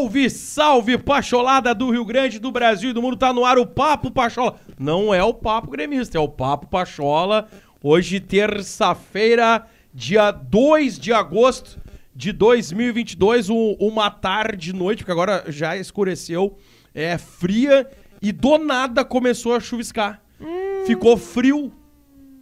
Salve, salve, Pacholada do Rio Grande, do Brasil e do mundo. Tá no ar o Papo Pachola. Não é o Papo Gremista, é o Papo Pachola. Hoje, terça-feira, dia 2 de agosto de 2022, um, uma tarde, noite, porque agora já escureceu, é fria e do nada começou a chuviscar. Hum. Ficou frio.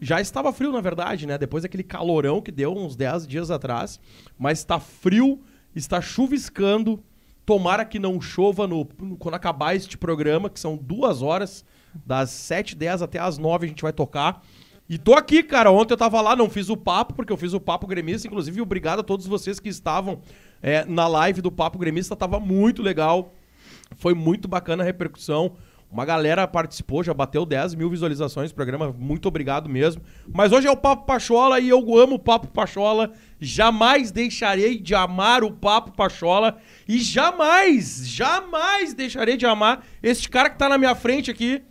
Já estava frio, na verdade, né? Depois daquele calorão que deu uns 10 dias atrás. Mas está frio, está chuviscando Tomara que não chova no, no, quando acabar este programa, que são duas horas, das 7h10 até as 9 a gente vai tocar. E tô aqui, cara. Ontem eu tava lá, não fiz o papo, porque eu fiz o papo gremista. Inclusive, obrigado a todos vocês que estavam é, na live do Papo Gremista. Tava muito legal. Foi muito bacana a repercussão. Uma galera participou, já bateu 10 mil visualizações do programa, muito obrigado mesmo. Mas hoje é o Papo Pachola e eu amo o Papo Pachola. Jamais deixarei de amar o Papo Pachola e jamais, jamais deixarei de amar este cara que tá na minha frente aqui,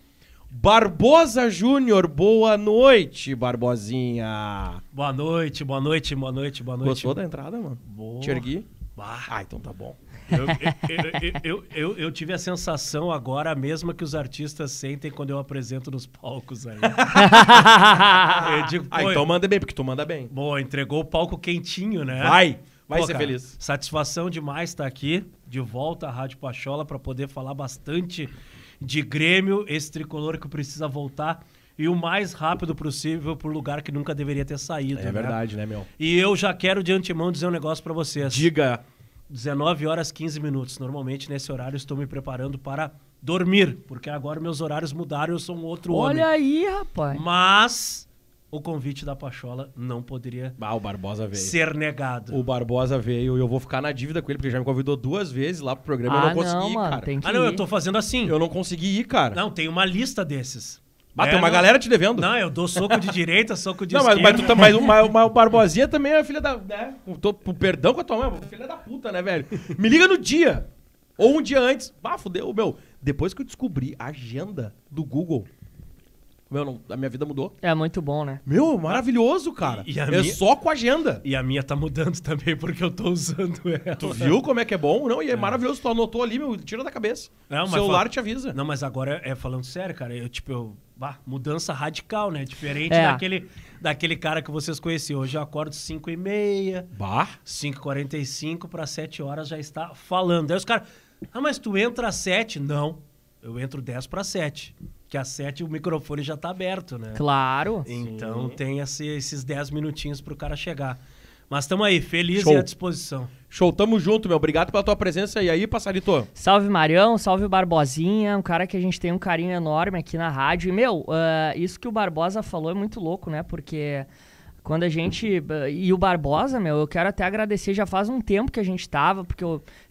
Barbosa Júnior. Boa noite, Barbosinha. Boa noite, boa noite, boa noite, boa noite. Gostou da entrada, mano? Boa. Te ergui? Ah, então tá bom. Eu, eu, eu, eu, tive a sensação agora mesma que os artistas sentem quando eu apresento nos palcos aí. eu digo, é, tipo, ah, então manda bem, porque tu manda bem. Bom, entregou o palco quentinho, né? Vai! Vai Pô, ser cara, feliz. Satisfação demais estar tá aqui, de volta à Rádio Pachola, para poder falar bastante de Grêmio, esse tricolor que precisa voltar e o mais rápido possível para o lugar que nunca deveria ter saído. É né? verdade, né, meu? E eu já quero de antemão dizer um negócio para vocês. Diga. 19 horas 15 minutos. Normalmente nesse horário estou me preparando para dormir, porque agora meus horários mudaram, eu sou um outro Olha homem. Olha aí, rapaz. Mas o convite da Pachola não poderia ah, o Barbosa veio. ser negado. O Barbosa veio e eu vou ficar na dívida com ele, porque ele já me convidou duas vezes lá pro programa ah, eu não ah, consegui não, mano, cara. ah, não, ir. eu tô fazendo assim. Eu não consegui ir, cara. Não, tem uma lista desses. Ah, é, tem uma não, galera te devendo. Não, eu dou soco de direita, soco de não, esquerda. Não, mas, mas, tu, mas, mas, tá, mas o Barbosinha também é filha da... Né? Tô, perdão com a tua mãe, é filha da puta, né, velho? Me liga no dia. Ou um dia antes. Ah, fudeu, meu. Depois que eu descobri a agenda do Google... Meu, não, a minha vida mudou. É muito bom, né? Meu, maravilhoso, cara. E, e é minha... só com agenda. E a minha tá mudando também, porque eu tô usando ela. Tu viu como é que é bom? Não, e é, é. maravilhoso. Tu anotou ali, meu, tira da cabeça. Não, o celular fala... te avisa. Não, mas agora é, é falando sério, cara. Eu, tipo, eu bah, mudança radical, né? Diferente é. daquele, daquele cara que vocês conheciam. Hoje eu acordo 5 e meia, 5h45 para 7 horas já está falando. Aí os caras, ah, mas tu entra às 7? Não, eu entro 10 para 7. Que às 7 o microfone já está aberto, né? Claro. Então Sim. tem esse, esses 10 minutinhos para o cara chegar. Mas estamos aí, feliz Show. e à disposição. Show, tamo junto, meu. Obrigado pela tua presença. E aí, Passarito? Salve, Marião. Salve, Barbosinha. Um cara que a gente tem um carinho enorme aqui na rádio. E, meu, uh, isso que o Barbosa falou é muito louco, né? Porque quando a gente... e o Barbosa, meu, eu quero até agradecer. Já faz um tempo que a gente tava, porque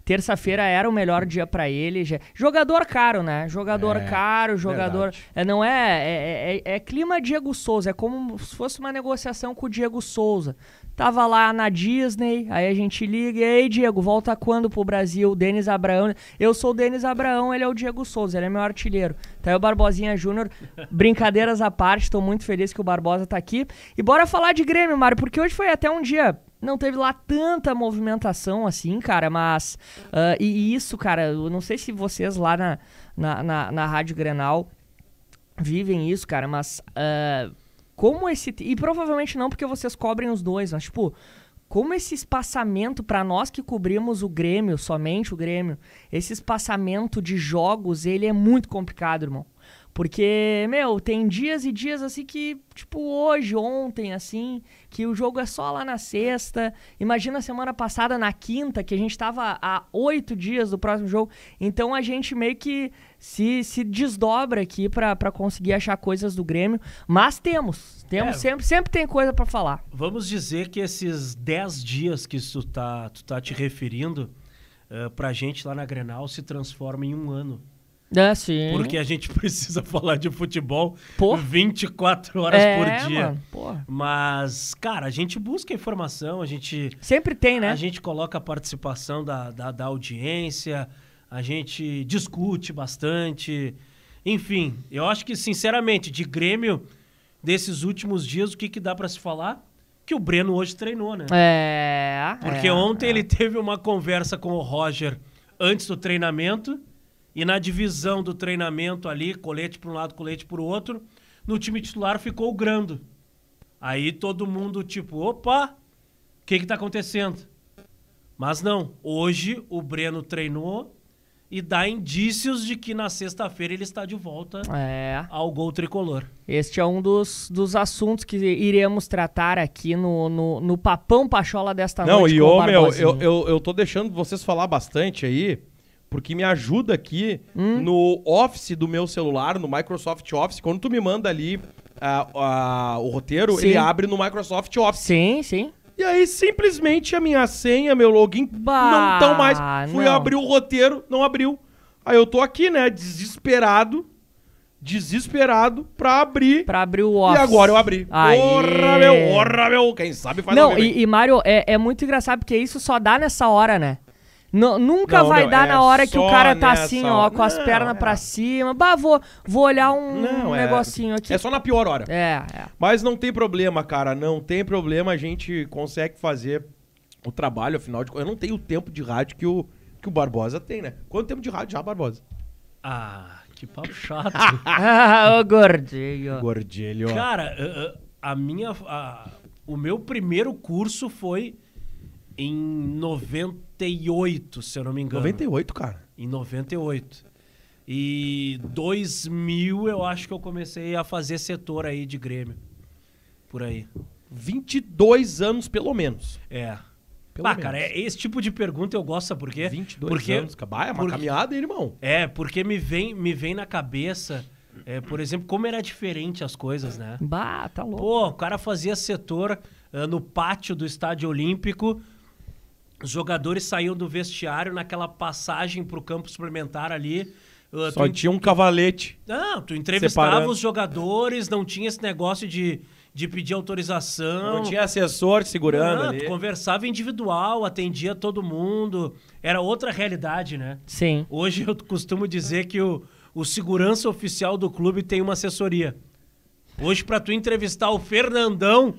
terça-feira era o melhor dia para ele. Já... Jogador caro, né? Jogador é, caro, jogador... É, não é é, é... é clima Diego Souza. É como se fosse uma negociação com o Diego Souza. Tava lá na Disney, aí a gente liga, e aí, Diego, volta quando pro Brasil? Denis Abraão. Eu sou o Denis Abraão, ele é o Diego Souza, ele é meu artilheiro. Tá aí o Barbosinha Júnior. Brincadeiras à parte, tô muito feliz que o Barbosa tá aqui. E bora falar de Grêmio, Mário, porque hoje foi até um dia não teve lá tanta movimentação assim, cara, mas. Uh, e isso, cara, eu não sei se vocês lá na, na, na, na Rádio Grenal vivem isso, cara, mas. Uh, como esse. E provavelmente não, porque vocês cobrem os dois, mas, tipo, como esse espaçamento, para nós que cobrimos o Grêmio, somente o Grêmio, esse espaçamento de jogos, ele é muito complicado, irmão. Porque, meu, tem dias e dias assim que, tipo, hoje, ontem, assim, que o jogo é só lá na sexta. Imagina a semana passada, na quinta, que a gente tava a oito dias do próximo jogo. Então a gente meio que se, se desdobra aqui para conseguir achar coisas do Grêmio. Mas temos, temos é. sempre, sempre tem coisa para falar. Vamos dizer que esses 10 dias que tu tá, tu tá te referindo uh, pra gente lá na Grenal se transforma em um ano. É, sim. Porque a gente precisa falar de futebol Pô. 24 horas é, por dia. Mano, Mas, cara, a gente busca informação, a gente. Sempre tem, né? A gente coloca a participação da, da, da audiência a gente discute bastante. Enfim, eu acho que, sinceramente, de Grêmio, desses últimos dias, o que, que dá para se falar? Que o Breno hoje treinou, né? É. Porque é, ontem é. ele teve uma conversa com o Roger antes do treinamento e na divisão do treinamento ali, colete para um lado, colete para o outro, no time titular ficou o Grando. Aí todo mundo tipo, opa, o que que tá acontecendo? Mas não, hoje o Breno treinou, e dá indícios de que na sexta-feira ele está de volta é. ao gol tricolor. Este é um dos, dos assuntos que iremos tratar aqui no, no, no Papão Pachola desta Não, noite. Não, e ô, meu, eu, eu, eu tô deixando vocês falar bastante aí, porque me ajuda aqui hum? no Office do meu celular, no Microsoft Office, quando tu me manda ali uh, uh, o roteiro, sim. ele abre no Microsoft Office. Sim, sim. E aí, simplesmente, a minha senha, meu login, bah, não estão mais. Fui não. abrir o roteiro, não abriu. Aí eu tô aqui, né, desesperado. Desesperado pra abrir. Pra abrir o Office. E agora eu abri. Aê. Orra, meu, orra, meu. Quem sabe faz Não, e, e Mário, é, é muito engraçado porque isso só dá nessa hora, né? nunca não, vai não, dar é na hora que o cara tá assim, ó, com as pernas é. pra cima. Bah, vou, vou olhar um é negocinho é, aqui. É só na pior hora. É, é. Mas não tem problema, cara. Não tem problema. A gente consegue fazer o trabalho, afinal de contas. Eu não tenho o tempo de rádio que o, que o Barbosa tem, né? Quanto tempo de rádio já, Barbosa? Ah, que papo chato. ah, ô gordinho. Gordilho. Cara, a minha. A, o meu primeiro curso foi em 98, se eu não me engano. 98, cara? Em 98. E 2000 eu acho que eu comecei a fazer setor aí de Grêmio. Por aí. 22 anos pelo menos. É. Pelo ah, menos. cara, é, esse tipo de pergunta eu gosto, sabe por quê? 22 porque, anos, cabaya, é uma porque, caminhada, hein, irmão. É, porque me vem, me vem na cabeça, é, por exemplo, como era diferente as coisas, né? Bah, tá louco. Pô, o cara fazia setor uh, no pátio do estádio olímpico os jogadores saíam do vestiário naquela passagem para o campo suplementar ali. Uh, Só tu, tinha um cavalete. Não, tu entrevistava separando. os jogadores, não tinha esse negócio de, de pedir autorização. Não tinha assessor segurando. Não, ali. tu conversava individual, atendia todo mundo. Era outra realidade, né? Sim. Hoje eu costumo dizer que o, o segurança oficial do clube tem uma assessoria. Hoje, para tu entrevistar o Fernandão,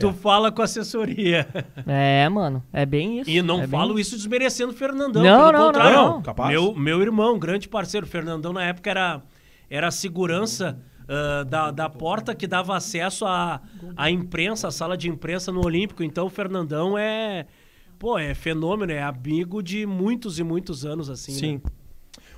Tu é. fala com assessoria. É, mano, é bem isso. E não é falo isso desmerecendo o Fernandão. Não, não, contrário. não, não. Capaz. Meu, meu irmão, grande parceiro, Fernandão na época era, era segurança uh, da, da porta que dava acesso à, à imprensa, à sala de imprensa no Olímpico. Então o Fernandão é, pô, é fenômeno, é amigo de muitos e muitos anos, assim. Né? Sim. Né?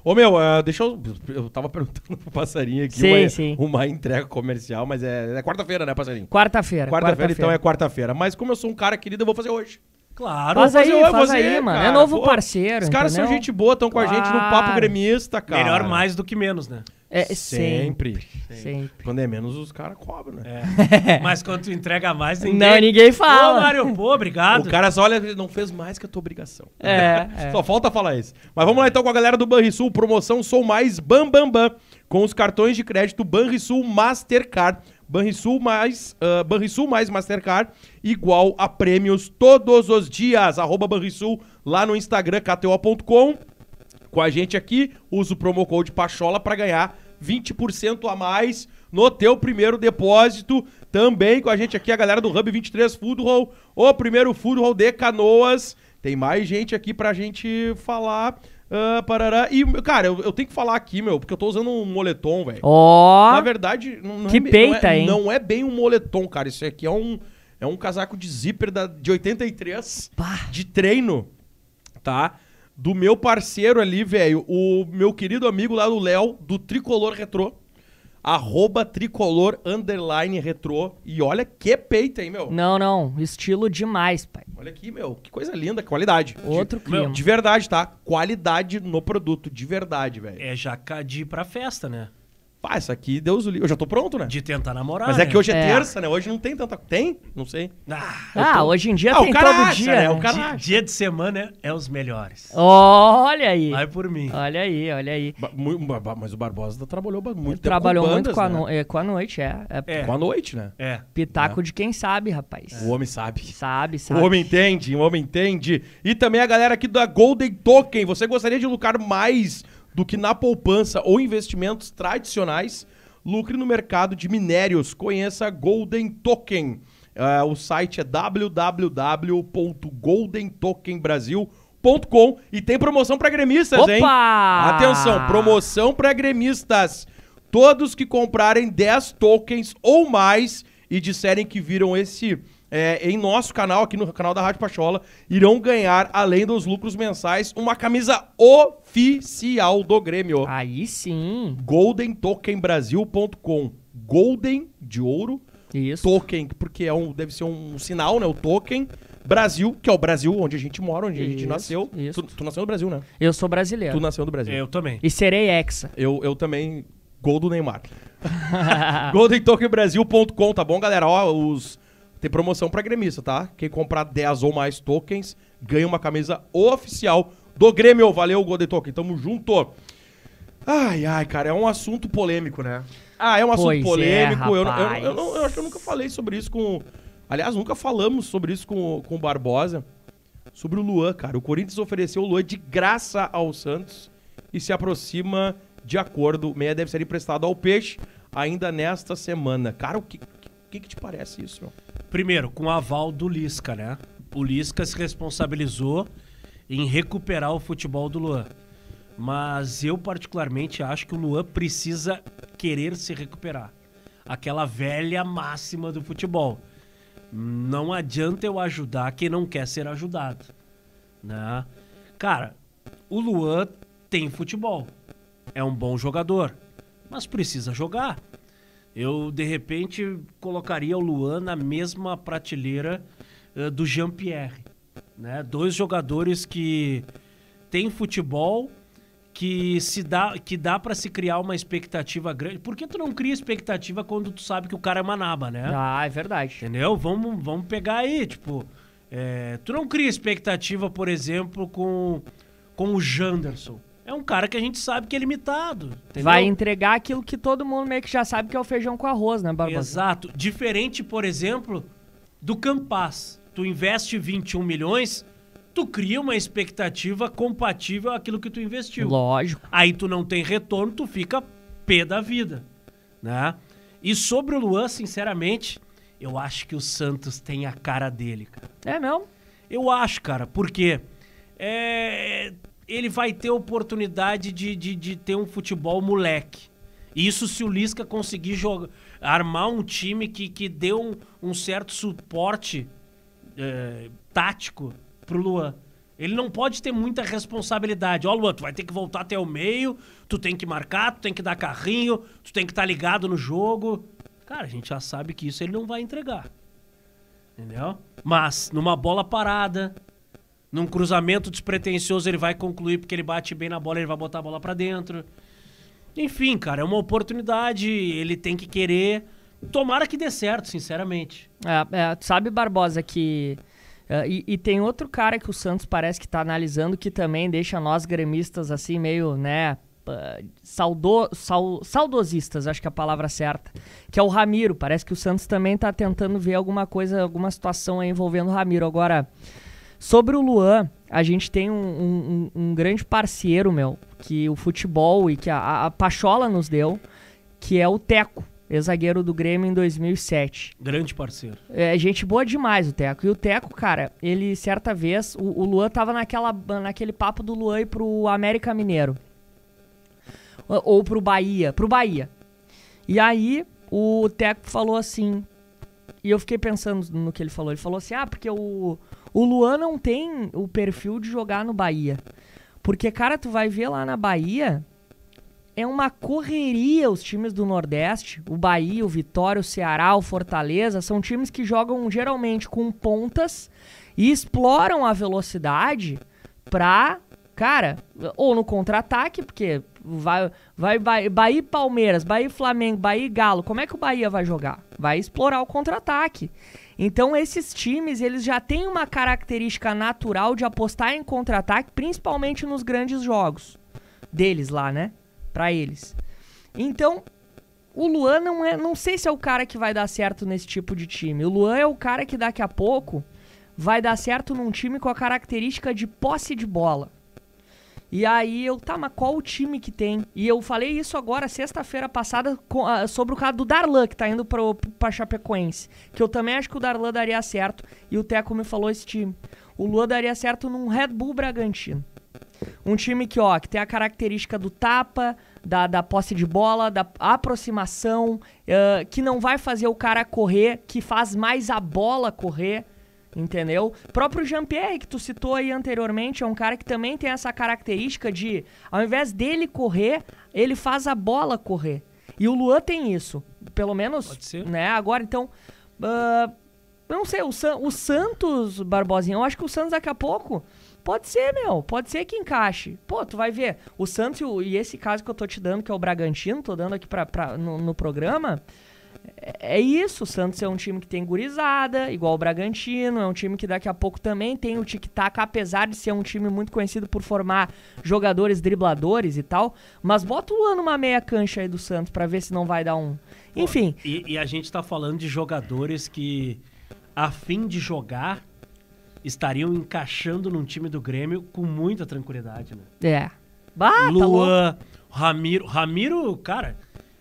Ô meu, uh, deixa eu. Eu tava perguntando pro passarinho aqui sim, uma, sim. uma entrega comercial, mas é, é quarta-feira, né, passarinho? Quarta-feira. Quarta-feira, quarta então é quarta-feira. Mas como eu sou um cara querido, eu vou fazer hoje. Claro, faz aí, fazer, faz você, aí, mano. É cara. É novo parceiro. Os caras entendeu? são gente boa, estão com claro. a gente no Papo Gremista, cara. Melhor mais do que menos, né? É, sempre. Sempre. sempre. Quando é menos, os caras cobram, né? É. Mas quando tu entrega mais, ninguém... Não, ninguém fala. Ô, Mário, pô, obrigado. O cara só olha, não fez mais que a tua obrigação. É, é. Só falta falar isso. Mas vamos lá então com a galera do Banrisul. Promoção Sou Mais Bam Bam Bam. Com os cartões de crédito Banrisul Mastercard. Banrisul mais, uh, Banrisul mais Mastercard igual a prêmios todos os dias. Arroba Banrisul lá no Instagram, kto.com. Com a gente aqui, usa o promo code PACHOLA para ganhar 20% a mais no teu primeiro depósito. Também com a gente aqui, a galera do Hub 23 Foodhall, o primeiro Foodhall de Canoas. Tem mais gente aqui pra gente falar. Uh, parará. E, cara, eu, eu, tenho que falar aqui, meu, porque eu tô usando um moletom, velho. Ó! Oh, Na verdade, não, não é que é, peita, não é, hein? Não é bem um moletom, cara. Isso aqui é um, é um casaco de zíper da, de 83, bah. de treino, tá? do meu parceiro ali, velho, o meu querido amigo lá do Léo, do Tricolor Retrô. Arroba tricolor underline retrô. E olha que peito, hein, meu? Não, não. Estilo demais, pai. Olha aqui, meu. Que coisa linda. Qualidade. Outro de, clima. Meu, de verdade, tá? Qualidade no produto. De verdade, velho. É jacadi pra festa, né? Pá, isso aqui, Deus o livre. Eu já tô pronto, né? De tentar namorar. Mas é né? que hoje é, É. terça, né? Hoje não tem tanta. Tem? Não sei. Ah, Ah, hoje em dia Ah, o cara todo acha, dia. né? O né? cara do dia de semana é, é os melhores. Olha aí. Vai por mim. Olha aí, olha aí. Ba- ba- Mas o Barbosa trabalhou muito tempo Trabalhou com muito com a, né? no- é, com a noite, é. É É. Com a noite, né? É. pitaco é. de quem sabe, rapaz. O homem sabe. Sabe, sabe. O homem entende, o homem entende. E também a galera aqui da Golden Token. Você gostaria de lucrar mais do que na poupança ou investimentos tradicionais. Lucre no mercado de minérios. Conheça Golden Token. Uh, o site é www.goldentokenbrasil.com e tem promoção para gremistas, Opa! hein? Atenção, promoção para gremistas. Todos que comprarem 10 tokens ou mais e disserem que viram esse é, em nosso canal, aqui no canal da Rádio Pachola, irão ganhar, além dos lucros mensais, uma camisa oficial do Grêmio. Aí sim. GoldenTokenBrasil.com. Golden de ouro. Isso. Token, porque é um, deve ser um sinal, né? O token. Brasil, que é o Brasil onde a gente mora, onde isso, a gente nasceu. Tu, tu, nasceu no Brasil, né? Eu sou brasileiro. Tu nasceu no Brasil. Eu também. E serei exa. Eu, eu também. Gol do Neymar. GoldenTokenBrasil.com, tá bom, galera? Ó, os tem promoção para gremista, tá? Quem comprar 10 ou mais tokens ganha uma camisa oficial do Grêmio. Valeu, Golden Token. Tamo junto. Ai, ai, cara, é um assunto polêmico, né? Ah, é um assunto pois é, polêmico. É, eu, eu, eu, eu, acho que eu nunca falei sobre isso com. Aliás, nunca falamos sobre isso com, com o Barbosa. Sobre o Luan, cara. O Corinthians ofereceu o Luan de graça ao Santos e se aproxima de acordo. O Meia deve ser emprestado ao Peixe ainda nesta semana. Cara, o que, que, que te parece isso, meu? primeiro, com o aval do Lisca, né? O Lisca se responsabilizou em recuperar o futebol do Luan. Mas eu, particularmente, acho que o Luan precisa querer se recuperar. Aquela velha máxima do futebol. Não adianta eu ajudar quem não quer ser ajudado. Né? Cara, o Luan tem futebol. É um bom jogador. Mas precisa jogar. Eu, de repente, colocaria o Luan na mesma prateleira uh, do Jean-Pierre. Né? Dois jogadores que têm futebol, que se dá que dá para se criar uma expectativa grande. Por que tu não cria expectativa quando tu sabe que o cara é manaba, né? Ah, é verdade. Entendeu? Vamos, vamos pegar aí, tipo... É, tu não cria expectativa, por exemplo, com, com o Janderson. É um cara que a gente sabe que é limitado. Entendeu? Vai entregar aquilo que todo mundo meio que já sabe que é o feijão com arroz, né, Barbosa? Exato. Diferente, por exemplo, do Campas. Tu investe 21 milhões, tu cria uma expectativa compatível aquilo que tu investiu. Lógico. Aí tu não tem retorno, tu fica pé da vida, né? E sobre o Luan, sinceramente, eu acho que o Santos tem a cara dele, cara. É mesmo? Eu acho, cara, porque é ele vai ter oportunidade de, de, de ter um futebol moleque. Isso se o Lisca conseguir jogar, armar um time que, que dê um, um certo suporte é, tático pro Luan. Ele não pode ter muita responsabilidade. Ó, oh, Luan, tu vai ter que voltar até o meio, tu tem que marcar, tu tem que dar carrinho, tu tem que estar tá ligado no jogo. Cara, a gente já sabe que isso ele não vai entregar. Entendeu? Mas numa bola parada, num cruzamento despretensioso ele vai concluir porque ele bate bem na bola, ele vai botar a bola para dentro. Enfim, cara, é uma oportunidade, ele tem que querer. Tomara que dê certo, sinceramente. É, é, sabe, Barbosa, que. É, e, e, tem outro cara que o Santos parece que tá analisando que também deixa nós gremistas assim meio, né? Saudo, sal, saudosistas, acho que é a palavra certa, que é o Ramiro. Parece que o Santos também tá tentando ver alguma coisa, alguma situação envolvendo o Ramiro. Agora, Sobre o Luan, a gente tem um, um, um grande parceiro, meu, que o futebol e que a, a Pachola nos deu, que é o Teco ex-zagueiro do Grêmio em 2007. Grande parceiro. É, gente boa demais o Teco. E o Teco, cara, ele certa vez, o, o Luan tava naquela, naquele papo do Luan ir pro América Mineiro. Ou, ou pro Bahia, pro Bahia. E aí o Teco falou assim, e eu fiquei pensando no que ele falou. Ele falou assim: ah, porque o, o Luan não tem o perfil de jogar no Bahia. Porque, cara, tu vai ver lá na Bahia, é uma correria os times do Nordeste. O Bahia, o Vitória, o Ceará, o Fortaleza, são times que jogam geralmente com pontas e exploram a velocidade pra, cara, ou no contra-ataque, porque Vai, vai, vai Bahia e Palmeiras, Bahia e Flamengo, Bahia e Galo. Como é que o Bahia vai jogar? Vai explorar o contra-ataque. Então esses times, eles já têm uma característica natural de apostar em contra-ataque, principalmente nos grandes jogos deles lá, né? Para eles. Então, o Luan não é, não sei se é o cara que vai dar certo nesse tipo de time. O Luan é o cara que daqui a pouco vai dar certo num time com a característica de posse de bola. E aí eu, tá, mas qual o time que tem? E eu falei isso agora, sexta-feira passada, com, sobre o caso do Darlan, que tá indo pro, pra Chapecoense. Que eu também acho que o Darlan daria certo. E o Teco me falou esse time. O Lua daria certo num Red Bull Bragantino. Um time que, ó, que tem a característica do tapa, da, da posse de bola, da aproximação, uh, que não vai fazer o cara correr, que faz mais a bola correr. Entendeu? Próprio Jean-Pierre, que tu citou aí anteriormente, é um cara que também tem essa característica de, ao invés dele correr, ele faz a bola correr. E o Luan tem isso. Pelo menos, Pode ser. né? Agora, então. Uh, não sei, o, San, o Santos, Barbosinha, eu acho que o Santos daqui a pouco. Pode ser, meu. Pode ser que encaixe. Pô, tu vai ver. O Santos e, o, e esse caso que eu tô te dando, que é o Bragantino, tô dando aqui pra, pra no, no programa é isso, o Santos é um time que tem gurizada, igual o Bragantino, é um time que daqui a pouco também tem o tic-tac, apesar de ser um time muito conhecido por formar jogadores dribladores e tal, mas bota o Luan numa meia cancha aí do Santos para ver se não vai dar um. Enfim. E, e a gente tá falando de jogadores que, a fim de jogar, estariam encaixando num time do Grêmio com muita tranquilidade, né? É. Bata, tá Luan, Ramiro. Ramiro, cara,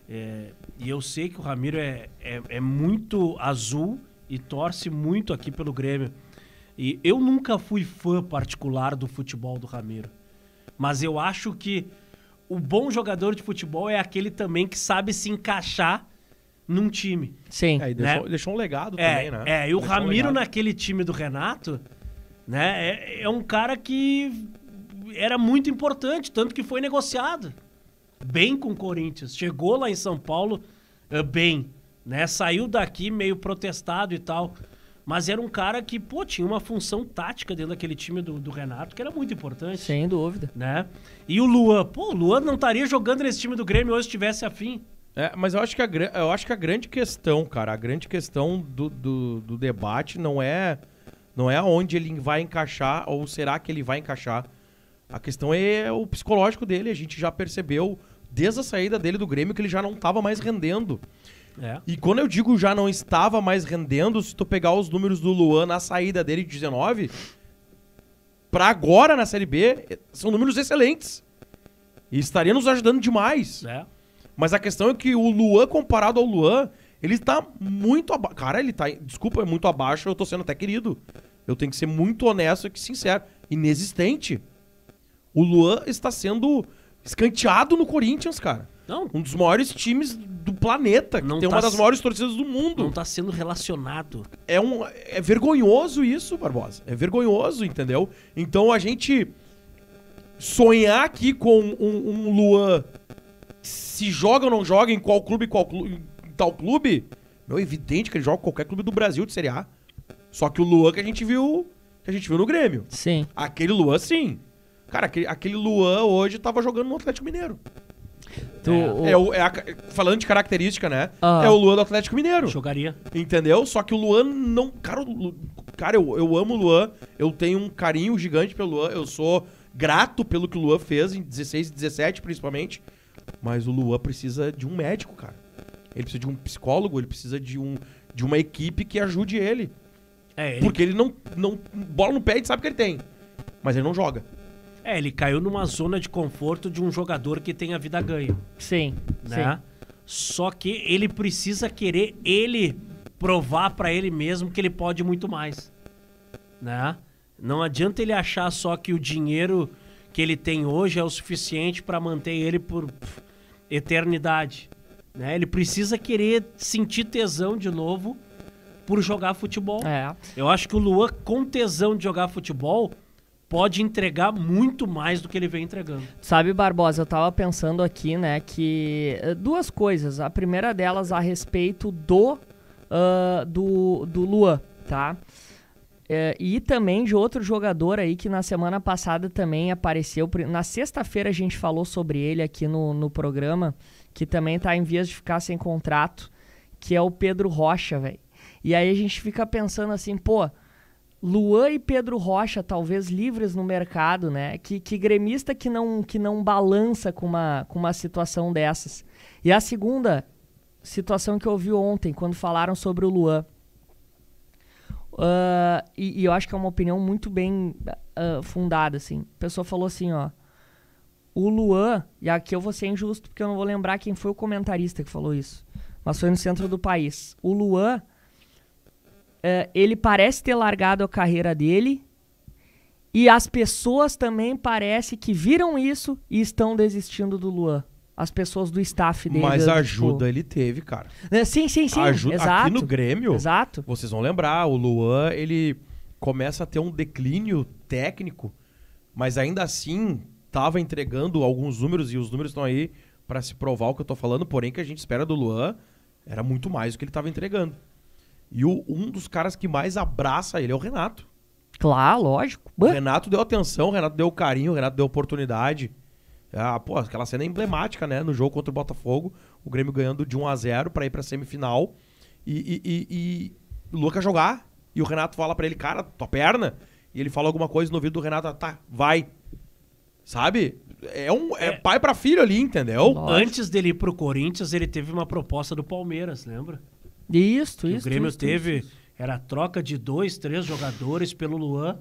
é, e eu sei que o Ramiro é, é, é muito azul e torce muito aqui pelo Grêmio. E eu nunca fui fã particular do futebol do Ramiro. Mas eu acho que o bom jogador de futebol é aquele também que sabe se encaixar num time. Sim. É, deixou, né? deixou, um legado é, também, né? É, e o deixou Ramiro um naquele time do Renato, né? É, é, um cara que era muito importante, tanto que foi negociado bem com o Corinthians. Chegou lá em São Paulo ah, bem, né? Saiu daqui meio protestado e tal. Mas era um cara que, pô, tinha uma função tática dentro daquele time do, do Renato, que era muito importante. Sem dúvida. Né? E o Luan, pô, o Luan não estaria jogando nesse time do Grêmio hoje se tivesse afim. É, mas eu acho, que a, eu acho que a grande questão, cara, a grande questão do, do, do debate não é não é onde ele vai encaixar ou será que ele vai encaixar. A questão é o psicológico dele, a gente já percebeu desde a saída dele do Grêmio que ele já não estava mais rendendo. É. E quando eu digo já não estava mais rendendo, se tu pegar os números do Luan na saída dele de 19, para agora na Série B, é, são números excelentes. E estaria nos ajudando demais. É. Mas a questão é que o Luan, comparado ao Luan, ele tá muito abaixo. Cara, ele tá. Desculpa, é muito abaixo, eu tô sendo até querido. Eu tenho que ser muito honesto e sincero. Inexistente. O Luan está sendo escanteado no Corinthians, cara. Não. Um dos maiores times do planeta, não tem tá uma das maiores torcidas do mundo. Não tá sendo relacionado. É, um, é vergonhoso isso, Barbosa. É vergonhoso, entendeu? Então a gente sonhar aqui com um, um Luan se joga ou não joga em qual clube, qual clube, em tal clube, meu, é evidente que ele joga em qualquer clube do Brasil de Série A. Só que o Luan que a gente viu, que a gente viu no Grêmio. Sim. Aquele Luan, sim. Cara, aquele, Luan hoje tava jogando no Atlético Mineiro. Tu, é. É o, é a, falando de característica, né? Ah. é o Luan do Atlético Mineiro. Jogaria. Entendeu? Só que o Luan não. Cara, o, cara eu, eu amo o Luan. Eu tenho um carinho gigante pelo Luan. Eu sou grato pelo que o Luan fez em 16 e 17, principalmente. Mas o Luan precisa de um médico, cara. Ele precisa de um psicólogo, ele precisa de, um, de uma equipe que ajude ele. É, ele... Porque ele não, não. Bola no pé, ele sabe que ele tem. Mas ele não joga. É, ele caiu numa zona de conforto de um jogador que tem a vida ganho. Sim. Né? Sim. Só que ele precisa querer ele provar para ele mesmo que ele pode muito mais. Né? Não adianta ele achar só que o dinheiro que ele tem hoje é o suficiente para manter ele por pff, eternidade. Né? Ele precisa querer sentir tesão de novo por jogar futebol. É. Eu acho que o Luan, com tesão de jogar futebol, pode entregar muito mais do que ele vem entregando. Sabe, Barbosa, eu estava pensando aqui, né, que eh, duas coisas. A primeira delas a respeito do uh, do, do Luan, tá? É, e também de outro jogador aí que na semana passada também apareceu. Na sexta-feira a gente falou sobre ele aqui no, no programa, que também está em vias de ficar sem contrato, que é o Pedro Rocha, velho. E aí a gente fica pensando assim, pô, Luan e Pedro Rocha, talvez livres no mercado, né? Que, que gremista que não, que não balança com uma, com uma situação dessas. E a segunda situação que eu ouvi ontem, quando falaram sobre o Luan. Uh, e, e, eu acho que é uma opinião muito bem uh, fundada, assim. A pessoa falou assim, ó. O Luan, e aqui eu vou ser injusto porque eu não vou lembrar quem foi o comentarista que falou isso, mas foi no centro do país. O Luan eh, ele parece ter largado a carreira dele e as pessoas também parece que viram isso e estão desistindo do Luan. As pessoas do staff dele. Mas tipo ajuda ele teve, cara. É, sim, sim, sim. Ajuda exato. Aqui no Grêmio, exato. vocês vão lembrar, o Luan, ele começa a ter um declínio técnico, mas ainda assim estava entregando alguns números, e os números estão aí para se provar o que eu estou falando, porém que a gente espera do Luan era muito mais do que ele estava entregando. E o, um dos caras que mais abraça ele é o Renato. Claro, lógico. O Renato deu atenção, o Renato deu carinho, o Renato deu oportunidade. Ah, pô, aquela cena é emblemática, né? No jogo contra o Botafogo, o Grêmio ganhando de 1 a 0 para ir pra semifinal. E, e, e, e o Lucas jogar. E o Renato fala para ele, cara, tua perna. E ele fala alguma coisa no ouvido do Renato, tá, vai. Sabe? É, um, é, é pai para filho ali, entendeu? Lógico. Antes dele ir pro Corinthians, ele teve uma proposta do Palmeiras, lembra? Isso, isso. O Grêmio isso, teve. Isso. Era a troca de dois, três jogadores pelo Luan.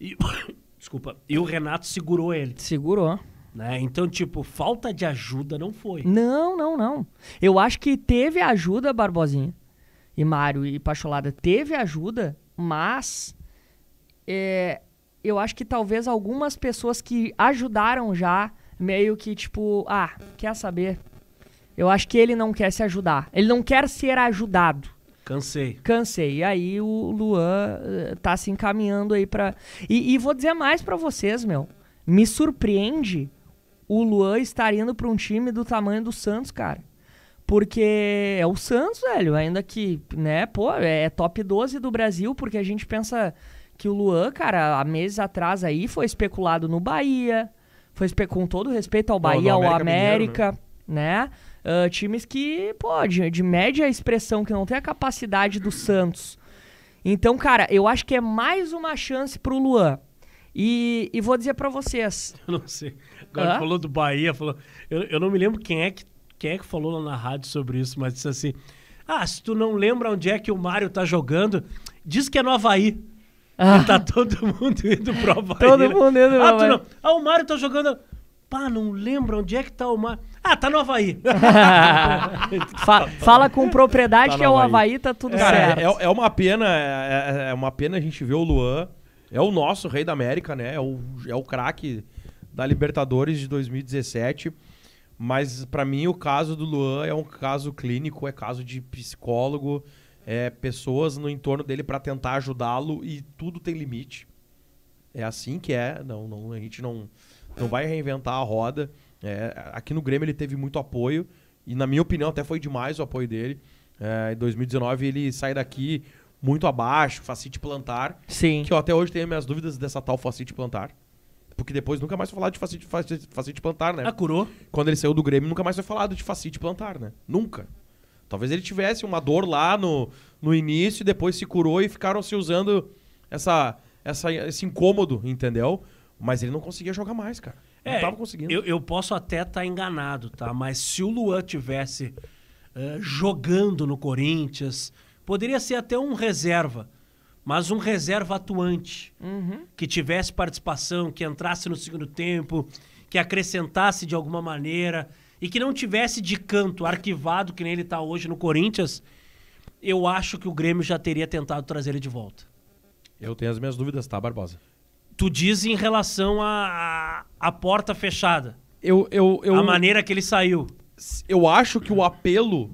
E, desculpa. E o Renato segurou ele. Segurou. Né? Então, tipo, falta de ajuda não foi. Não, não, não. Eu acho que teve ajuda, Barbosinha. E Mário e Pacholada teve ajuda, mas é, eu acho que talvez algumas pessoas que ajudaram já, meio que tipo, ah, quer saber? Eu acho que ele não quer se ajudar. Ele não quer ser ajudado. Cansei. Cansei. E aí o Luan eh, tá se encaminhando aí para e, e, vou dizer mais para vocês, meu. Me surpreende o Luan estar indo pra um time do tamanho do Santos, cara. Porque é o Santos, velho. Ainda que, né, pô, é, é top 12 do Brasil, porque a gente pensa que o Luan, cara, há meses atrás aí foi especulado no Bahia. Foi espe... com todo respeito ao Bahia, América ao América, Mineiro, né? né? Uh, times que, pô, de, de média expressão, que não tem a capacidade do Santos. Então, cara, eu acho que é mais uma chance pro Luan. E, e vou dizer para vocês. Eu não sei. Agora ah? falou do Bahia, falou. Eu, eu não me lembro quem é, que, quem é que falou lá na rádio sobre isso, mas disse assim: Ah, se tu não lembra onde é que o Mário tá jogando, diz que é no Havaí. Ah. tá todo mundo indo pro Havaí. Todo né? mundo indo pro Havaí. Ah, tu não. ah o Mário tá jogando. Pá, não lembro onde é que tá o mar. Ah, tá no Havaí. Fa fala com propriedade tá que é o Havaí, tá tudo certo. É, é, uma pena, é, é, é, uma pena a gente ver o Luan. É o nosso rei da América, né? É o, é o craque da Libertadores de 2017. Mas para mim o caso do Luan é um caso clínico, é caso de psicólogo, é pessoas no entorno dele para tentar ajudá-lo e tudo tem limite. É assim que é, não, não a gente não não vai reinventar a roda. É, aqui no Grêmio ele teve muito apoio, e na minha opinião até foi demais o apoio dele. É, em 2019 ele sai daqui muito abaixo, facite plantar. Sim. Que eu até hoje tenho minhas dúvidas dessa tal facite plantar. Porque depois nunca mais foi falado de facite, facite, facite plantar, né? Ah, curou. Quando ele saiu do Grêmio, nunca mais foi falado de facite plantar, né? Nunca. Talvez ele tivesse uma dor lá no, no início, depois se curou e ficaram se usando essa, essa, esse incômodo, entendeu? Mas ele não conseguia jogar mais, cara. É, não tava conseguindo. Eu, eu posso até estar tá enganado, tá? Mas se o Luan tivesse uh, jogando no Corinthians, poderia ser até um reserva. Mas um reserva atuante. Uhum. Que tivesse participação, que entrasse no segundo tempo, que acrescentasse de alguma maneira. E que não tivesse de canto arquivado, que nem ele está hoje no Corinthians. Eu acho que o Grêmio já teria tentado trazer ele de volta. Eu tenho as minhas dúvidas, tá, Barbosa? tu diz em relação à a, a, porta fechada. Eu, eu, eu, a maneira que ele saiu. Eu acho que o apelo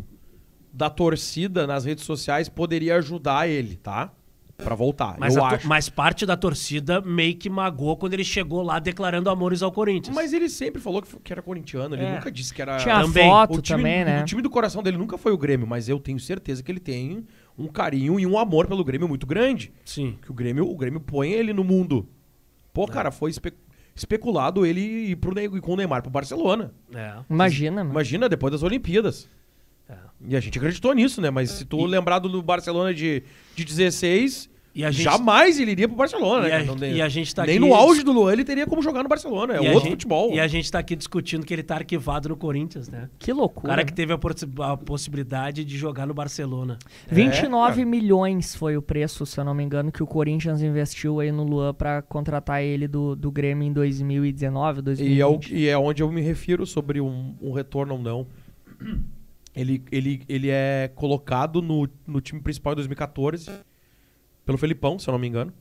da torcida nas redes sociais poderia ajudar ele, tá? Pra voltar, mas eu acho. Mas parte da torcida meio que magoou quando ele chegou lá declarando amores ao Corinthians. Mas ele sempre falou que era corintiano, ele é. nunca disse que era... Tinha também. foto time, também, né? O time do coração dele nunca foi o Grêmio, mas eu tenho certeza que ele tem um carinho e um amor pelo Grêmio muito grande. Sim. Que o Grêmio, o Grêmio põe ele no mundo, Pô, é. cara, foi espe especulado ele ir pro ne com o Neymar pro Barcelona. É. Imagina, mano. Imagina, depois das Olimpíadas. É. E a gente acreditou nisso, né? Mas se tu e... lembrar do Barcelona de, de 16 Gente... Jamais ele iria pro Barcelona, e né, a, né? e a gente tá Nem aqui... no auge do Luan ele teria como jogar no Barcelona. É e outro gente... futebol. E a gente tá aqui discutindo que ele tá arquivado no Corinthians, né? Que loucura. O cara que teve a, a possibilidade de jogar no Barcelona. 29 é, milhões foi o preço, se eu não me engano, que o Corinthians investiu aí no Luan para contratar ele do, do Grêmio em 2019, 2020. E é, o, e é onde eu me refiro sobre um, um retorno ou não. Ele, ele, ele é colocado no, no time principal em 2014 pelo Felipão, se eu não me engano.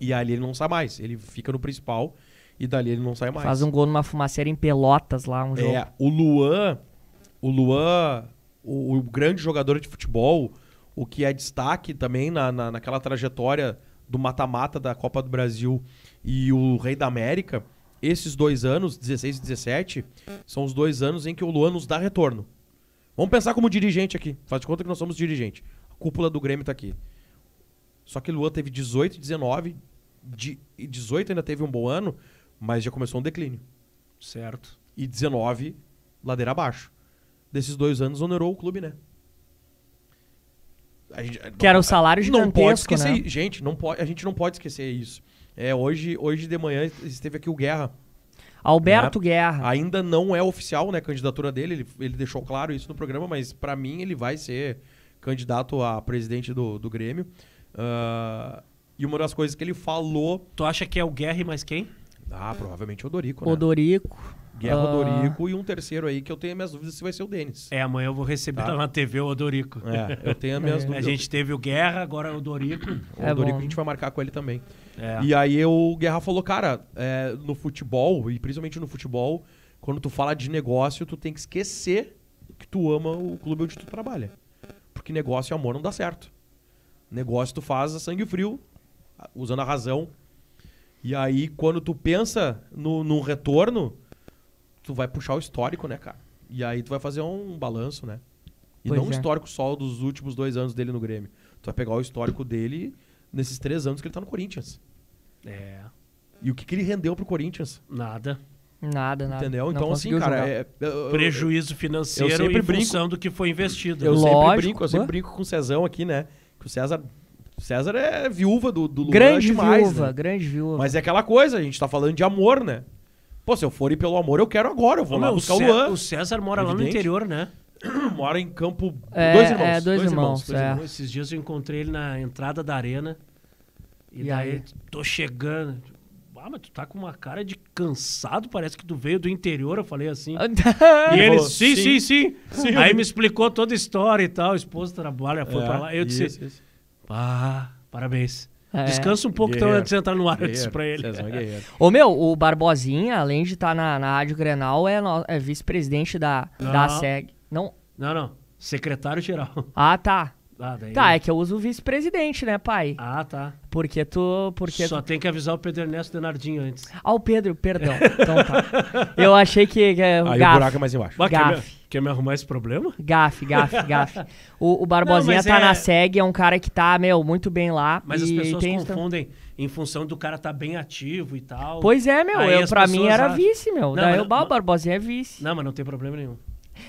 E ali ele não sai mais. Ele fica no principal e dali ele não sai mais. Faz um gol numa fumaceira em Pelotas lá, um jogo. É, o Luan, o Luan, o, o grande jogador de futebol, o que é destaque também na, na naquela trajetória do mata-mata da Copa do Brasil e o Rei da América, esses dois anos, 16 e 17, são os dois anos em que o Luan nos dá retorno. Vamos pensar como dirigente aqui. Faz de conta que nós somos dirigente. A cúpula do Grêmio está aqui. Só que Luan teve 18 e 19. De, e 18 ainda teve um bom ano, mas já começou um declínio. Certo. E 19, ladeira abaixo. Desses dois anos, onerou o clube, né? Gente, é, que não, era o salário gigantesco, não pode esquecer, né? Gente, não pode, a gente não pode esquecer isso. É, hoje, hoje de manhã esteve aqui o Guerra. Alberto né? Guerra. Ainda não é oficial né, a candidatura dele, ele, ele deixou claro isso no programa, mas para mim ele vai ser candidato a presidente do, do Grêmio. Uh, e uma das coisas que ele falou. Tu acha que é o Guerre mais quem? Ah, provavelmente o Odorico, né? Odorico. Guerra uh... Odorico e um terceiro aí que eu tenho minhas dúvidas se vai ser o Denis. É, amanhã eu vou receber tá. na TV o Odorico. É, eu tenho minhas é. dúvidas. A gente teve o Guerra, agora é o Odorico. O é Odorico bom. a gente vai marcar com ele também. É. E aí o Guerra falou, cara, é, no futebol, e principalmente no futebol, quando tu fala de negócio, tu tem que esquecer que tu ama o clube onde tu trabalha. Porque negócio e amor não dá certo. Negócio tu faz a sangue frio, usando a razão. E aí, quando tu pensa no, num retorno, tu vai puxar o histórico, né, cara? E aí tu vai fazer um balanço, né? E pois não é. um histórico só dos últimos dois anos dele no Grêmio. Tu vai pegar o histórico dele nesses três anos que ele tá no Corinthians. É. E o que, que ele rendeu pro Corinthians? Nada. Nada, nada. Entendeu? então, assim, cara, é, eu, prejuízo financeiro eu sempre em brinco, função do que foi investido. Eu né? Lógico, sempre brinco, eu sempre brinco com o Cezão aqui, né? O César. César é viúva do, do Luan grande demais, viúva, né? grande viúva. Mas é aquela coisa, a gente tá falando de amor, né? Pô, se eu for ir pelo amor, eu quero agora, eu vou Não, lá buscar o, o Luan. O César mora Evidente. lá no interior, né? mora em campo. É, dois irmãos. É, dois, dois irmãos. irmãos, dois é. irmãos. Esses dias eu encontrei ele na entrada da arena. E, e daí, aí? tô chegando ah, mas tu tá com uma cara de cansado, parece que tu veio do interior, eu falei assim. e ele, sim, sim, sim, sim. Aí me explicou toda a história e tal, esposa trabalha, tá foi é, pra lá. Eu disse, isso, isso. Ah, parabéns. É. Descansa um pouco então antes de entrar no ar, eu disse pra ele. Ô meu, o Barbosinha, além de estar tá na, na Rádio Grenal, é, é vice-presidente da, da SEG. Não. Não, não. Secretário-geral. Ah, tá. Ah, daí... Tá, é que eu uso o vice-presidente, né, pai? Ah, tá. Porque tu. Porque Só tu... tem que avisar o Pedro Ernesto Denardinho antes. Ah, o Pedro, perdão. então tá. Eu achei que. que é Aí o buraco é mais embaixo. Bah, quer, me, quer me arrumar esse problema? Gafe, gafe, gafe. O, o Barbosinha Não, tá é... na SEG, é um cara que tá, meu, muito bem lá. Mas as pessoas tem... confundem em função do cara tá bem ativo e tal. Pois é, meu. eu, pra mim era acham... vice, meu. Não, Daí o Barbosinha é vice. Não, mas não tem problema nenhum.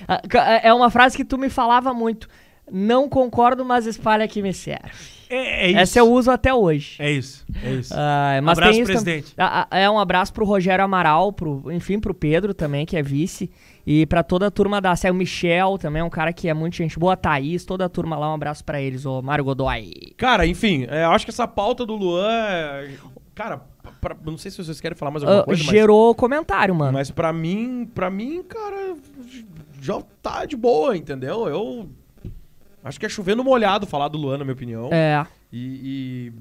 Ah, é, é uma frase que tu me falava muito. Não concordo, mas espalha que me serve. É, é isso. Essa eu uso até hoje. É isso, é isso. Um ah, mas abraço, isso presidente. Tam... É um abraço pro Rogério Amaral, pro, enfim, pro Pedro também, que é vice. E para toda a turma da SEL, o Michel também é um cara que é muito gente boa, Thaís, toda a turma lá, um abraço para eles, ô Mário Godoy. Cara, enfim, é, acho que essa pauta do Luan, é, cara, pra... não sei se vocês querem falar mais alguma uh, coisa, Gerou mas... comentário, mano. Mas para mim, para mim, cara, já tá de boa, entendeu? Eu Acho que é chovendo molhado falar do Luan, na minha opinião. É. E, e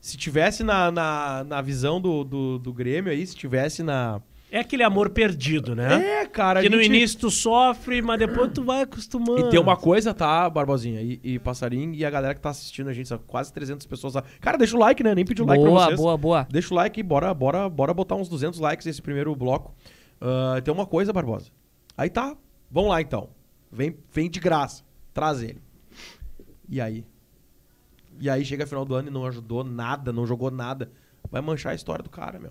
se tivesse na, na, na visão do, do, do, Grêmio aí, se tivesse na. É aquele amor perdido, né? É, cara. Que gente... no início tu sofre, mas depois tu vai acostumando. E tem uma coisa, tá, Barbosinha e, e Passarinho e a galera que tá assistindo a gente, são quase 300 pessoas lá. Cara, deixa o like, né? Nem pedi o like pra vocês. Boa, boa, boa. Deixa o like e bora, bora, bora botar uns 200 likes nesse primeiro bloco. Uh, tem uma coisa, Barbosa. Aí tá. Vamos lá, então. Vem, vem de graça. Traz ele. E aí? E aí chega final do ano e não ajudou nada, não jogou nada. Vai manchar a história do cara, meu.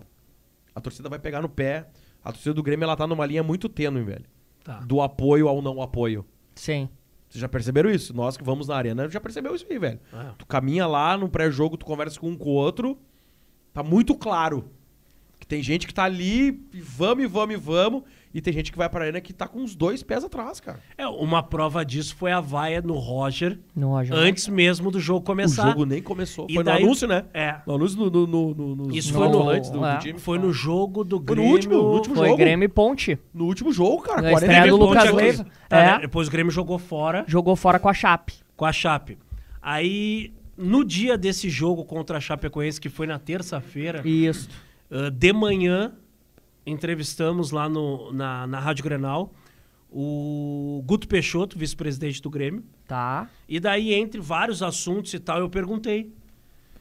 A torcida vai pegar no pé. A torcida do Grêmio, ela tá numa linha muito tênue, velho. Tá. Do apoio ao não apoio. Sim. Vocês já perceberam isso? Nós que vamos na arena já percebeu isso aí, velho. É. Tu caminha lá no pré-jogo, tu conversa com um com o outro. Tá muito claro que tem gente que tá ali, e vamos, e vamos, e vamos. E tem gente que vai pra arena que tá com os dois pés atrás, cara. É, uma prova disso foi a vaia no Roger, no Roger. Né? antes mesmo do jogo começar. O jogo nem começou. E foi daí, no anúncio, né? É. No anúncio no, no, no, no Isso foi no, antes do, é. do, time. Foi no jogo do Grêmio. Foi no último, no último foi jogo. Foi Grêmio e Ponte. No último jogo, cara. Na estreia do Lucas Leiva. Tá, né? é. né? Depois o Grêmio jogou fora. Jogou fora com a Chape. Com a Chape. Aí, no dia desse jogo contra a Chapecoense, que foi na terça-feira... Isso. Uh, de manhã, entrevistamos lá no, na, na Rádio Grenal o Guto Peixoto, vice-presidente do Grêmio. Tá. E daí, entre vários assuntos e tal, eu perguntei.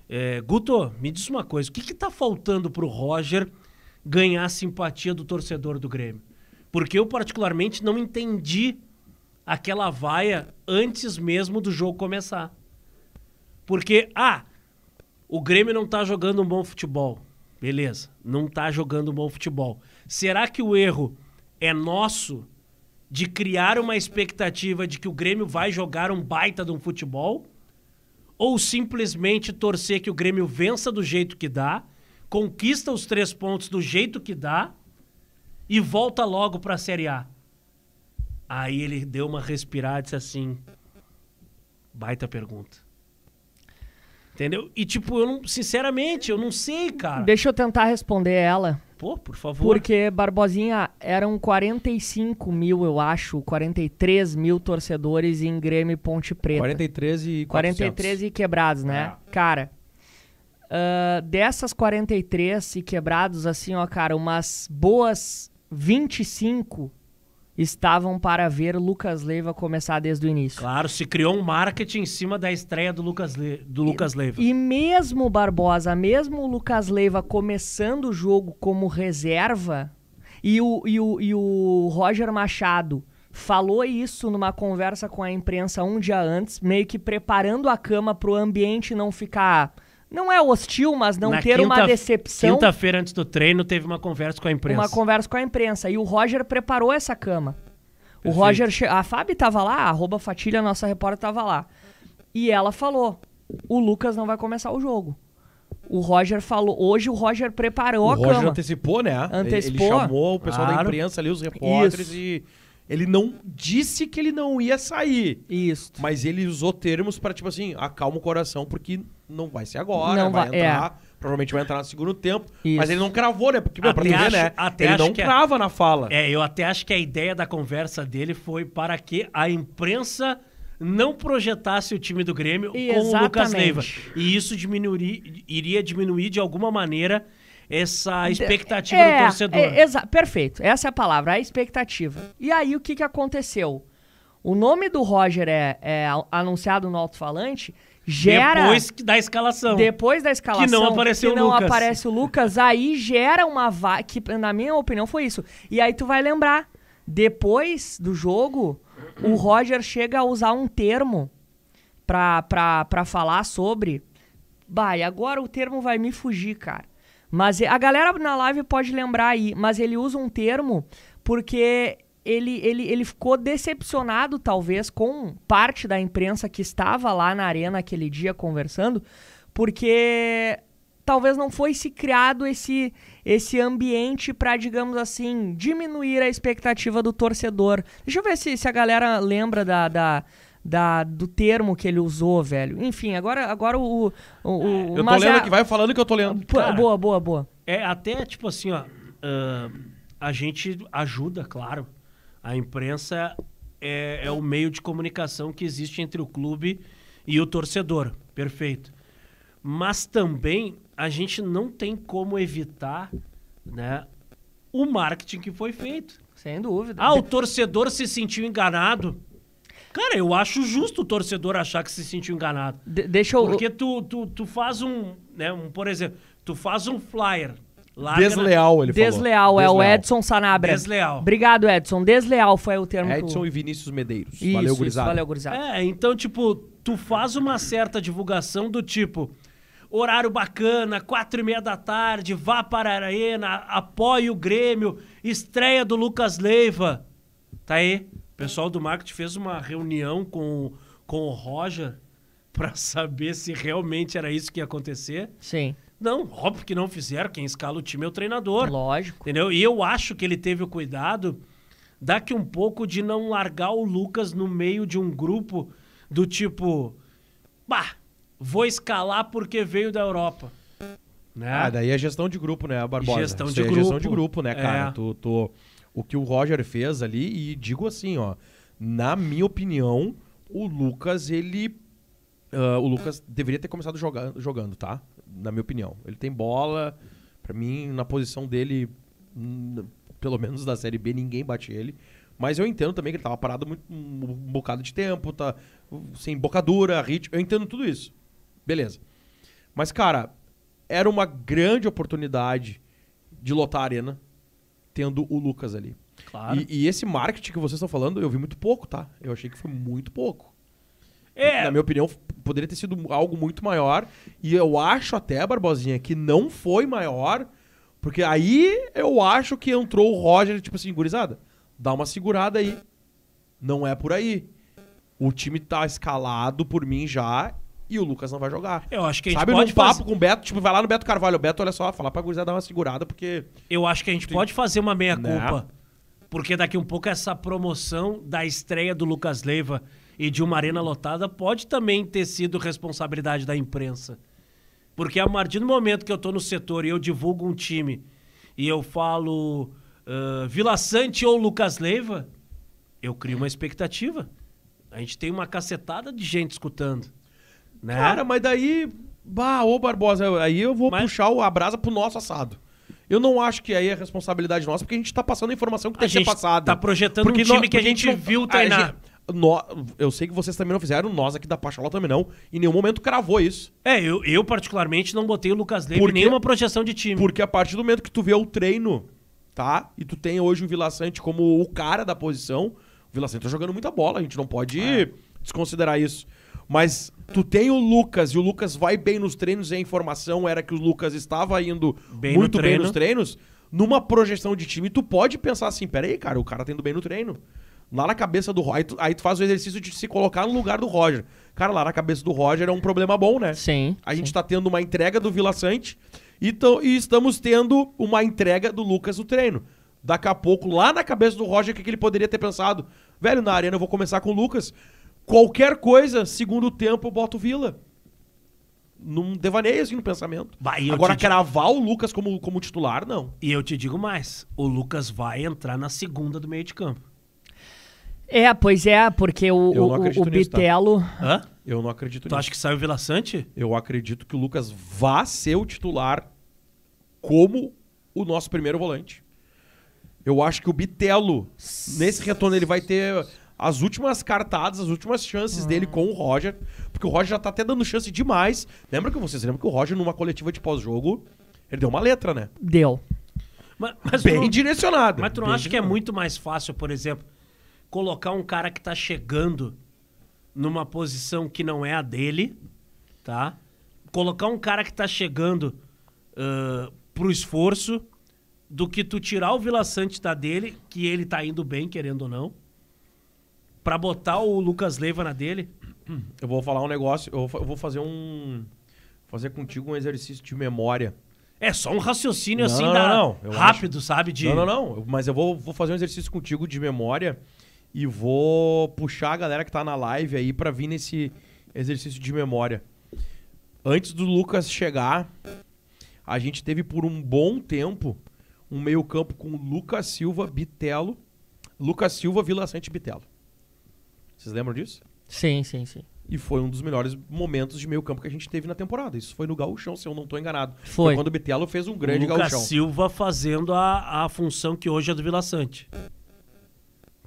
É, Guto, me diz uma coisa. O que está faltando para o Roger ganhar a simpatia do torcedor do Grêmio? Porque eu, particularmente, não entendi aquela vaia antes mesmo do jogo começar. Porque, ah, o Grêmio não está jogando um bom futebol. Beleza, não está jogando bom futebol. Será que o erro é nosso de criar uma expectativa de que o Grêmio vai jogar um baita de um futebol? Ou simplesmente torcer que o Grêmio vença do jeito que dá, conquista os três pontos do jeito que dá e volta logo para a Série A? Aí ele deu uma respirada e disse assim: baita pergunta. Entendeu? E, tipo, eu não, sinceramente, eu não sei, cara. Deixa eu tentar responder ela. Pô, por favor. Porque, Barbosinha, eram 45 mil, eu acho, 43 mil torcedores em Grêmio e Ponte Preta. 43 e 43 e quebrados, né? É. Cara, uh, dessas 43 e quebrados, assim, ó, cara, umas boas 25 estavam para ver Lucas Leiva começar desde o início. Claro, se criou um marketing em cima da estreia do Lucas, Le... do Lucas Leiva. E, e mesmo Barbosa, mesmo o Lucas Leiva começando o jogo como reserva, e o, e o, e o Roger Machado falou isso numa conversa com a imprensa um dia antes, meio que preparando a cama para o ambiente não ficar não é hostil, mas não Na ter quinta, uma decepção. Quinta-feira antes do treino teve uma conversa com a imprensa. Uma conversa com a imprensa. E o Roger preparou essa cama. Perfeito. O Roger. Che... A Fábio estava lá, a arroba Fatilha, nossa repórter, estava lá. E ela falou: o Lucas não vai começar o jogo. O Roger falou. Hoje o Roger preparou o a Roger cama. O Roger antecipou, né? Antecipou. Ele, ele chamou o pessoal claro. da imprensa ali, os repórteres Isso. e. Ele não disse que ele não ia sair. Isso. Mas ele usou termos para, tipo assim, acalma o coração, porque não vai ser agora, não vai, vai entrar. É. Provavelmente vai entrar no segundo tempo. Isso. Mas ele não cravou, né? Porque, meu, pra tu ver, né? Até ele não crava na fala. É, eu até acho que a ideia da conversa dele foi para que a imprensa não projetasse o time do Grêmio com o Lucas Neiva E isso diminuir, iria diminuir de alguma maneira essa é, expectativa é, do torcedor. É, é, perfeito, essa é a palavra, a expectativa. E aí o que, que aconteceu? O nome do Roger é, é anunciado no alto-falante gera. Depois da escalação. Depois da escalação. Que não apareceu que não Lucas. aparece o Lucas, aí gera uma va Que, na minha opinião, foi isso. E aí tu vai lembrar. Depois do jogo, o Roger chega a usar um termo pra, pra, pra falar sobre. vai agora o termo vai me fugir, cara. Mas a galera na live pode lembrar aí, mas ele usa um termo porque ele, ele, ele ficou decepcionado, talvez, com parte da imprensa que estava lá na arena aquele dia conversando, porque talvez não foi se criado esse, esse ambiente para, digamos assim, diminuir a expectativa do torcedor. Deixa eu ver se, se a galera lembra da, da da, do termo que ele usou, velho. Enfim, agora, agora o. o, o é, eu tô lendo é... que vai falando que eu tô lendo. Cara, boa, boa, boa. É até tipo assim, ó. Uh, a gente ajuda, claro. A imprensa é, é, o meio de comunicação que existe entre o clube e o torcedor. Perfeito. Mas também a gente não tem como evitar né, o marketing que foi feito. Sem dúvida. Ah, o torcedor se sentiu enganado. Cara, eu acho justo o torcedor achar que se sentiu enganado. De deixa eu... Porque tu, tu, tu faz um, né, um, por exemplo, tu faz um flyer Larga desleal, na... ele desleal, falou. Desleal, é o Edson Sanabre Desleal. Obrigado, Edson. Desleal foi o termo. Edson e Vinícius Medeiros. Isso, valeu, gurizada. valeu, gurizada. É, então, tipo, tu faz uma certa divulgação do tipo... Horário bacana, quatro e meia da tarde, vá para a arena, apoie o Grêmio, estreia do Lucas Leiva. Tá aí. O pessoal do marketing fez uma reunião com, com o Roger para saber se realmente era isso que ia acontecer. Sim. Não, óbvio que não fizeram. Quem escala o time é o treinador. Lógico. Entendeu? E eu acho que ele teve o cuidado daqui um pouco de não largar o Lucas no meio de um grupo do tipo, bah, vou escalar porque veio da Europa. Né? Ah, daí é gestão de grupo, né, Barbosa? Gestão Isso de é grupo. gestão de grupo, né, cara? É. Tu, tu, o que o Roger fez ali, e digo assim, ó, na minha opinião, o Lucas, ele. Uh, o Lucas deveria ter começado joga jogando, tá? na minha opinião. Ele tem bola, para mim, na posição dele, pelo menos da Série B, ninguém bate ele. Mas eu entendo também que ele tava parado muito, um bocado de tempo, tá sem bocadura, ritmo. Eu entendo tudo isso. Beleza. Mas, cara, era uma grande oportunidade de lotar a arena tendo o Lucas ali. Claro. E, e esse marketing que vocês estão falando, eu vi muito pouco, tá? Eu achei que foi muito pouco. É. Na minha opinião, poderia ter sido algo muito maior. E eu acho até, Barbosinha, que não foi maior. Porque aí eu acho que entrou o Roger, tipo assim, gurizada, dá uma segurada aí. Não é por aí. O time tá escalado por mim já e o Lucas não vai jogar. Eu acho que a gente Sabe, pode um papo fazer... com o Beto, tipo, vai lá no Beto Carvalho, Beto, olha só, falar pra gurizada dar uma segurada, porque... Eu acho que a gente tem... pode fazer uma meia-culpa. Né? Porque daqui um pouco essa promoção da estreia do Lucas Leiva e de uma arena lotada pode também ter sido responsabilidade da imprensa. Porque a partir do momento que eu estou no setor e eu divulgo um time e eu falo uh, Vila Sante ou Lucas Leiva, eu crio uma expectativa. A gente tem uma cacetada de gente escutando. Né? Cara, mas daí. Bah, ô Barbosa, aí eu vou mas... puxar a brasa pro nosso assado. Eu não acho que aí é responsabilidade nossa, porque a gente tá passando a informação que a tem que ser passada. Tá projetando porque um time nós, que a gente, não viu treinar. A gente, no, eu sei que vocês também não fizeram, nós aqui da Pachaló também não. Em nenhum momento cravou isso. É, eu, eu particularmente não botei o Lucas Leiva em nenhuma projeção de time. Porque a partir do momento que tu vê o treino, tá? E tu tem hoje o Vila Sante como o cara da posição, o Vila Sante tá jogando muita bola, a gente não pode é. desconsiderar isso. Mas tu tem o Lucas e o Lucas vai bem nos treinos e a informação era que o Lucas estava indo bem muito no bem nos treinos. Numa projeção de time, tu pode pensar assim: peraí, cara, o cara tá indo bem no treino lá na cabeça do Roger. Aí, tu, faz o exercício de se colocar no lugar do Roger. Cara, lá na cabeça do Roger é um problema bom, né? Sim. A sim. gente tá tendo uma entrega do Vila Sante e, e estamos tendo uma entrega do Lucas no treino. Daqui a pouco, lá na cabeça do Roger, o que, que ele poderia ter pensado? Velho, na arena eu vou começar com o Lucas. Qualquer coisa, segundo tempo, eu boto Vila não devaneio assim no pensamento. Vai, Agora, cravar digo... o Lucas como, como titular, não. E eu te digo mais: o Lucas vai entrar na segunda do meio de campo. É, pois é, porque o, Eu não o, nisso, tá? Bitelo. Hã? Eu não acredito Tu nisso. acha que sai o Vila Sante? Eu acredito que o Lucas vá ser o titular como o nosso primeiro volante. Eu acho que o Bitelo, nesse retorno, ele vai ter as últimas cartadas, as últimas chances dele com o Roger. Porque o Roger já tá até dando chance demais. Lembra que vocês lembram que o Roger, numa coletiva de pós-jogo, ele deu uma letra, né? Deu. Mas, mas Bem não- Mas tu não Bem acha que é muito mais fácil, por exemplo, colocar um cara que está chegando numa posição que não é a dele, tá? Colocar um cara que está chegando uh, pro esforço do que tu tirar o Vila Sante da dele, que ele tá indo bem, querendo ou não, para botar o Lucas Leiva na dele. Eu vou falar um negócio, eu vou fazer um. Fazer contigo um exercício de memória. É só um raciocínio não, assim, não, da, não, rápido, acho... sabe? De... Não, não, não. Mas eu vou, vou fazer um exercício contigo de memória e vou puxar a galera que tá na live aí para vir nesse exercício de memória. Antes do Lucas chegar, a gente teve por um bom tempo um meio-campo com Lucas Silva, Bitelo, Lucas Silva, Vila Sante Bitelo. Vocês lembram disso? Sim, sim, sim. E foi um dos melhores momentos de meio campo que a gente teve na temporada. Isso foi no Gauchão, se eu não estou enganado. Foi. foi. quando o Bitelo fez um grande o Lucas Gauchão. Lucas Silva fazendo a, a função que hoje é do Vila Sante.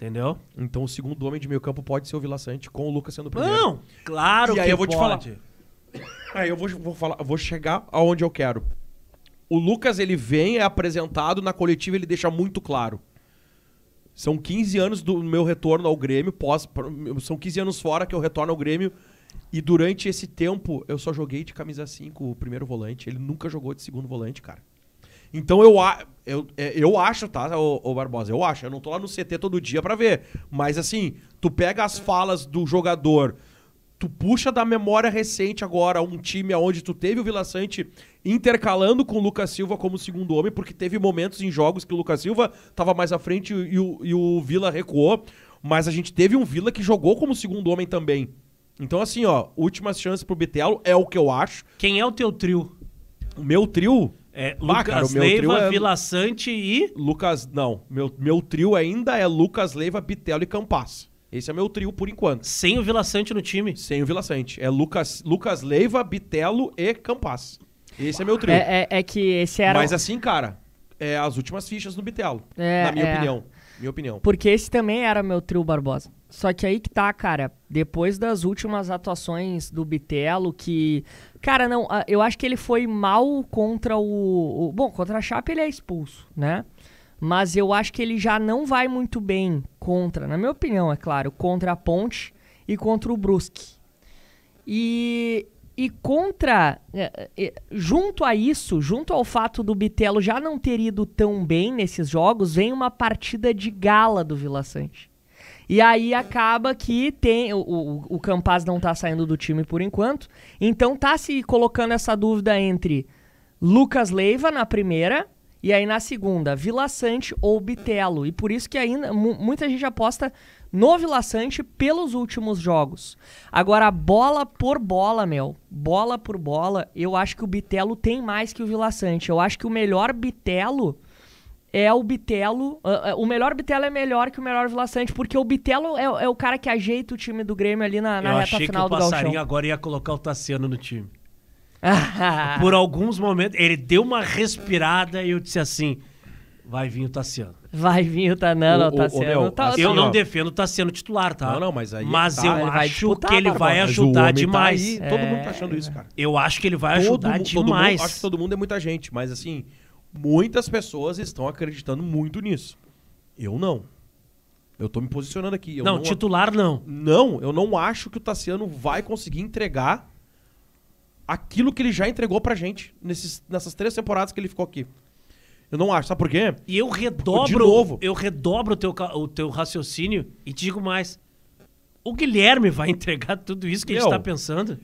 Entendeu? Então o segundo homem de meio campo pode ser o Vila Sante com o Lucas sendo o primeiro. Não, claro e que aí eu vou pode. te falar. Aí eu vou, vou falar, vou chegar aonde eu quero. O Lucas ele vem, é apresentado, na coletiva ele deixa muito claro. São 15 anos do meu retorno ao Grêmio, pós, são 15 anos fora que eu retorno ao Grêmio. E durante esse tempo, eu só joguei de camisa 5 o primeiro volante. Ele nunca jogou de segundo volante, cara. Então eu, eu, é, eu acho, tá, ô, ô, Barbosa? Eu acho. Eu não tô lá no CT todo dia para ver. Mas assim, tu pega as falas do jogador, tu puxa da memória recente agora um time onde tu teve o Vila Sante intercalando com o Lucas Silva como segundo homem, porque teve momentos em jogos que o Lucas Silva tava mais à frente e, o, e o Vila recuou. Mas a gente teve um Vila que jogou como segundo homem também. Então, assim, ó, últimas chances pro Bitelo é o que eu acho. Quem é o teu trio? O meu trio? É, Lucas Leiva, é... Vila Sante e. Lucas. Não, meu, meu trio ainda é Lucas Leiva, Bitelo e Campas. Esse é meu trio por enquanto. Sem o Vila Sante no time? Sem o Vila Sante. É Lucas, Lucas Leiva, Bitelo e Campas. Esse é meu trio. É, é, é que esse era. Mas assim, cara, é as últimas fichas do Bitelo, é, na minha é. opinião. Minha opinião. Porque esse também era meu trio Barbosa. Só que aí que tá, cara. Depois das últimas atuações do Bitelo, que. Cara, não, eu acho que ele foi mal contra o. o bom, contra a Chapa ele é expulso, né? Mas eu acho que ele já não vai muito bem contra, na minha opinião, é claro, contra a Ponte e contra o Brusque. E e contra, eh, eh, eh, junto a isso, junto ao fato do Bitelo já não ter ido tão bem nesses jogos, vem uma partida de gala do Vila Sante. E aí acaba que tem o, o, o Campaz não está saindo do time por enquanto, então tá se colocando essa dúvida entre Lucas Leiva na primeira e aí na segunda, Vila Sante ou Bitelo. E por isso que ainda muita gente aposta no Vila Sante pelos últimos jogos. Agora, bola por bola, meu, bola por bola, eu acho que o Bitelo tem mais que o Vila Sante. Eu acho que o melhor Bitelo é o Bitelo. Uh, o melhor Bitelo é melhor que o melhor Vila Sante, porque o Bitelo é, é, o cara que ajeita o time do Grêmio ali na, na reta final do Galchão. Eu achei que o passarinho agora ia colocar o Tassiano no time. Por alguns momentos, ele deu uma respirada e eu disse assim, vai vir o Tassiano. Vai vir o Tanano, o, o Tassiano. Meu, tá, assim, assim, eu não ó, defendo o Tassiano titular, tá? Não, não, mas aí. Mas tá, eu acho que ele vai ajudar tá demais. todo mundo tá achando é. isso, cara. Eu acho que ele vai ajudar demais. acho que todo mundo é muita gente, mas assim, muitas pessoas estão acreditando muito nisso. Eu não. Eu tô me posicionando aqui. Não, não, titular não. Não, eu não acho que o Tassiano vai conseguir entregar aquilo que ele já entregou pra gente nesses, nessas três temporadas que ele ficou aqui. Eu não acho. Sabe por quê? E eu redobro, de novo. eu redobro o teu, o teu raciocínio e te digo mais. O Guilherme vai entregar tudo isso que Meu, a gente tá pensando?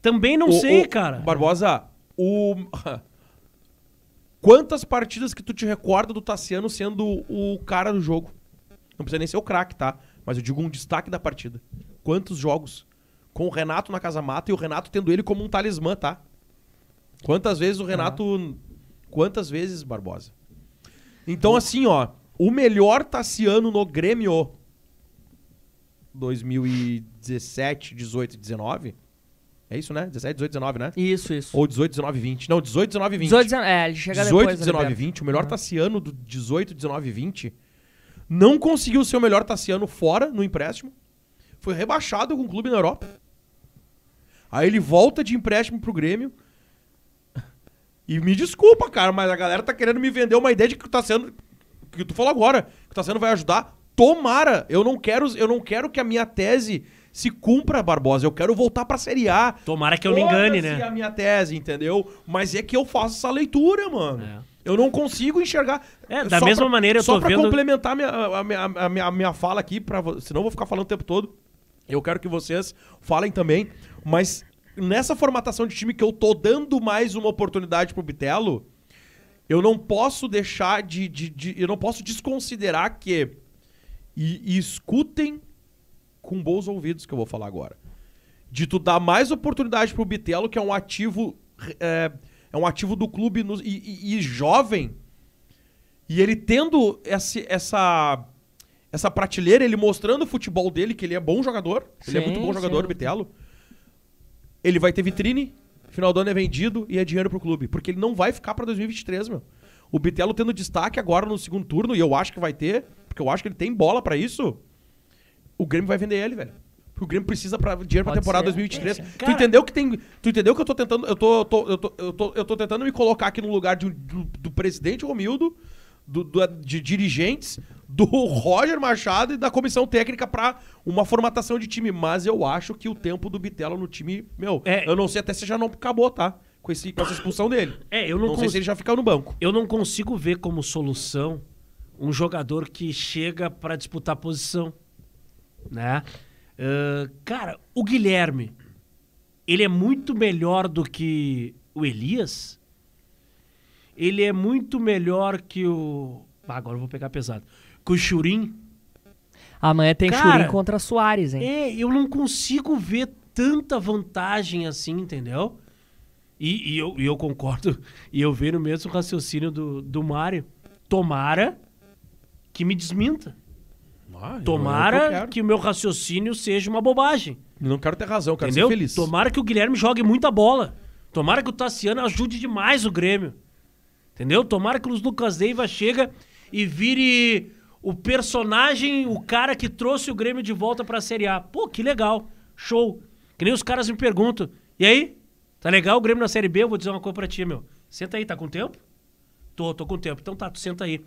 Também não o, sei, o, cara. Barbosa, o Quantas partidas que tu te recorda do Tassiano sendo o cara do jogo? Não precisa nem ser o craque, tá? Mas eu digo um destaque da partida. Quantos jogos? Com o Renato na casa mata e o Renato tendo ele como um talismã, tá? Quantas vezes o tá. Renato Quantas vezes, Barbosa? Então, assim, ó, o melhor Tassiano no Grêmio 2017, 18 19. É isso, né? 17, 18, 19, né? Isso, isso. Ou 18, 19, 20. Não, 18, 19, 20. 18, 19, é, ele chega 18, depois 19, 20. O melhor uhum. Tassiano do 18, 19, 20 não conseguiu ser o melhor Tassiano fora no empréstimo. Foi rebaixado com o clube na Europa. Aí ele volta de empréstimo pro Grêmio. E me desculpa, cara, mas a galera tá querendo me vender uma ideia de que tá sendo. Que tu falou agora, que tá sendo vai ajudar. Tomara! Eu não quero, eu não quero que a minha tese se cumpra, Barbosa. Eu quero voltar pra Série A. Tomara que eu me engane, né? a minha tese, entendeu? Mas é que eu faço essa leitura, mano. É. Eu não consigo enxergar. É, da só mesma pra, maneira eu só tô Só pra complementar a minha, a, minha, a, minha, a minha fala aqui, pra, senão eu vou ficar falando o tempo todo. Eu quero que vocês falem também. Mas nessa formatação de time que eu tô dando mais uma oportunidade pro Bitelo, eu não posso deixar de, de, de Eu não posso desconsiderar que. E, e, escutem com bons ouvidos que eu vou falar agora. De tu dar mais oportunidade pro Bitelo, que é um ativo. É, é um ativo do clube no, e, e, e, jovem. E ele tendo essa essa. Essa prateleira, ele mostrando o futebol dele, que ele é bom jogador. Sim, ele é muito bom jogador, sim. Bitelo ele vai ter vitrine, final do ano é vendido e é dinheiro pro clube. Porque ele não vai ficar pra 2023, meu. O Bitelo tendo destaque agora no segundo turno, e eu acho que vai ter, porque eu acho que ele tem bola para isso. O Grêmio vai vender ele, velho. Porque o Grêmio precisa pra, dinheiro Pode pra temporada ser. 2023. É, cara, tu entendeu que tem. Tu entendeu que eu tô tentando. Eu tô, tô, eu tô, eu tô, eu tô tentando me colocar aqui no lugar de, do, do presidente Romildo, do, do, de dirigentes, do Roger Machado e da comissão técnica para uma formatação de time. Mas eu acho que o tempo do Bittella no time, meu, é, eu não sei até se já não acabou, tá? Com, esse, com essa expulsão dele. É, eu não, não sei se ele já ficou no banco. Eu não consigo ver como solução um jogador que chega para disputar posição, né? Uh, cara, o Guilherme, ele é muito melhor do que o Elias. Ele é muito melhor que o. Ah, agora eu vou pegar pesado com o Churim. Amanhã tem Cara, Churim contra Soares, hein? É, eu não consigo ver tanta vantagem assim, entendeu? E, e eu, e eu concordo, e eu vejo mesmo o raciocínio do, do Mário. Tomara que me desminta. Ah, Tomara que, que, o meu raciocínio seja uma bobagem. Não quero ter razão, quero Entendeu? ser feliz. Tomara que o Guilherme jogue muita bola. Tomara que o Tassiano ajude demais o Grêmio. Entendeu? Tomara que o Lucas Leiva chega e vire o personagem, o cara que trouxe o Grêmio de volta pra Série A. Pô, que legal. Show. Que nem os caras me perguntam. E aí? Tá legal o Grêmio na Série B? Eu vou dizer uma coisa pra ti, meu. Senta aí, tá com tempo? Tô, tô com tempo. Então tá, tu senta aí.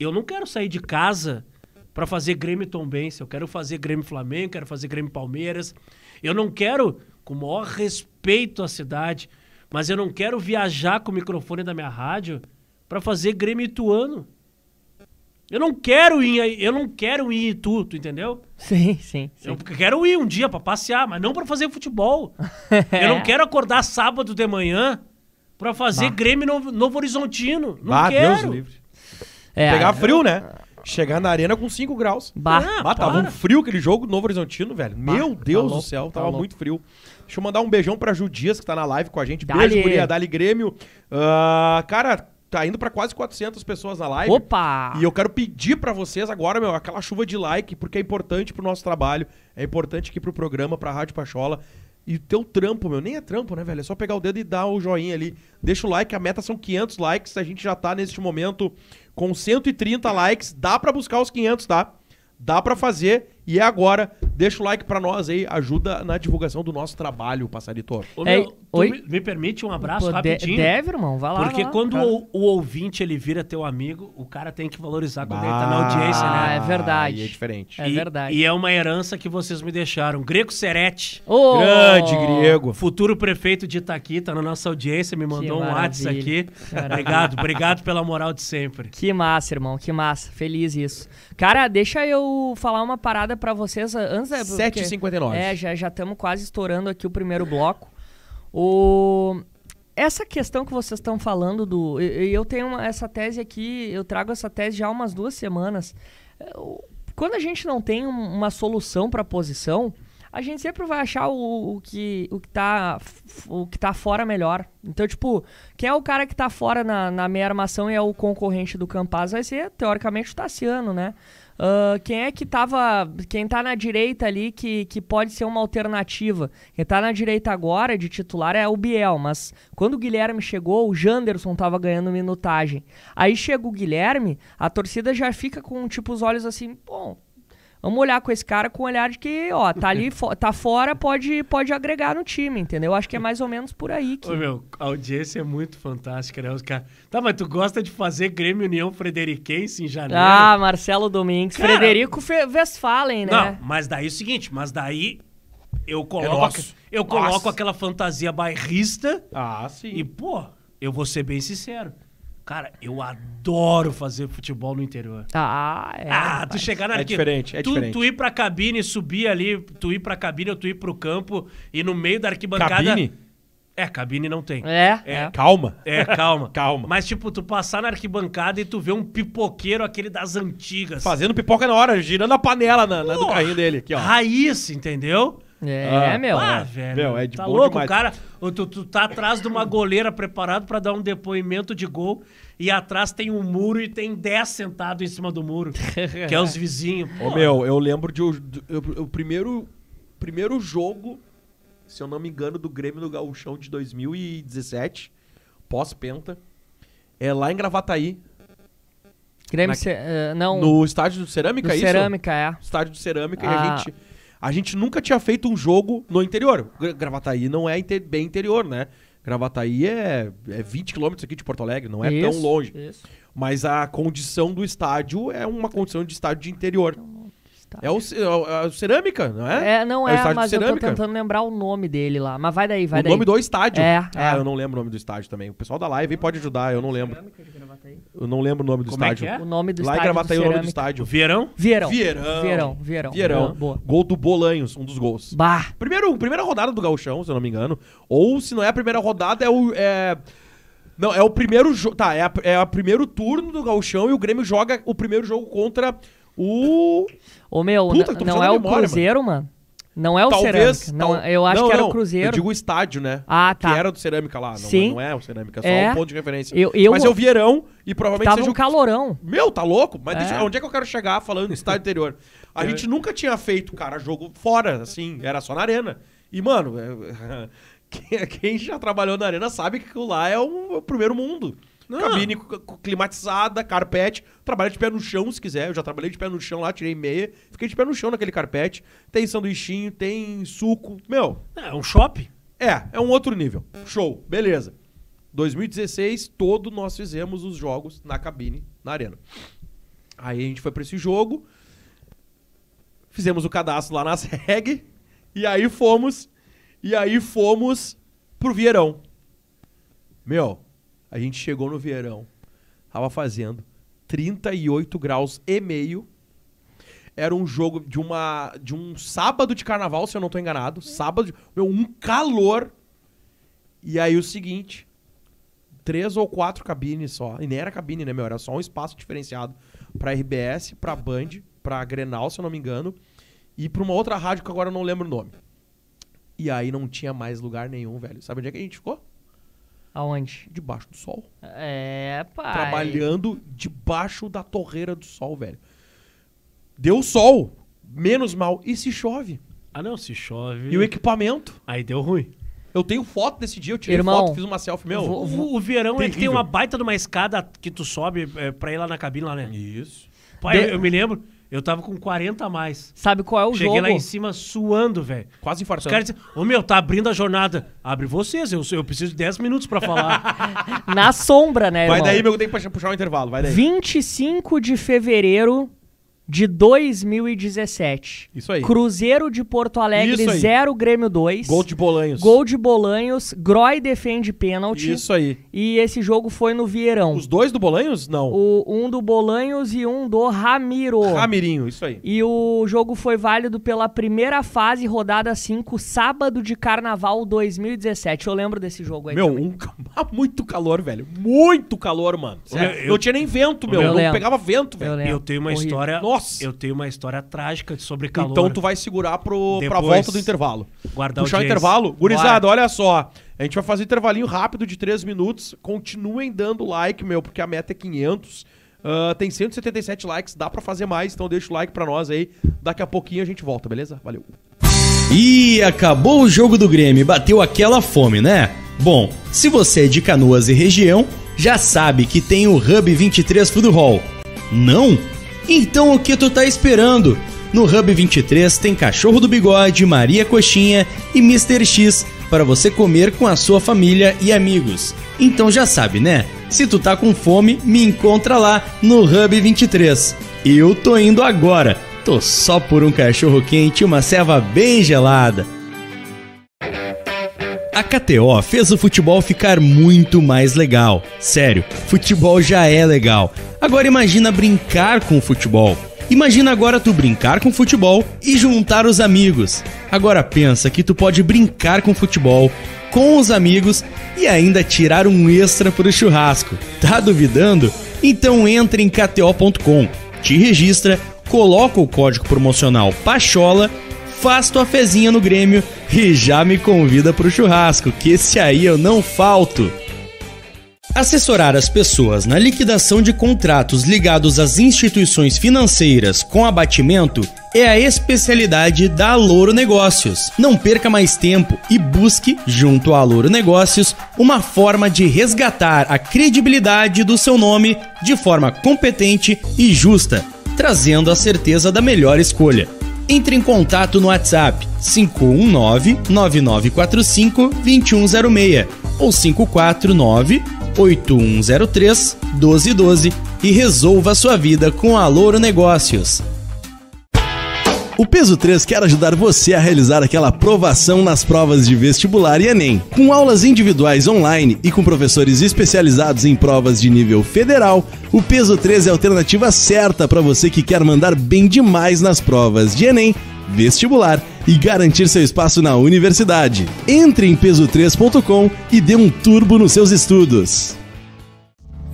Eu não quero sair de casa para fazer Grêmio Tombense. Eu quero fazer Grêmio Flamengo, quero fazer Grêmio Palmeiras. Eu não quero, com o maior respeito à cidade, mas eu não quero viajar com o microfone da minha rádio para fazer Grêmio Ituano. Eu não quero ir, eu não quero ir tu, tu entendeu? Sim, sim, sim. Eu quero ir um dia para passear, mas não para fazer futebol. é. Eu não é. quero acordar sábado de manhã para fazer bah. Grêmio Novo, Novo Horizontino. Não bah, quero. Deus livre. É, Pegar frio, né? Chegar na arena com 5 graus. Bah, ah, bah tava um frio aquele jogo Novo Horizontino, velho. Bah, Meu tá Deus tá louco, do céu, tava muito frio. Deixa eu mandar um beijão pra Judias que tá na live com a gente. Dali. Beijo, guria, Dali Grêmio. Uh, cara, Tá indo para quase 400 pessoas na live. Opa! E eu quero pedir para vocês agora, meu, aquela chuva de like, porque é importante pro nosso trabalho, é importante aqui pro programa, pra Rádio Pachola. E teu trampo, meu, nem é trampo, né, velho? É só pegar o dedo e dar o joinha ali. Deixa o like, a meta são 500 likes, a gente já tá neste momento com 130 likes. Dá para buscar os 500, tá? Dá para fazer e é agora. Deixa o like para nós aí, ajuda na divulgação do nosso trabalho, Passarito. Ô, é, meu, Ei, oi? Me, me, permite um abraço Pô, rapidinho? Deve, irmão, vai lá. Porque vai lá, quando tá. o, o, ouvinte ele vira teu amigo, o cara tem que valorizar quando ah, ele tá na audiência, né? É verdade. E é diferente. É e, verdade. E é uma herança que vocês me deixaram. Greco Serete. Oh! Grande grego. Futuro prefeito de Itaqui, tá na nossa audiência, me mandou um WhatsApp aqui. Obrigado, obrigado pela moral de sempre. Que massa, irmão, que massa. Feliz isso. Cara, deixa eu falar uma parada para vocês. Antes da, né, 7h59. É, já estamos quase estourando aqui o primeiro bloco. O, essa questão que vocês estão falando do. Eu, tenho uma, essa tese aqui, eu trago essa tese já há umas duas semanas. É, quando a gente não tem uma solução para a posição, a gente sempre vai achar o, o, que, o, que tá o que tá fora melhor. Então, tipo, quem é o cara que está fora na, na meia armação e é o concorrente do Campaz vai ser, teoricamente, o Tassiano, né? Uh, quem é que tava. Quem tá na direita ali que, que pode ser uma alternativa? Quem tá na direita agora de titular é o Biel, mas quando o Guilherme chegou, o Janderson tava ganhando minutagem. Aí chega o Guilherme, a torcida já fica com tipo os olhos assim, bom, Vamos olhar com esse cara com o olhar de que, ó, tá ali, fo tá fora, pode, pode agregar no time, entendeu? Acho que é mais ou menos por aí. Que... Ô, meu, a audiência é muito fantástica, né? Os cara Tá, mas tu gosta de fazer Grêmio União Frederiquense em janeiro? Ah, Marcelo Domingues. Cara... Frederico Fe Westphalen, né? Não, mas daí é o seguinte, mas daí eu coloco, é eu coloco Nossa. aquela fantasia bairrista. Ah, sim. E, pô, eu vou ser bem sincero. Cara, eu adoro fazer futebol no interior. Ah, é. Ah, tu chegar na É diferente, é tu, diferente. Tu ir pra cabine, subir ali, tu ir pra cabine ou tu ir pro campo e no meio da arquibancada. Cabine? É, cabine não tem. É, é. é. Calma. É, calma. calma. Mas, tipo, tu passar na arquibancada e tu vê um pipoqueiro, aquele das antigas. Fazendo pipoca na hora, girando a panela na, na do carrinho dele. Aqui, ó. Raiz, entendeu? É, ah, meu. Ah, velho. Meu, é de tá louco, demais. cara. Tu, tu tá atrás de uma goleira preparado para dar um depoimento de gol e atrás tem um muro e tem 10 sentados em cima do muro, que é os vizinhos. Ô, meu, eu lembro de, o primeiro, primeiro jogo, se eu não me engano, do Grêmio do Gauchão de 2017, pós-penta, é lá em Gravataí. Grêmio, na, uh, não. No estádio do Cerâmica, do é isso? Cerâmica, é. Estádio do Cerâmica, ah. e a ah. gente a gente nunca tinha feito um jogo no interior. Gravataí não é inter, bem interior, né? Gravataí é, é 20 quilômetros aqui de Porto Alegre, não é isso, tão longe. Isso. Mas a condição do estádio é uma condição de estádio de interior. Então, Tá. É, é o, é o Cerâmica, não é? É, não é, é mas eu tô tentando lembrar o nome dele lá. Mas vai daí, vai o daí. O nome do estádio. É, ah, é. eu não lembro o nome do estádio também. O pessoal da live pode ajudar, eu não lembro. Eu não lembro o nome do Como é estádio. É é? O nome do lá estádio. Lá em aí é o nome do estádio. Vierão? Vierão. Vierão. Vierão. Vierão. Vierão. Boa. Gol do Bolanhos, um dos gols. Bah. Primeiro, primeira rodada do Gauchão, se eu não me engano. Ou se não é a primeira rodada, é o... É... Não, é o primeiro jogo. Tá, é, é o primeiro turno do Gauchão e o Grêmio joga o primeiro jogo contra o. Ô, meu, Puta, não é o Cruzeiro, mano. mano. Não é o Talvez, Cerâmica. Tal... Não, eu acho não, que era não. o Cruzeiro. Eu digo o estádio, né? Ah, tá. Que era do Cerâmica lá. Não, Sim. não é o Cerâmica, é só um é. ponto de referência. Eu, eu... Mas é o Vieirão e provavelmente tava seja... um calorão. Meu, tá louco? Mas é. Deixa... onde é que eu quero chegar falando estádio interior? A gente nunca tinha feito, cara, jogo fora, assim. Era só na arena. E, mano... Quem já trabalhou na arena sabe que lá é o primeiro mundo. Não. Cabine climatizada, carpete. Trabalha de pé no chão, se quiser. Eu já trabalhei de pé no chão lá, tirei meia. Fiquei de pé no chão naquele carpete. Tem sanduichinho, tem suco. Meu. É, é um shopping? É, é um outro nível. Show, beleza. 2016, todo nós fizemos os jogos na cabine, na arena. Aí a gente foi para esse jogo, fizemos o cadastro lá na SEG, e aí fomos, e aí fomos pro Vieirão. Meu, a gente chegou no verão, tava fazendo 38 graus e meio. Era um jogo de uma de um sábado de carnaval, se eu não tô enganado, sábado, de, meu, um calor. E aí o seguinte, três ou quatro cabines só, e nem era cabine, né, meu, era só um espaço diferenciado para RBS, para Band, para Grenal, se eu não me engano, e para uma outra rádio que agora eu não lembro o nome. E aí não tinha mais lugar nenhum, velho. Sabe onde é que a gente ficou? Aonde? Debaixo do sol. É, pai. Trabalhando debaixo da torreira do sol, velho. Deu sol, menos mal, e se chove. Ah, não, se chove. E o equipamento? Aí deu ruim. Eu tenho foto desse dia, eu tirei Irmão, foto, fiz uma selfie meu. o, verão terrível. é que tem uma baita de uma escada que tu sobe é, pra ir lá na cabine lá, né? Isso. Pai, de... eu me lembro. Eu tava com 40 a mais. Sabe qual é o Cheguei jogo? Cheguei lá em cima suando, velho. Quase infartando. Cara, caras ô meu, tá abrindo a jornada. Abre vocês, eu, eu preciso de 10 minutos para falar. Na sombra, né, Vai daí, meu, tem que puxar o um intervalo, vai daí. 25 de fevereiro de 2017. Isso aí. Cruzeiro de Porto Alegre 0, Grêmio 2. Gol de Bolanhos. Gol de Bolanhos. Groy defende pênalti. Isso aí. E esse jogo foi no Vieirão. Os dois do Bolanhos? Não. O, um do Bolanhos e um do Ramiro. Ramirinho, isso aí. E o jogo foi válido pela primeira fase, rodada 5, sábado de Carnaval 2017. Eu lembro desse jogo aí Meu, um, ah, muito calor, velho. Muito calor, mano. Eu, eu, não tinha nem vento, meu. Eu, eu não lembro. pegava vento, velho. Eu, eu tenho uma Corrido. história... Nossa, eu tenho uma história trágica sobre calor. Então tu vai segurar pro, Depois, pra volta do intervalo. Guardar Puxar o intervalo. Gurizada, olha só. A gente vai fazer um intervalinho rápido de 3 minutos. Continuem dando like, meu, porque a meta é 500. Uh, ah, tem 177 likes, dá para fazer mais, então deixa o like pra nós aí. Daqui a pouquinho a gente volta, beleza? Valeu. E acabou o jogo do Grêmio, bateu aquela fome, né? Bom, se você é de Canoas e região, já sabe que tem o Hub 23 Food Hall. Não? Então o que tu tá esperando? No Hub 23 tem Cachorro do Bigode, Maria Coxinha e Mr. X para você comer com a sua família e amigos. Então já sabe, né? Se tu tá com fome, me encontra lá no Hub 23. Eu tô indo agora. Tô só por um cachorro quente e uma serva bem gelada. A KTO fez o futebol ficar muito mais legal. Sério, futebol já é legal. Agora imagina brincar com o futebol. Imagina agora tu brincar com futebol e juntar os amigos. Agora pensa que tu pode brincar com futebol, com os amigos e ainda tirar um extra pro churrasco. Tá duvidando? Então entra em kto.com, te registra, coloca o código promocional PACHOLA faz tua fezinha no Grêmio e já me convida pro churrasco, que esse aí eu não falto. Assessorar as pessoas na liquidação de contratos ligados às instituições financeiras com abatimento é a especialidade da Louro Negócios. Não perca mais tempo e busque, junto à Louro Negócios, uma forma de resgatar a credibilidade do seu nome de forma competente e justa, trazendo a certeza da melhor escolha. Entre em contato no WhatsApp 519-9945-2106 ou 549-8103-1212 e resolva a sua vida com a Louro Negócios. O Peso 3 quer ajudar você a realizar aquela aprovação nas provas de vestibular e Enem. Com aulas individuais online e com professores especializados em provas de nível federal, o Peso 3 é a alternativa certa para você que quer mandar bem demais nas provas de Enem, vestibular e garantir seu espaço na universidade. Entre em peso3.com e dê um turbo nos seus estudos.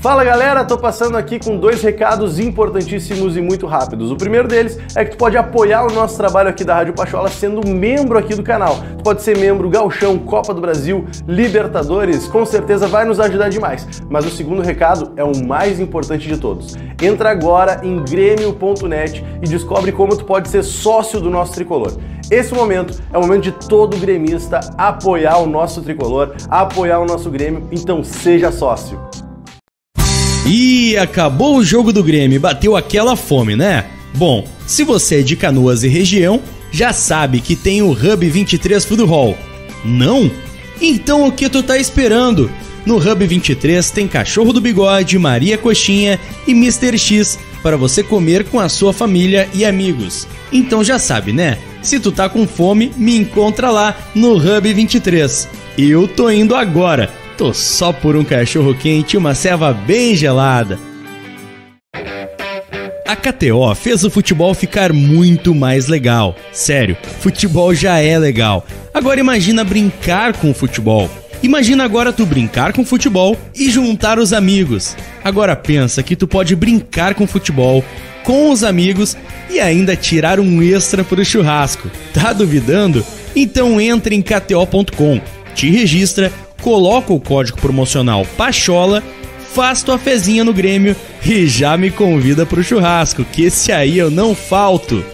Fala galera, tô passando aqui com dois recados importantíssimos e muito rápidos. O primeiro deles é que tu pode apoiar o nosso trabalho aqui da Rádio Pachola sendo membro aqui do canal. Tu pode ser membro Galchão, Copa do Brasil, Libertadores, com certeza vai nos ajudar demais. Mas o segundo recado é o mais importante de todos. Entra agora em grêmio.net e descobre como tu pode ser sócio do nosso tricolor. Esse momento é o momento de todo gremista apoiar o nosso tricolor, apoiar o nosso Grêmio, então seja sócio. E acabou o jogo do Grêmio, bateu aquela fome, né? Bom, se você é de Canoas e região, já sabe que tem o Hub 23 Food Hall. Não? Então o que tu tá esperando? No Hub 23 tem cachorro do bigode, Maria Coxinha e Mr. X para você comer com a sua família e amigos. Então já sabe, né? Se tu tá com fome, me encontra lá no Hub 23. Eu tô indo agora Tô só por um cachorro quente e uma serva bem gelada. A KTO fez o futebol ficar muito mais legal. Sério, futebol já é legal. Agora imagina brincar com o futebol. Imagina agora tu brincar com futebol e juntar os amigos. Agora pensa que tu pode brincar com futebol com os amigos e ainda tirar um extra pro churrasco. Tá duvidando? Então entra em kto.com, te registra coloca o código promocional Pachola, faz tua fezinha no Grêmio e já me convida pro churrasco, que esse aí eu não falto.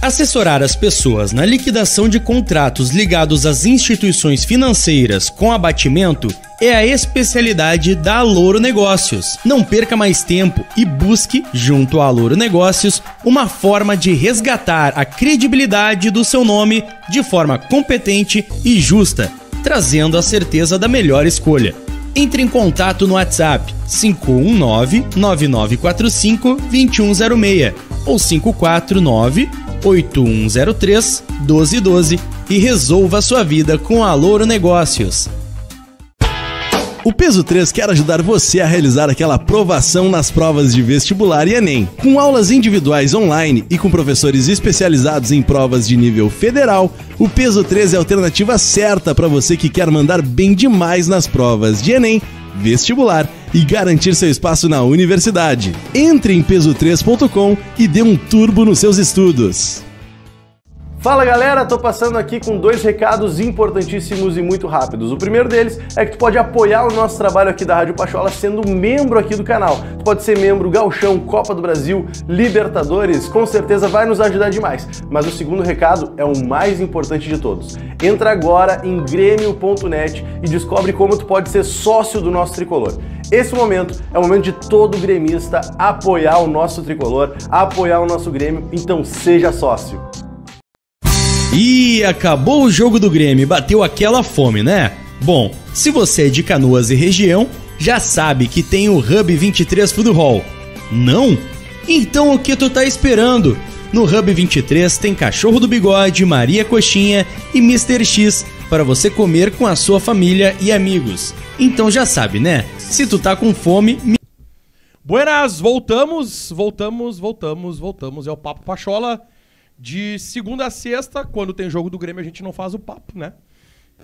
Assessorar as pessoas na liquidação de contratos ligados às instituições financeiras com abatimento é a especialidade da Louro Negócios. Não perca mais tempo e busque, junto à Louro Negócios, uma forma de resgatar a credibilidade do seu nome de forma competente e justa trazendo a certeza da melhor escolha. Entre em contato no WhatsApp 519-9945-2106 ou 549-8103-1212 e resolva a sua vida com a Louro Negócios. O Peso 3 quer ajudar você a realizar aquela aprovação nas provas de vestibular e Enem. Com aulas individuais online e com professores especializados em provas de nível federal, o Peso 3 é a alternativa certa para você que quer mandar bem demais nas provas de Enem, vestibular e garantir seu espaço na universidade. Entre em peso3.com e dê um turbo nos seus estudos. Fala galera, tô passando aqui com dois recados importantíssimos e muito rápidos. O primeiro deles é que tu pode apoiar o nosso trabalho aqui da Rádio Pachola sendo membro aqui do canal. Tu pode ser membro Galchão, Copa do Brasil, Libertadores, com certeza vai nos ajudar demais. Mas o segundo recado é o mais importante de todos. Entra agora em grêmio.net e descobre como tu pode ser sócio do nosso tricolor. Esse momento é o momento de todo gremista apoiar o nosso tricolor, apoiar o nosso Grêmio, então seja sócio. E acabou o jogo do Grêmio, bateu aquela fome, né? Bom, se você é de Canoas e região, já sabe que tem o Hub 23 Food Hall. Não? Então o que tu tá esperando? No Hub 23 tem cachorro do bigode, Maria Coxinha e Mr. X para você comer com a sua família e amigos. Então já sabe, né? Se tu tá com fome, me... Buenas, voltamos, voltamos, voltamos, voltamos. É o Papo Pachola. De segunda a sexta, quando tem jogo do Grêmio, a gente não faz o papo, né?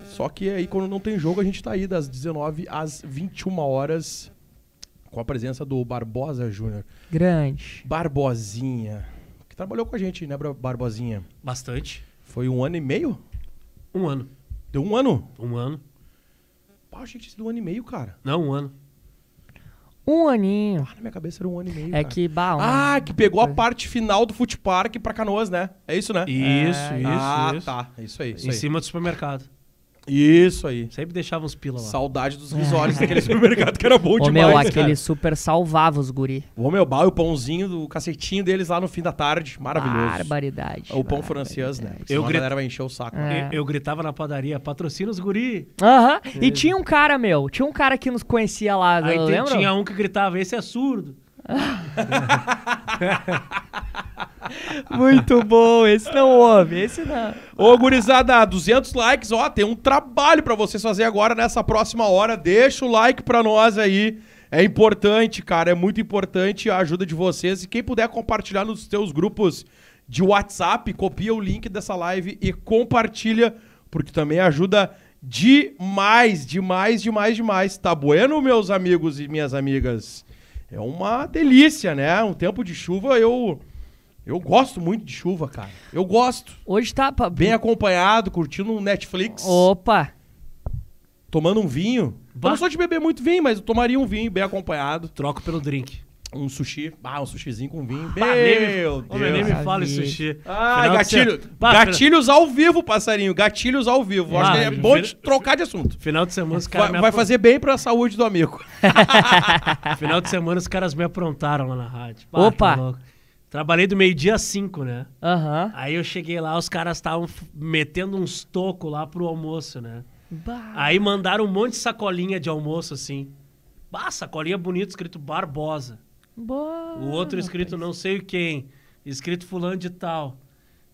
Só que aí, quando não tem jogo, a gente tá aí das 19 às 21 horas com a presença do Barbosa Júnior. Grande. Barbosinha. Que trabalhou com a gente, né, Barbosinha? Bastante. Foi um ano e meio? Um ano. Deu um ano? Um ano. Pá, achei que tinha sido um ano e meio, cara. Não, um ano. Um aninho. Ah, na minha cabeça era um ano e meio. É cara. que baú. Ah, que pegou a parte final do Foot Park pra Canoas, né? É isso, né? Isso, é, isso. Ah, isso. tá. Isso aí. Isso em aí. cima do supermercado. Isso aí. Sempre deixava os pila lá. Saudade dos risoles daquele supermercado que era bom Ô, demais. meu, aquele cara. super salvava os guri. O meu bal e o pãozinho, do cacetinho deles lá no fim da tarde. Maravilhoso. Barbaridade. O pão francês, né? eu grit... a galera vai encher o saco. É. Eu, eu, gritava na padaria, patrocina os guri. Aham. Uh -huh. E tinha um cara, meu. Tinha um cara que nos conhecia lá. Aí, lembra? Tinha um que gritava, esse é surdo. Muito bom, esse não houve, esse não. Ô, gurizada, 200 likes, ó, tem um trabalho para vocês fazer agora nessa próxima hora. Deixa o like pra nós aí. É importante, cara, é muito importante a ajuda de vocês. E quem puder compartilhar nos seus grupos de WhatsApp, copia o link dessa live e compartilha, porque também ajuda demais, demais, demais, demais. Tá bueno, meus amigos e minhas amigas? é uma delícia, né? Um tempo de chuva eu eu gosto muito de chuva, cara. Eu gosto. Hoje tá pra... bem acompanhado, curtindo um Netflix. Opa. Tomando um vinho. Bah. não sou de beber muito vinho, mas eu tomaria um vinho bem acompanhado. Troco pelo drink um sushi. Ah, um sushizinho com vinho. Ah, meu Deus. Homem, nem me fala em sushi. Ah, gatilho. gatilhos ao vivo, passarinho. Gatilhos ao vivo. Bah, Acho ah, que é bom de trocar de assunto. Final de semana os caras. Vai, vai fazer bem pra saúde do amigo. final de semana os caras me aprontaram lá na rádio. Opa! Tá Trabalhei do meio-dia às 5, né? Aham. Uhum. Aí eu cheguei lá, os caras estavam metendo uns tocos lá pro almoço, né? Bah. Aí mandaram um monte de sacolinha de almoço assim. Bah, sacolinha bonita, escrito Barbosa. Boa, o outro escrito rapaz. não sei quem, escrito fulano de tal.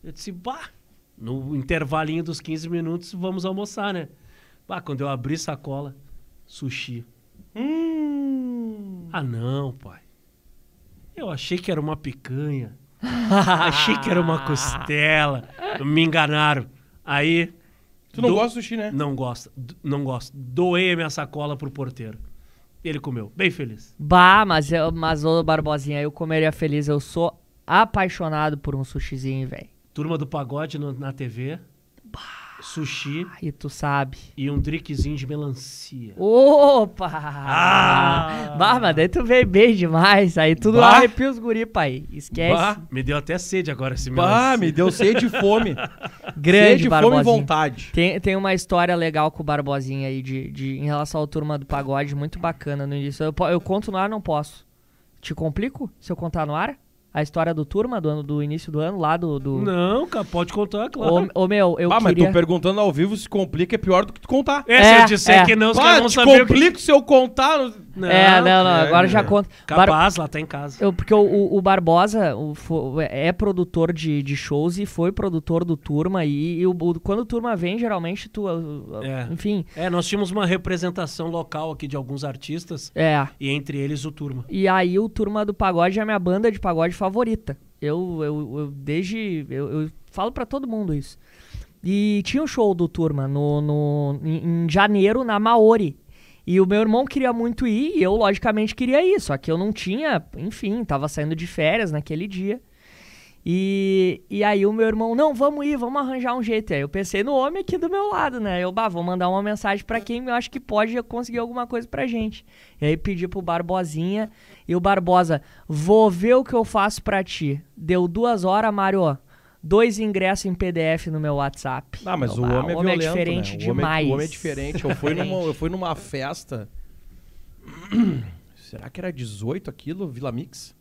Eu disse, bah, no intervalinho dos 15 minutos vamos almoçar, né? Bah, quando eu abri sacola, sushi. Hum. Ah, não, pai. Eu achei que era uma picanha. achei que era uma costela. Me enganaram. Aí. Tu não do... gosta de sushi, né? Não gosto. Não gosto. Doei a minha sacola pro porteiro ele comeu, bem feliz. Bah, mas, eu, mas ô Barbosinha, eu comeria feliz. Eu sou apaixonado por um sushizinho, velho. Turma do Pagode no- na TV. Bah sushi. E tu sabe. E um drinkzinho de melancia. Opa! Ah! mas daí tu veio bem demais. Aí tudo bah. arrepia os guri, pai. Esquece. Bah. Me deu até sede agora esse melancia. me deu sede e fome. Grande, sede, fome e vontade. Tem, tem uma história legal com o Barbosinha aí de, de, em relação ao Turma do Pagode, muito bacana no início. Eu, eu conto no ar, não posso. Te complico se eu contar no ar? A história do turma, do, ano, do início do ano, lá do. do... Não, cara, pode contar, claro. Ô, meu, eu. Ah, mas queria... perguntando ao vivo se complica é pior do que tu contar. É, é se eu é, disser é. que não, os não sabiam. Complica que... se eu contar. Não, é, não, não, é, agora já conta. Capaz, Bar... lá tá em casa. Eu, porque o, o Barbosa o, é produtor de, de shows e foi produtor do Turma. E, e o, quando o Turma vem, geralmente tu. É. Enfim. É, nós tínhamos uma representação local aqui de alguns artistas. É. E entre eles o Turma. E aí o Turma do Pagode é a minha banda de pagode favorita. Eu, eu, eu desde. Eu, eu falo para todo mundo isso. E tinha um show do Turma no, no, em, em janeiro na Maori e o meu irmão queria muito ir e eu, logicamente, queria ir, só que eu não tinha, enfim, tava saindo de férias naquele dia. E, e aí o meu irmão, não, vamos ir, vamos arranjar um jeito. E aí eu pensei no homem aqui do meu lado, né? Eu, bah, vou mandar uma mensagem para quem eu acho que pode conseguir alguma coisa pra gente. E aí pedi pro Barbosinha e o Barbosa, vou ver o que eu faço pra ti. Deu duas horas, Mário, dois ingressos em PDF no meu WhatsApp. Ah, mas o, ah, homem é o, homem é, violento, é diferente né? o homem, demais. É- o homem é diferente. Eu fui, numa, eu fui numa festa. Será que era 18 aquilo, Vila Mix?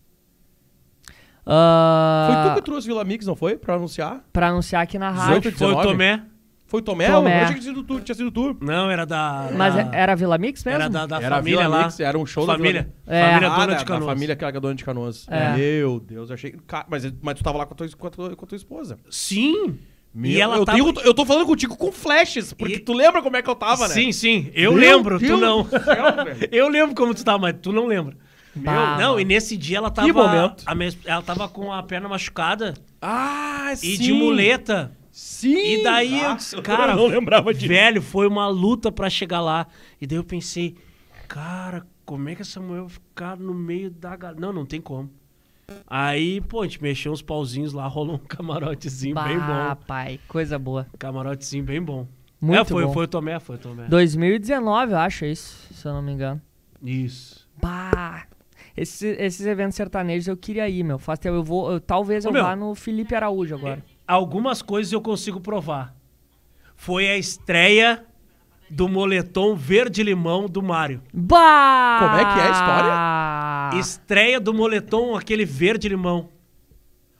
Uh... Foi tu que trouxe Vila Mix, não foi? Pra anunciar? Pra anunciar aqui na rádio. Foi o Tomé. Né? Foi Tomé? Tomé. Eu achei que tinha sido tu. Tinha sido tu. Não, era da. Mas da... era Vila Mix mesmo? Era da, da era família Vila lá. era um show família. da Vila... É. família. Dona ah, de Canoas. família que era dona de Canoas. É. é. Meu Deus, achei. Mas, mas tu tava lá com a tua, com a tua, com a tua esposa. Sim. Meu, e ela eu, tava... tenho, eu tô falando contigo com flashes, porque e... tu lembra como é que eu tava, né? Sim, sim. Eu Meu lembro, Deus tu não. Céu, eu lembro como tu tava, mas tu não lembra. Meu, não, e nesse dia ela tava. Que momento? A, ela tava com a perna machucada. Ah, e sim. E de muleta. Sim! E daí, tá. eu, cara, eu não lembrava disso. Velho, foi uma luta para chegar lá. E daí eu pensei, cara, como é que essa mulher vai ficar no meio da galera? Não, não tem como. Aí, pô, a gente mexeu uns pauzinhos lá, rolou um camarotezinho bah, bem bom. Ah, pai, coisa boa. Camarotezinho bem bom. Muito é, foi, bom. Foi o Tomé, foi o Tomé. 2019, eu acho, é isso, se eu não me engano. Isso. Bah! Esse, esses eventos sertanejos eu queria ir, meu. Faz tempo, eu vou, eu, talvez Ô, eu meu, vá no Felipe Araújo agora. É algumas coisas eu consigo provar. Foi a estreia do moletom verde-limão do Mário. Bah! Como é que é a história? Estreia do moletom, aquele verde-limão.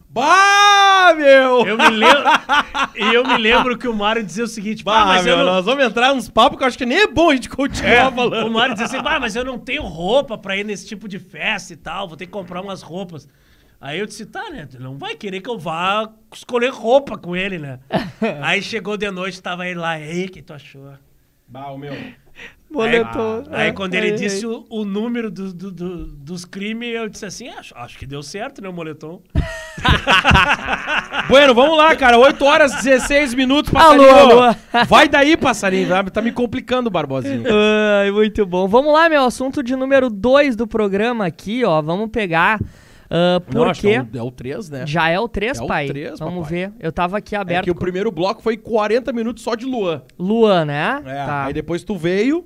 Bah, meu! Eu me lembro, e eu me lembro que o Mário dizia o seguinte: Bah, mas meu, não... nós vamos entrar nos papos que eu acho que nem é bom a gente continuar é, falando. O Mário dizia assim: Bah, mas eu não tenho roupa pra ir nesse tipo de festa e tal, vou ter que comprar umas roupas. Aí eu disse, tá, né? Não vai querer que eu vá escolher roupa com ele, né? aí chegou de noite, tava ele lá, ei, o que tu achou? Bah, o meu. Boletou. Aí, ah, aí quando ele disse O, o, número do, do, do, dos crimes, eu disse assim, acho, acho que deu certo, né, o moletom. bueno, vamos lá, cara. 8 horas 16 minutos, passarinho. Alô, alô. Vai daí, passarinho. Tá, tá me complicando, Barbosinho. Ai, muito bom. Vamos lá, meu assunto de número 2 do programa aqui, ó. Vamos pegar Uh, porque. Não, é o 3, né? Já é o 3, é pai. O 3, Vamos papai. ver. Eu tava aqui aberto. É que o primeiro bloco foi 40 minutos só de Luan. Luan, né? É. Tá. Aí depois tu veio.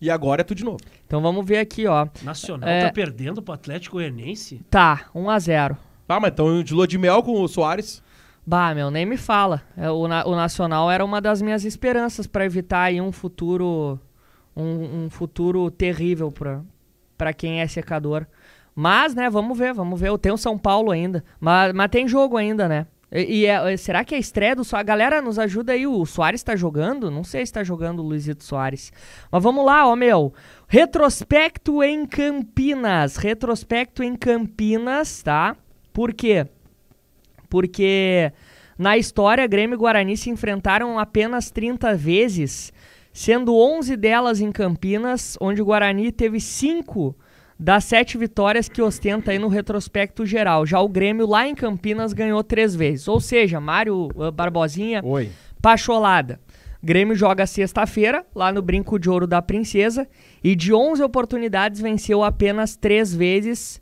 E agora é tu de novo. Então vamos ver aqui, ó. Nacional é... tá perdendo pro Atlético Goianiense? Tá, 1 a 0 Ah, mas então de lua de mel com o Soares? Bah, meu, nem me fala. É, o, na o Nacional era uma das minhas esperanças para evitar aí um futuro... Um, um futuro terrível para pra quem é secador. Mas, né, vamos ver, vamos ver. eu tenho São Paulo ainda. Mas, mas tem jogo ainda, né? E, e é, é será que é estreia do Soares? Galera, nos ajuda aí. O Soares está jogando? Não sei se está jogando o Luizito Soares. Mas vamos lá, ó, meu. Retrospecto em Campinas. Retrospecto em Campinas, tá? Por quê? Porque na história, Grêmio e Guarani se enfrentaram apenas 30 vezes, sendo 11 delas em Campinas, onde o Guarani teve 5 cinco das sete vitórias que ostenta aí no retrospecto geral. Já o Grêmio lá em Campinas ganhou três vezes. Ou seja, Mário ah, Barbosinha, Oi. pacholada. Grêmio joga sexta-feira, lá no Brinco de Ouro da Princesa, e de 11 oportunidades venceu apenas três vezes.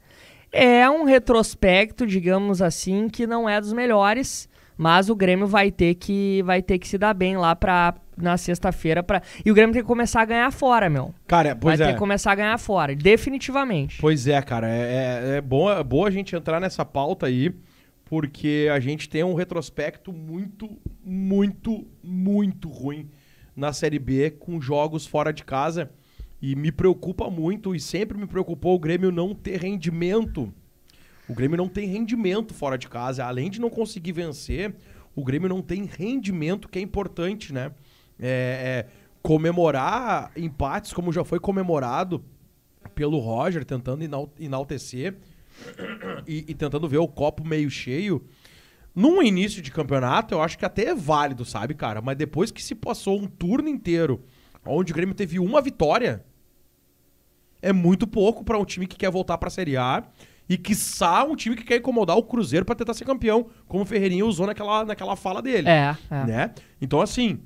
É um retrospecto, digamos assim, que não é dos melhores, mas o Grêmio vai ter que, vai ter que se dar bem lá para na sexta-feira para E o Grêmio tem que começar a ganhar fora, meu. Cara, pois Vai é. ter que começar a ganhar fora, definitivamente. Pois é, cara. É, é, é bom, é a gente entrar nessa pauta aí, porque a gente tem um retrospecto muito, muito, muito ruim na Série B com jogos fora de casa. E me preocupa muito, e sempre me preocupou o Grêmio não ter rendimento. O Grêmio não tem rendimento fora de casa. Além de não conseguir vencer, o Grêmio não tem rendimento, que é importante, né? É, é, comemorar empates como já foi comemorado pelo Roger, tentando enaltecer e, e, tentando ver o copo meio cheio. Num início de campeonato, eu acho que até é válido, sabe, cara? Mas depois que se passou um turno inteiro onde o Grêmio teve uma vitória, é muito pouco para um time que quer voltar para a Série A e que um time que quer incomodar o Cruzeiro para tentar ser campeão, como o Ferreirinha usou naquela, naquela fala dele. É, é. Né? Então, assim,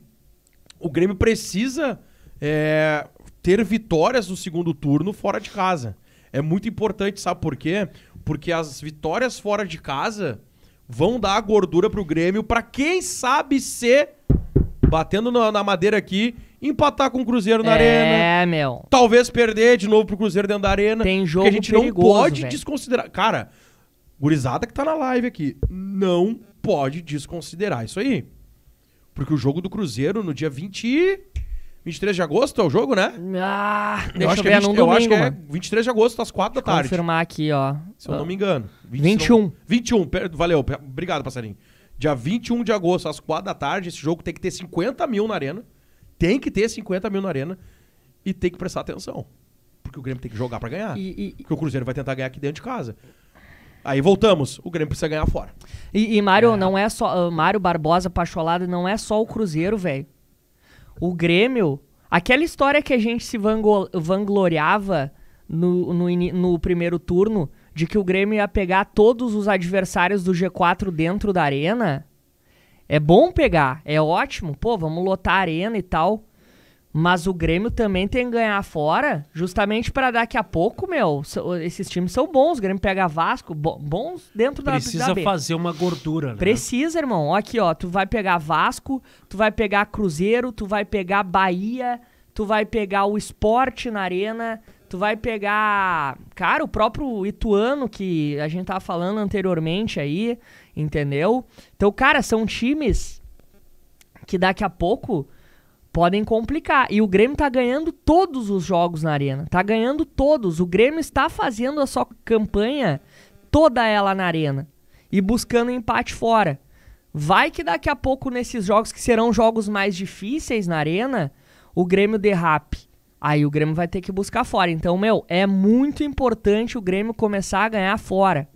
o Grêmio precisa é, ter vitórias no segundo turno fora de casa. É muito importante, sabe por quê? Porque as vitórias fora de casa vão dar a gordura pro Grêmio para quem sabe ser batendo na, na, madeira aqui, empatar com o Cruzeiro na é, arena. É, meu. Talvez perder de novo pro Cruzeiro dentro da arena. Tem jogo que a gente perigoso, não pode véio. desconsiderar. Cara, gurizada que tá na live aqui, não pode desconsiderar isso aí. Porque o jogo do Cruzeiro no dia 20. 23 de agosto é o jogo, né? Ah, eu acho eu é ver, é 20, eu domingo, acho que é 23 de agosto, às 4 da tarde. confirmar aqui, ó. Se eu não me engano. 21. 21, valeu. obrigado, passarinho. Dia 21 de agosto, às 4 da tarde, esse jogo tem que ter 50 mil na arena. Tem que ter 50 mil na arena. E tem que prestar atenção. Porque o Grêmio tem que jogar para ganhar. E, e, porque o Cruzeiro vai tentar ganhar aqui dentro de casa. Aí voltamos. O Grêmio precisa ganhar fora. E, e Mário, é. não é só. Uh, Mário Barbosa Pacholada não é só o Cruzeiro, velho. O Grêmio. Aquela história que a gente se vangloriava no, no, no primeiro turno de que o Grêmio ia pegar todos os adversários do G4 dentro da arena. É bom pegar, é ótimo, pô, vamos lotar a arena e tal. Mas o Grêmio também tem que ganhar fora, justamente para daqui a pouco, meu. Esses times são bons. O Grêmio pega Vasco, bons dentro da Precisa da fazer uma gordura, né? Precisa, irmão. Aqui, ó, tu vai pegar Vasco, tu vai pegar Cruzeiro, tu vai pegar Bahia, tu vai pegar o Esporte na Arena, tu vai pegar, cara, o próprio Ituano que a gente tava falando anteriormente aí, entendeu? Então, cara, são times que daqui a pouco podem complicar. E o Grêmio tá ganhando todos os jogos na arena. Tá ganhando todos. O Grêmio está fazendo a sua campanha toda ela na arena. E buscando empate fora. Vai que daqui a pouco, nesses jogos que serão jogos mais difíceis na arena, o Grêmio derrape. Aí o Grêmio vai ter que buscar fora. Então, meu, é muito importante o Grêmio começar a ganhar fora.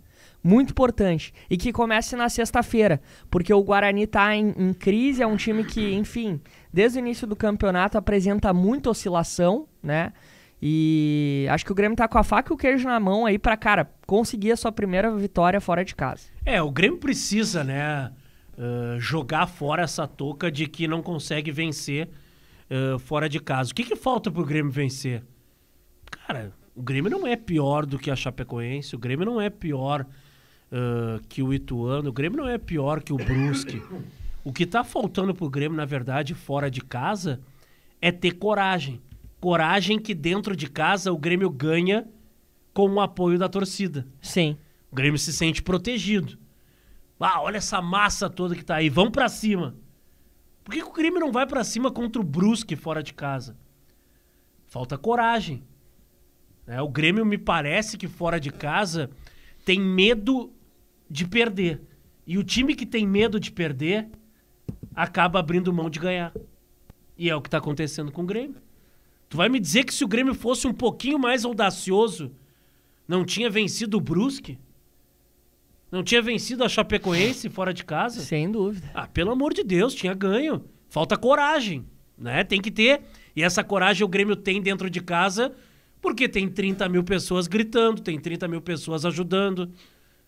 Muito importante. E que comece na sexta-feira. Porque o Guarani tá em, em crise, é um time que, enfim, desde o início do campeonato apresenta muita oscilação, né? E acho que o Grêmio tá com a faca e o queijo na mão aí para cara, conseguir a sua primeira vitória fora de casa. É, o Grêmio precisa, né, uh, jogar fora essa touca de que não consegue vencer uh, fora de casa. O que que falta pro Grêmio vencer? Cara, o Grêmio não é pior do que a Chapecoense, o Grêmio não é pior uh, que o Ituano, o Grêmio não é pior que o Brusque. O que está faltando para o Grêmio, na verdade, fora de casa, é ter coragem. Coragem que dentro de casa o Grêmio ganha com o apoio da torcida. Sim. O Grêmio se sente protegido. Ah, olha essa massa toda que tá aí, vamos para cima. Por que, que, o Grêmio não vai para cima contra o Brusque fora de casa? Falta coragem. É, o Grêmio me parece que fora de casa tem medo de perder. E o time que tem medo de perder acaba abrindo mão de ganhar. E é o que está acontecendo com o Grêmio. Tu vai me dizer que se o Grêmio fosse um pouquinho mais audacioso, não tinha vencido o Brusque? Não tinha vencido a Chapecoense fora de casa? Sem dúvida. Ah, pelo amor de Deus, tinha ganho. Falta coragem, né? Tem que ter. E essa coragem o Grêmio tem dentro de casa, porque tem 30 mil pessoas gritando, tem 30 mil pessoas ajudando.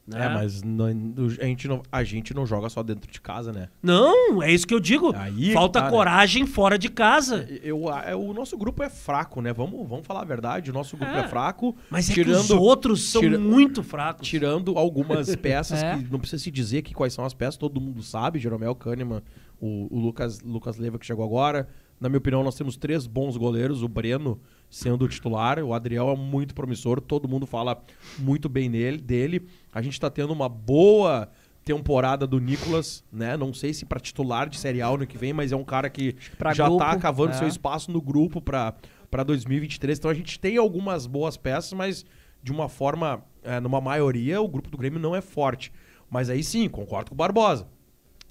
Né? É, mas não, a, gente não, a gente não joga só dentro de casa, né? Não, é isso que eu digo. Aí, é Falta cara, tá, né? coragem fora de casa. É, eu, eu, é, o nosso grupo é fraco, né? Vamos, vamos falar a verdade. O nosso grupo é, é fraco. Mas tirando, é os outros são tira, muito fracos. Tirando algumas peças é. que não precisa se dizer que quais são as peças, todo mundo sabe. Jeromel Kahneman, o, o Lucas, Lucas Leva que chegou agora. Na minha opinião, nós temos três bons goleiros. O Breno, sendo titular. O Adriel é muito promissor, todo mundo fala muito bem nele, dele. A gente está tendo uma boa temporada do Nicolas, né? Não sei se para titular de Série A ano que vem, mas é um cara que pra já tá grupo, tá cavando é. seu espaço no grupo para para 2023. Então a gente tem algumas boas peças, mas de uma forma, é, numa maioria, o grupo do Grêmio não é forte. Mas aí sim, concordo com o Barbosa.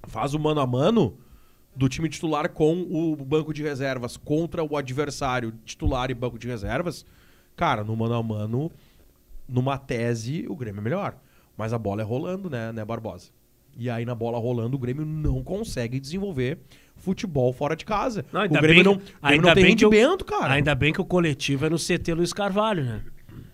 Faz o mano a mano, do time titular com o banco de reservas contra o adversário titular e banco de reservas, cara, no mano a mano, numa tese, o Grêmio é melhor. Mas a bola é rolando, né, né, Barbosa? E aí, na bola rolando, o Grêmio não consegue desenvolver futebol fora de casa. Não, o Grêmio bem, não, Grêmio não tem rendimento, eu, cara. Ainda bem que o coletivo é no CT Luiz Carvalho, né?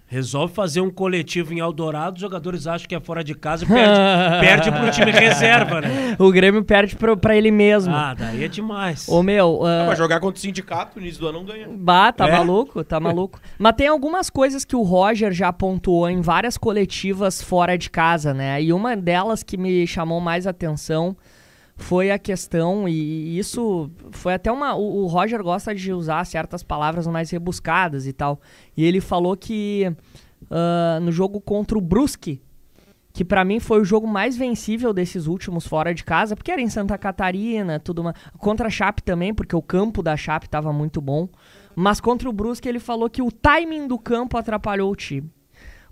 Resolve fazer um coletivo em Eldorado, os jogadores acham que é fora de casa e perde, perde pro time reserva, né? O Grêmio perde pro, pra ele mesmo. Ah, daí é demais. Ô, meu... Uh... Ah, não, ah, mas jogar contra o sindicato, o início do ano não ganha. Bah, tá é? maluco, tá maluco. mas tem algumas coisas que o Roger já pontuou em várias coletivas fora de casa, né? E uma delas que me chamou mais atenção foi a questão, e isso foi até uma. O, o Roger gosta de usar certas palavras mais rebuscadas e tal. E ele falou que uh, no jogo contra o Brusque, que para mim foi o jogo mais vencível desses últimos fora de casa, porque era em Santa Catarina, tudo uma contra a Chape também, porque o campo da Chape estava muito bom, mas contra o Brusque ele falou que o timing do campo atrapalhou o time.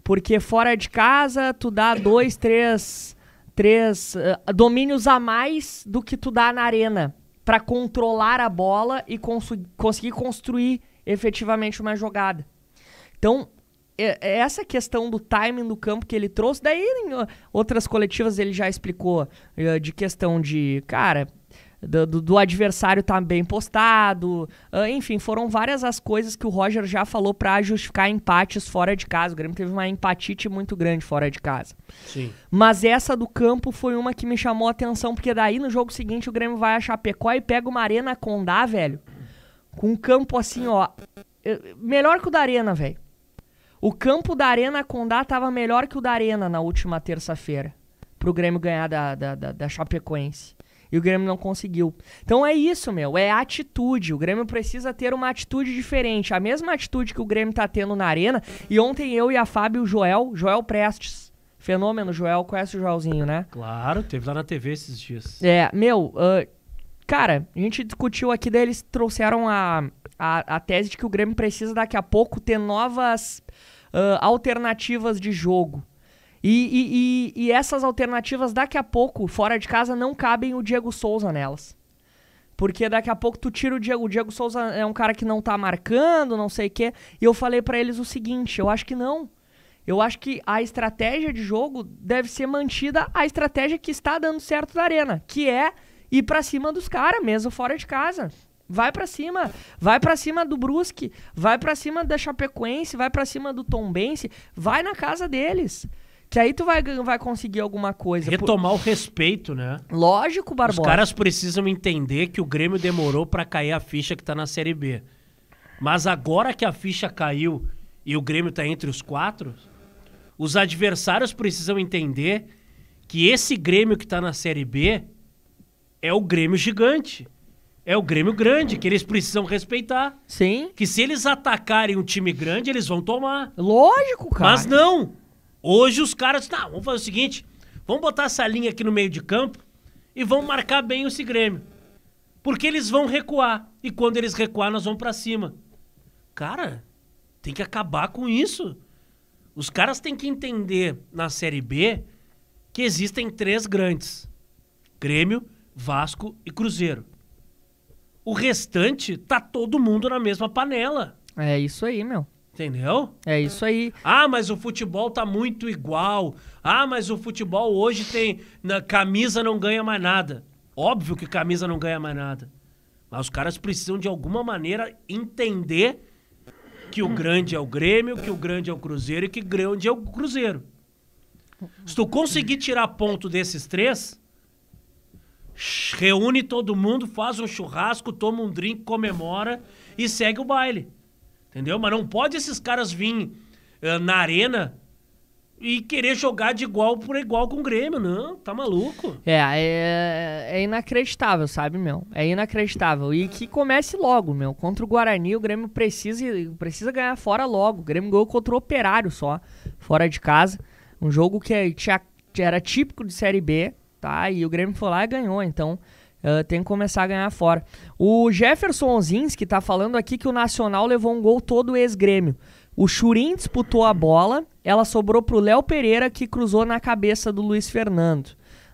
Porque fora de casa, tu dá dois, três três uh, domínios a mais do que tu dá na arena para controlar a bola e conseguir construir efetivamente uma jogada. Então, é, é essa questão do timing do campo que ele trouxe, daí em outras coletivas ele já explicou uh, de questão de, cara, do, do, adversário tá bem postado. Ah, enfim, foram várias as coisas que o Roger já falou para justificar empates fora de casa. O Grêmio teve uma empatite muito grande fora de casa. Sim. Mas essa do campo foi uma que me chamou a atenção, porque daí no jogo seguinte o Grêmio vai a Chapecó e pega uma Arena Condá, velho. Com um campo assim, ó. Eh, melhor que o da Arena, velho. O campo da Arena Condá tava melhor que o da Arena na última terça-feira. Pro Grêmio ganhar da, da, da, da Chapecoense. E o Grêmio não conseguiu. Então é isso, meu. É atitude. O Grêmio precisa ter uma atitude diferente. A mesma atitude que o Grêmio tá tendo na arena. E ontem eu e a Fábio, Joel, Joel Prestes. Fenômeno, Joel. Conhece o Joelzinho, né? Claro, teve lá na TV esses dias. É, meu. Uh, cara, a gente discutiu aqui, daí eles trouxeram a, a, a tese de que o Grêmio precisa daqui a pouco ter novas uh, alternativas de jogo. E, e, e, e essas alternativas, daqui a pouco, fora de casa, não cabem o Diego Souza nelas. Porque daqui a pouco tu tira o Diego. O Diego Souza é um cara que não tá marcando, não sei o quê. E eu falei para eles o seguinte: eu acho que não. Eu acho que a estratégia de jogo deve ser mantida a estratégia que está dando certo na arena, que é ir para cima dos caras, mesmo fora de casa. Vai para cima, vai para cima do Brusque, vai para cima da Chapecoense, vai para cima do Tombense, vai na casa deles. Que aí tu vai, vai conseguir alguma coisa. Retomar Por... o respeito, né? Lógico, Barbosa. Os caras precisam entender que o Grêmio demorou para cair a ficha que tá na Série B. Mas agora que a ficha caiu e o Grêmio tá entre os quatro, os adversários precisam entender que esse Grêmio que tá na Série B é o Grêmio gigante. É o Grêmio grande, que eles precisam respeitar. Sim. Que se eles atacarem um time grande, eles vão tomar. Lógico, cara. Mas não! Hoje os caras, não, vamos fazer o seguinte, vamos botar essa linha aqui no meio de campo e vamos marcar bem esse Grêmio. Porque eles vão recuar. E quando eles recuar, nós vamos para cima. Cara, tem que acabar com isso. Os caras têm que entender na Série B que existem três grandes: Grêmio, Vasco e Cruzeiro. O restante tá todo mundo na mesma panela. É isso aí, meu. Entendeu? É isso aí. Ah, mas o futebol tá muito igual. Ah, mas o futebol hoje tem. Na, camisa não ganha mais nada. Óbvio que camisa não ganha mais nada. Mas os caras precisam, de alguma maneira, entender que o grande é o Grêmio, que o grande é o Cruzeiro e que grande é o Cruzeiro. Se tu conseguir tirar ponto desses três, reúne todo mundo, faz um churrasco, toma um drink, comemora e segue o baile. Entendeu? Mas não pode esses caras vir uh, eh, na arena e querer jogar de igual por igual com o Grêmio, não, tá maluco. É, é, é, inacreditável, sabe, meu? É inacreditável. E que comece logo, meu. Contra o Guarani, o Grêmio precisa, precisa ganhar fora logo. O Grêmio ganhou contra o Operário só, fora de casa. Um jogo que é, tinha, era típico de Série B, tá? E o Grêmio foi lá e ganhou, então... Ah, tem que começar a ganhar fora. O Jefferson Ozinski tá falando aqui que o Nacional levou um gol todo ex-grêmio. O Churin disputou a bola, ela sobrou pro Léo Pereira que cruzou na cabeça do Luiz Fernando.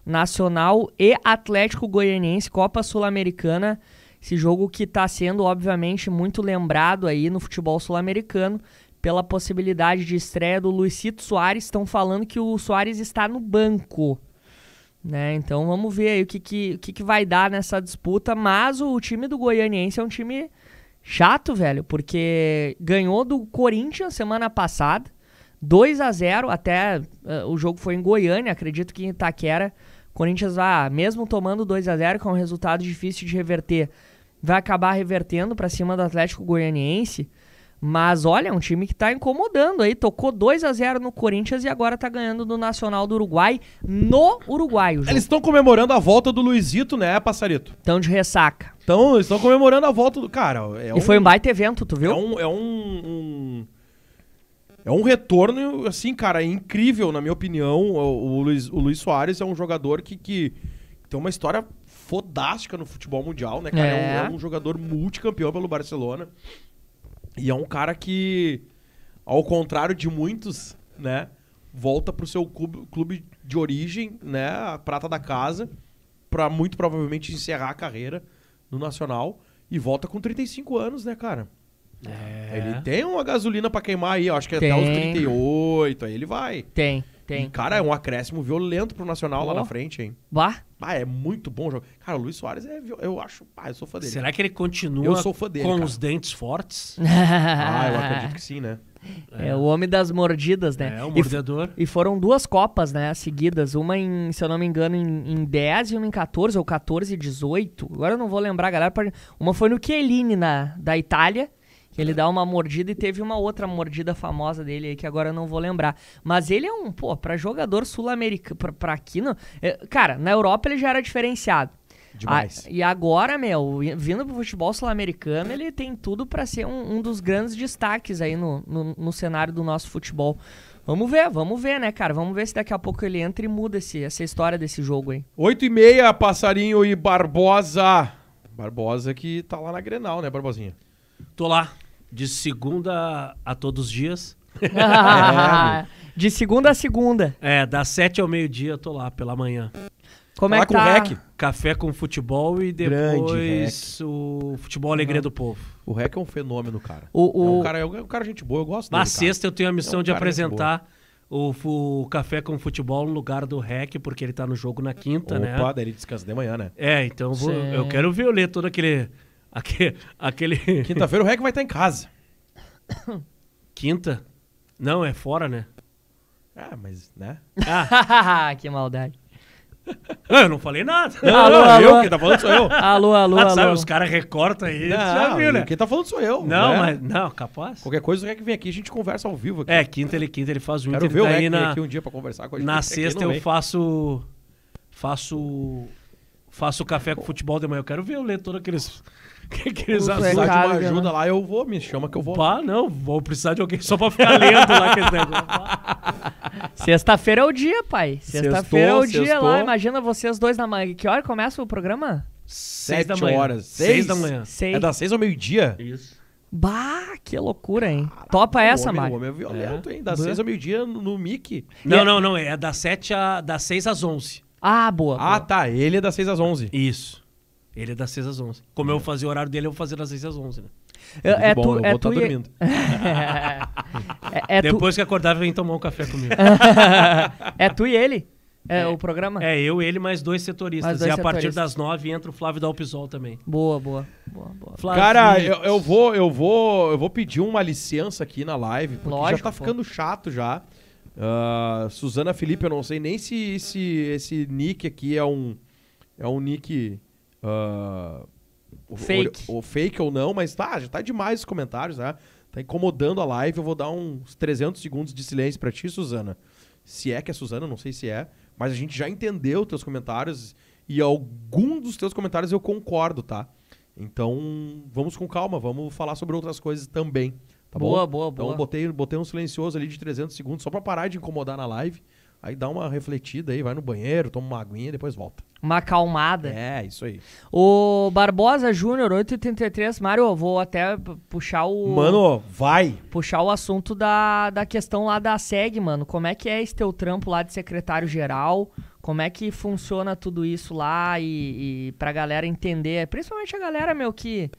Nacional e Atlético Goianiense, Copa Sul-Americana. Esse jogo que está sendo, obviamente, muito lembrado aí no futebol sul-americano pela possibilidade de estreia do Luizito Soares. Estão falando que o Soares está no banco. Né? Então vamos ver aí o que, que, o que, que vai dar nessa disputa. Mas o, o time do Goianiense é um time chato, velho, porque ganhou do Corinthians semana passada, 2 a 0 Até uh, o jogo foi em Goiânia, acredito que em Itaquera. Corinthians, ah, mesmo tomando 2 a 0 que é um resultado difícil de reverter, vai acabar revertendo para cima do Atlético Goianiense. Mas olha, é um time que está incomodando aí. Tocou 2 a 0 no Corinthians e agora está ganhando do Nacional do Uruguai no Uruguai. Eles estão comemorando a volta do Luizito, né, Passarito? Estão de ressaca. Então, estão comemorando a volta do. Cara, é um... E foi um baita evento, tu viu? É um. É um, um... É um retorno, assim, cara, incrível, na minha opinião. O, o, Luiz, o Luiz Soares é um jogador que, que tem uma história fodástica no futebol mundial, né, cara? É, é, um, é um jogador multicampeão pelo Barcelona. E é um cara que, ao contrário de muitos, né, volta pro seu clube, clube de origem, né, a prata da casa, para muito provavelmente encerrar a carreira no Nacional e volta com 35 anos, né, cara? É. Ele tem uma gasolina para queimar aí, acho que tem. É até os 38, aí ele vai. Tem. Tem. E, cara, é um acréscimo violento pro Nacional oh. lá na frente, hein? Bah. Bah, é muito bom o jogo. Cara, o Luiz Soares é. Eu acho. Ah, eu sou fã dele. Será que ele continua eu sou fã dele, com cara. os dentes fortes? ah, eu acredito que sim, né? É. é, o homem das mordidas, né? É, o mordedor. E, e, foram duas Copas, né, seguidas. Uma, em, se eu não me engano, em, em 10 e uma em 14, ou 14 e 18. Agora eu não vou lembrar, galera. Uma foi no Chiellini, na, da Itália ele dá uma mordida e teve uma outra mordida famosa dele aí que agora eu não vou lembrar. Mas ele é um, pô, pra jogador sul-americano, pra, pra aqui, no, é, cara, na Europa ele já era diferenciado. Demais. A, e agora, meu, vindo pro futebol sul-americano, ele tem tudo para ser um, um, dos grandes destaques aí no, no, no cenário do nosso futebol. Vamos ver, vamos ver, né, cara? Vamos ver se daqui a pouco ele entra e muda esse, essa história desse jogo aí. 8 e meia, Passarinho e Barbosa. Barbosa que tá lá na Grenal, né, Barbosinha? Tô lá. De segunda a todos os dias. é, de segunda a segunda. É, das sete ao meio-dia tô lá, pela manhã. Como Fala é que com tá? REC. Café com futebol e depois Grande, o futebol alegria do povo. O REC é um fenômeno, cara. O, o... É um cara, é um é cara gente boa, eu gosto Na dele, sexta eu tenho a missão é um de apresentar o, o, Café com Futebol no lugar do REC, porque ele tá no jogo na quinta, Opa, né? Opa, daí ele descansa de manhã, né? É, então vou, eu quero ver, eu ler todo aquele Aquele. aquele... Quinta-feira o REC vai estar em casa. Quinta? Não, é fora, né? Ah, mas, né? Ah. que maldade. Não, eu não falei nada. Não, alô, não, alô. eu, quem tá falando sou eu. Alô, alô, ah, alô. Sabe, os caras recortam aí, não, já viu, né? Quem tá falando sou eu. Não, né? mas, não, capaz. Qualquer coisa, o REC vem aqui, a gente conversa ao vivo aqui. É, quinta ele, quinta ele faz o Quero Inter. Quero ver o REC na... aqui um dia pra conversar com a gente. Na sexta eu faço... Faço faço café com futebol de manhã. Eu quero ver, eu ler todos aqueles. aqueles Ufa, é uma né? ajuda né? lá, eu vou, me chama que eu vou. Pá, não, vou precisar de alguém só pra ficar lendo lá negócio. Sexta-feira é o dia, pai. Sexta-feira é o dia sextou. lá. Imagina vocês dois na manhã. Que hora começa o programa? Seis da manhã. horas. Seis, seis da manhã. Seis. É das seis ao meio-dia? Isso. Bah, que loucura, hein? Caraca, Topa essa, Mário. O homem é violento, é. hein? Das seis ao meio-dia no, no Mickey. Não, é. não, não. É das sete a, das seis às onze. Ah, boa. Ah, boa. tá. Ele é das 6 às 11. Isso. Ele é das 6 às 11. Como é. eu fazia o horário dele, eu vou fazer das 6 às 11, né? Eu, é bom, tu, eu é vou estar tá dormindo. é, é Depois tu... que acordar, vem tomar um café comigo. é tu e ele? É, o programa? É, eu, ele, mais dois setoristas. Mais dois e a partir das nove entra o Flávio Dalpisol também. Boa, boa. boa, boa. Cara, eu, eu, vou, eu, vou, eu vou pedir uma licença aqui na live, porque Lógico, já tá pô. ficando chato já. Uh, Suzana Felipe, eu não sei nem se esse, esse nick aqui é um, é um nick. Uh, fake. Ou, fake ou não, mas tá, já tá demais os comentários, né? Tá incomodando a live. Eu vou dar uns 300 segundos de silêncio para ti, Suzana. Se é que é Suzana, não sei se é. Mas a gente já entendeu teus comentários e algum dos teus comentários eu concordo, tá? Então, vamos com calma, vamos falar sobre outras coisas também. Tá boa, bom? boa, então, boa. Então botei, botei um silencioso ali de 300 segundos só para parar de incomodar na live. Aí dá uma refletida aí, vai no banheiro, toma uma aguinha e depois volta. Uma acalmada. É, isso aí. O Barbosa Júnior, 883, Mário, vou até puxar o. Mano, vai! Puxar o assunto da, da questão lá da SEG, mano. Como é que é esse teu trampo lá de secretário-geral? Como é que funciona tudo isso lá e, e pra galera entender? Principalmente a galera, meu, que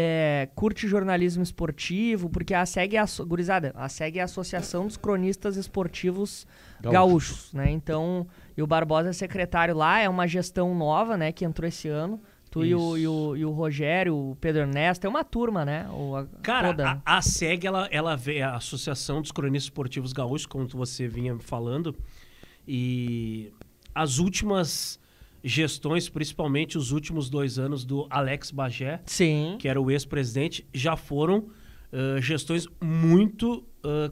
é, curte jornalismo esportivo, porque a SEG é a, gurizada, a SEG é a Associação dos Cronistas Esportivos Gaúcho. Gaúchos, né? Então, e o Barbosa é secretário lá, é uma gestão nova, né, que entrou esse ano. Tu e o, e o, e, o, Rogério, o Pedro Ernesto, é uma turma, né? O, a, Cara, toda. Né? A, a SEG, ela, ela vê a Associação dos Cronistas Esportivos Gaúchos, como você vinha falando, e as últimas gestões, principalmente os últimos dois anos do Alex Bagé, Sim. que era o ex-presidente, já foram uh, gestões muito uh,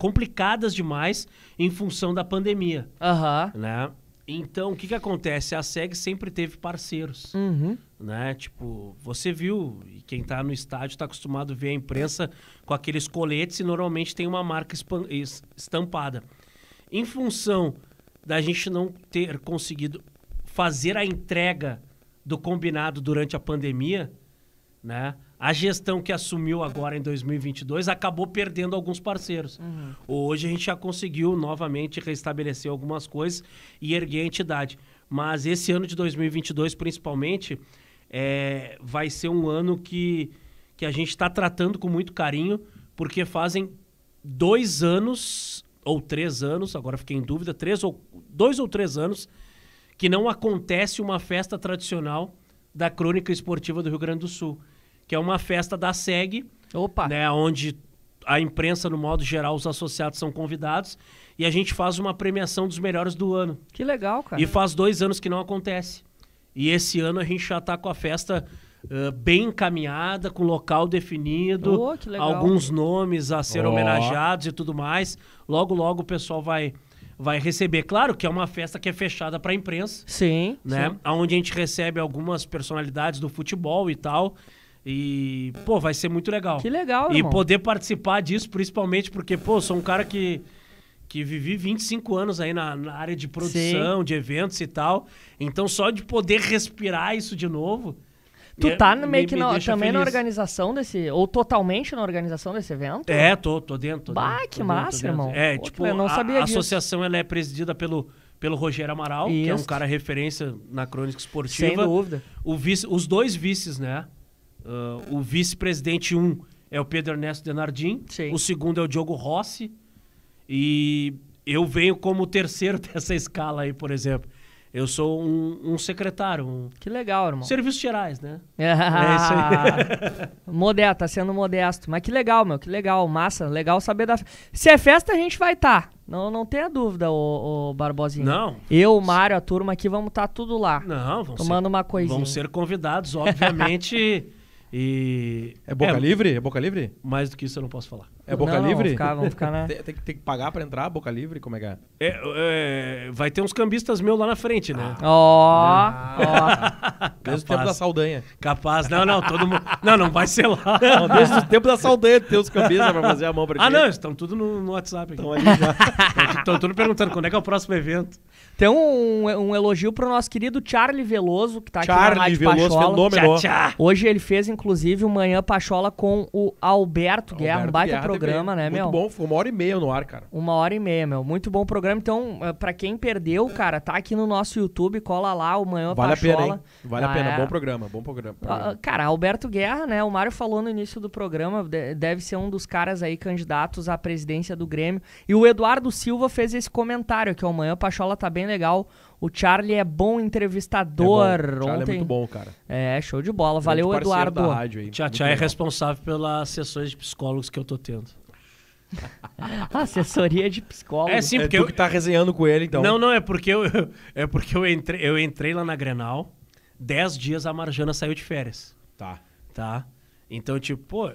complicadas demais em função da pandemia. Uhum. Né? Então, o que, que acontece? A SEG sempre teve parceiros. Uhum. Né? Tipo, você viu, e quem está no estádio está acostumado a ver a imprensa com aqueles coletes e normalmente tem uma marca estampada. Em função da gente não ter conseguido fazer a entrega do combinado durante a pandemia, né? A gestão que assumiu agora em 2022 acabou perdendo alguns parceiros. Uhum. Hoje a gente já conseguiu novamente restabelecer algumas coisas e erguer a entidade. Mas esse ano de 2022, principalmente, é, vai ser um ano que, que a gente está tratando com muito carinho, porque fazem dois anos ou três anos, agora fiquei em dúvida, três ou dois ou três anos que não acontece uma festa tradicional da crônica esportiva do Rio Grande do Sul, que é uma festa da SEG, Opa. Né, onde a imprensa, no modo geral, os associados são convidados, e a gente faz uma premiação dos melhores do ano. Que legal, cara. E faz dois anos que não acontece. E esse ano a gente já está com a festa uh, bem encaminhada, com local definido, oh, alguns nomes a ser oh. homenageados e tudo mais. Logo, logo o pessoal vai vai receber. Claro que é uma festa que é fechada para a imprensa. Sim. Né? Sim. Onde a gente recebe algumas personalidades do futebol e tal. E, pô, vai ser muito legal. Que legal, E irmão. poder participar disso, principalmente porque, pô, sou um cara que, que vivi 25 anos aí na, na área de produção, Sim. de eventos e tal. Então, só de poder respirar isso de novo Tu tá é, meio me, que na, também feliz. na organização desse. Ou totalmente na organização desse evento? É, tô, tô dentro. Tô bah, dentro, que tô massa, dentro, irmão. É, Pô, tipo, eu não sabia a, disso. a associação ela é presidida pelo, pelo Rogério Amaral, Isso. que é um cara referência na crônica esportiva. Sem dúvida. O vice, os dois vices, né? Uh, o vice-presidente um é o Pedro Ernesto Denardim. Sim. O segundo é o Diogo Rossi. E eu venho como terceiro dessa escala aí, por exemplo. Eu sou um, um secretário. Um que legal, irmão. Serviços gerais, né? é isso aí. modesto, tá sendo modesto. Mas que legal, meu, que legal. Massa, legal saber da Se é festa, a gente vai estar. Tá. Não, não tenha dúvida, ô, ô Não. Eu, o Mário, a turma aqui, vamos estar tá tudo lá. Não, vamos Tomando ser, uma coisinha. Vamos ser convidados, obviamente. e... É boca é, livre? É boca livre? Mais do que isso eu não posso falar. É Boca não, Livre? vamos ficar, vamos ficar na... tem, tem, tem, que pagar pra entrar, Boca Livre? Como é que é? é, é vai ter uns cambistas meus lá na frente, né? Ah. Ó! Ah, oh, Desde o tempo da Saldanha. Capaz. Não, não, todo mundo... Não, não vai ser lá. Não, desde o tempo da Saldanha tem uns cambistas pra fazer a mão pra ti. Ah, não, estão tudo no, no WhatsApp Estão ali já. Estão tudo perguntando quando é que é o próximo evento. Tem um, um elogio pro nosso querido Charlie Veloso, que tá Charlie aqui na Rádio Veloso, Pachola. fenômeno. Tchá, tchá. Hoje ele fez, inclusive, o Manhã Pachola com o Alberto Guerra, um baita Guerra, programa, né, meu? Muito bom, foi uma hora e meia no ar, cara. Uma hora e meia, meu. Muito bom programa. Então, eh, pra quem perdeu, cara, tá aqui no nosso YouTube, cola lá, o Manhã Vale Pachola. a pena, hein? Vale ah, a pena, é... bom programa, bom programa. programa. Ah, cara, Alberto Guerra, né, o Mário falou no início do programa, deve ser um dos caras aí candidatos à presidência do Grêmio. E o Eduardo Silva fez esse comentário aqui, o Manhã Pachola tá bem legal. O Charlie é bom entrevistador. É bom. É Ontem... é muito bom, cara. É, show de bola. Valeu, Eduardo. Da rádio aí. é responsável pelas sessões de psicólogos que eu tô tendo. Assessoria de psicólogo. É sim, é porque é tu eu... que tá resenhando com ele, então. Não, não, é porque eu, é porque eu entrei, eu entrei lá na Grenal, 10 dias a Marjana saiu de férias. Tá. Tá. Então, tipo, pô,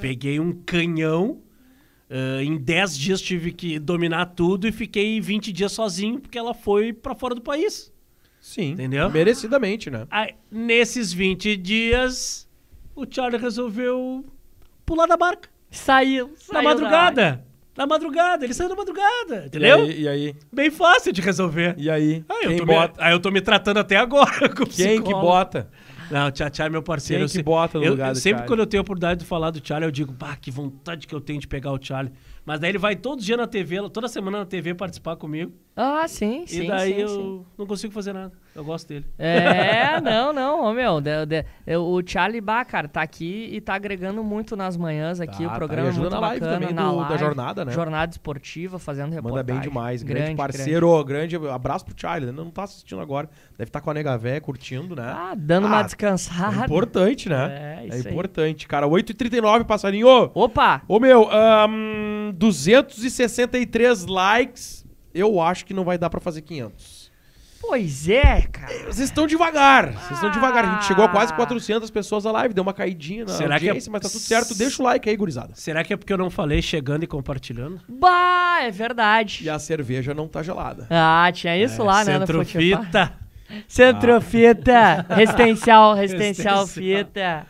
peguei um canhão Uh, em 10 dias tive que dominar tudo e fiquei 20 dias sozinho porque ela foi para fora do país. Sim. Entendeu? Merecidamente, né? Aí, nesses 20 dias, o Charlie resolveu pular da barca. Saiu. saiu na madrugada. Na madrugada, ele saiu na madrugada, entendeu? E aí, e aí? Bem fácil de resolver. E aí? Aí, eu tô, me, aí eu tô me tratando até agora. quem psicólogo. que bota? Não, o Tchá é meu parceiro. Quem que se... bota no eu, lugar eu, do Sempre Charlie. quando eu tenho a oportunidade de falar do Charlie, eu digo, bah, que vontade que eu tenho de pegar o Charlie. Mas daí ele vai todo dia na TV, toda semana na TV participar comigo. Ah, sim, e sim. E daí sim, eu sim. não consigo fazer nada. Eu gosto dele. É, não, não, ô meu. De, de, o Charlie Bah, cara, tá aqui e tá agregando muito nas manhãs aqui. Tá, o tá, programa tá, ajuda muito na bacana, live também na do, live, da jornada, né? Jornada esportiva, fazendo reportagem. Manda bem demais. Grande, grande parceiro, grande. grande. abraço pro Charlie. Ele não tá assistindo agora. Deve estar tá com a nega curtindo, né? Ah, dando ah, uma descansada. É importante, né? É, isso É importante, aí. cara. 8h39, passarinho. Opa! Ô, meu, 263 likes, eu acho que não vai dar para fazer 500. Pois é, cara. Vocês estão devagar. Vocês estão devagar. A gente chegou a quase 400 ah. pessoas na live, deu uma caidinha na Será que é... mas tá tudo certo. Deixa o like aí, gurizada. Será que é porque eu não falei chegando e compartilhando? Bah, é verdade. E a cerveja não tá gelada. Ah, tinha é, isso é, lá, né? Centrofita. Centrofita. Ah. Resistencial, resistencial, resistencial fita.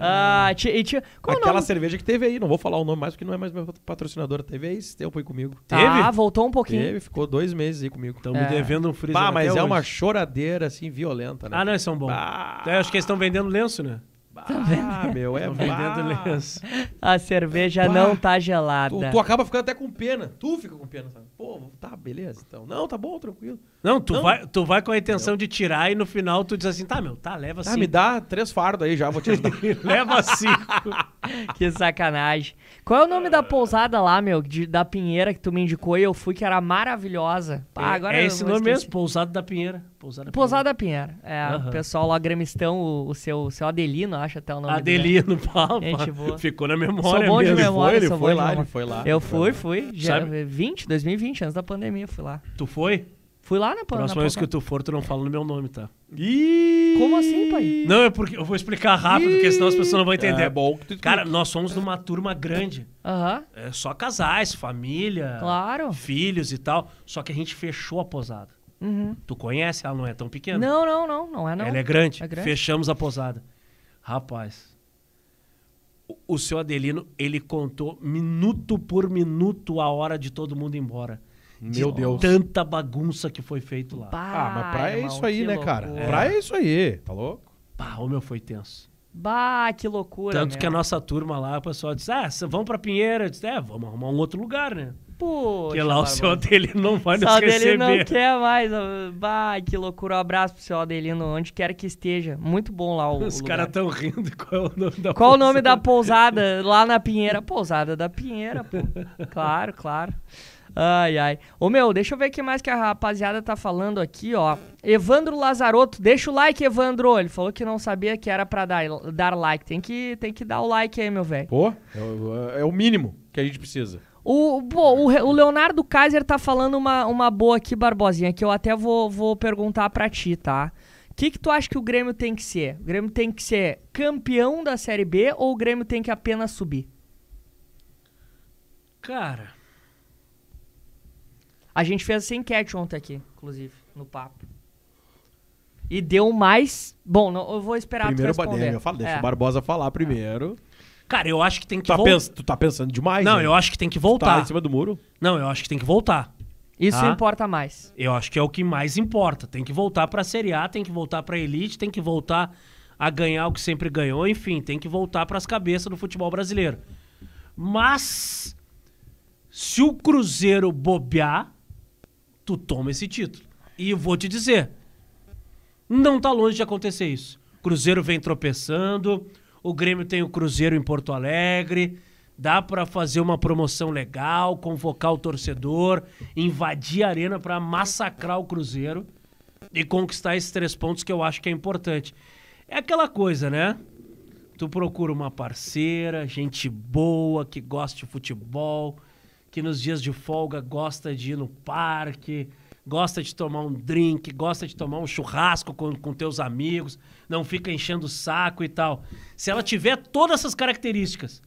Ah, e tinha. qual Aquela nome? cerveja que teve aí, não vou falar o nome mais, porque não é mais minha patrocinadora. Teve aí esse tempo aí comigo. Teve? Tá, teve? voltou um pouquinho. Teve, ficou dois meses aí comigo. Estão me é. devendo um freezer. ah mas até é hoje. uma choradeira assim violenta, né? Ah, não, eles são bons. então acho que eles estão vendendo lenço, né? Ah, meu, é vendendo lenço. A cerveja Bah. não tá gelada. Tu, tu acaba ficando até com pena. Tu fica com pena, sabe? pô, tá, beleza. Então, não, tá bom, tranquilo. Não, tu, não. Vai, tu vai com a intenção de tirar e no final tu diz assim, tá, meu, tá, leva cinco. Ah, cinco. me dá três fardos aí já, vou te ajudar. leva cinco. que sacanagem. Qual é o nome da pousada lá, meu, de, da Pinheira que tu me indicou e eu fui, que era maravilhosa? É, Pá, é, agora é esse nome esquecer. mesmo, Pousada da Pinheira. Pousada, Pousada Pinheiro. É, uhum. o pessoal lá, Gremistão, o, o, seu, o seu Adelino, acho até o nome Adelino, palma. Ficou na memória sou bom mesmo. de memória. Ele foi, ele foi lá, ele foi lá. Eu fui, fui. Já, Sabe? 20, é 2020, antes da pandemia, fui lá. Tu foi? Fui lá na Próxima na vez que tu for, tu não fala no meu nome, tá? Iiii... Como assim, pai? Não, é porque eu vou explicar rápido, Iiii... porque senão as pessoas não vão entender. É bom que tu... Cara, nós somos numa turma grande. Aham. É só casais, família, claro. filhos e tal. Só que a gente fechou a posada. Uhum. Tu conhece? Ela não é tão pequena. Não, não, não, não é não. Ela é grande. é grande. Fechamos a pousada. Rapaz, o, o seu Adelino, ele contou minuto por minuto a hora de todo mundo ir embora. Meu de Deus. Tanta bagunça que foi feito lá. Bah, ah, mas praia é isso aí, né, loucura. cara? É. Praia é isso aí. Tá louco? Bah, o meu foi tenso. Bah, que loucura. Tanto né? que a nossa turma lá, o pessoal disse: Ah, vamos pra Pinheira. Eu disse: É, vamos arrumar um outro lugar, né? tipo. Que lá o senhor Adelino não vai nos receber. O senhor Adelino não quer mais. Vai que loucura. Um abraço pro senhor Adelino, onde quer que esteja. Muito bom lá o. Os caras tão rindo. Qual é o nome da Qual pousada? o nome da pousada? Lá na Pinheira. Pousada da Pinheira, pô. Claro, claro. Ai, ai. Ô, meu, deixa eu ver o que mais que a rapaziada tá falando aqui, ó. Evandro Lazarotto, deixa o like, Evandro. Ele falou que não sabia que era pra dar, dar like. Tem que, tem que dar o like aí, meu velho. Pô, é, é o mínimo que a gente precisa. O, pô, o, o, Leonardo Kaiser tá falando uma, uma boa aqui, Barbosinha, que eu até vou, vou perguntar para ti, tá? O que, que tu acha que o Grêmio tem que ser? O Grêmio tem que ser campeão da Série B ou o Grêmio tem que apenas subir? Cara. A gente fez essa enquete ontem aqui, inclusive, no papo. E deu mais. Bom, não, eu vou esperar primeiro tu responder. Primeiro, eu falo, deixa é. o Barbosa falar primeiro. É. Cara, eu acho que tem que tá voltar. Tu tá pensando demais? Não, né? eu acho que tem que voltar. Tu tá em cima do muro? Não, eu acho que tem que voltar. Isso tá? importa mais. Eu acho que é o que mais importa. Tem que voltar pra Série A, tem que voltar pra Elite, tem que voltar a ganhar o que sempre ganhou, enfim, tem que voltar pras cabeças do futebol brasileiro. Mas se o Cruzeiro bobear, tu toma esse título. E vou te dizer, não tá longe de acontecer isso. Cruzeiro vem tropeçando, o Grêmio tem o Cruzeiro em Porto Alegre. Dá para fazer uma promoção legal, convocar o torcedor, invadir a arena para massacrar o Cruzeiro e conquistar esses três pontos que eu acho que é importante. É aquela coisa, né? Tu procura uma parceira, gente boa, que gosta de futebol, que nos dias de folga gosta de ir no parque, gosta de tomar um drink, gosta de tomar um churrasco com, com teus amigos, não fica enchendo o saco e tal. Se ela tiver todas essas características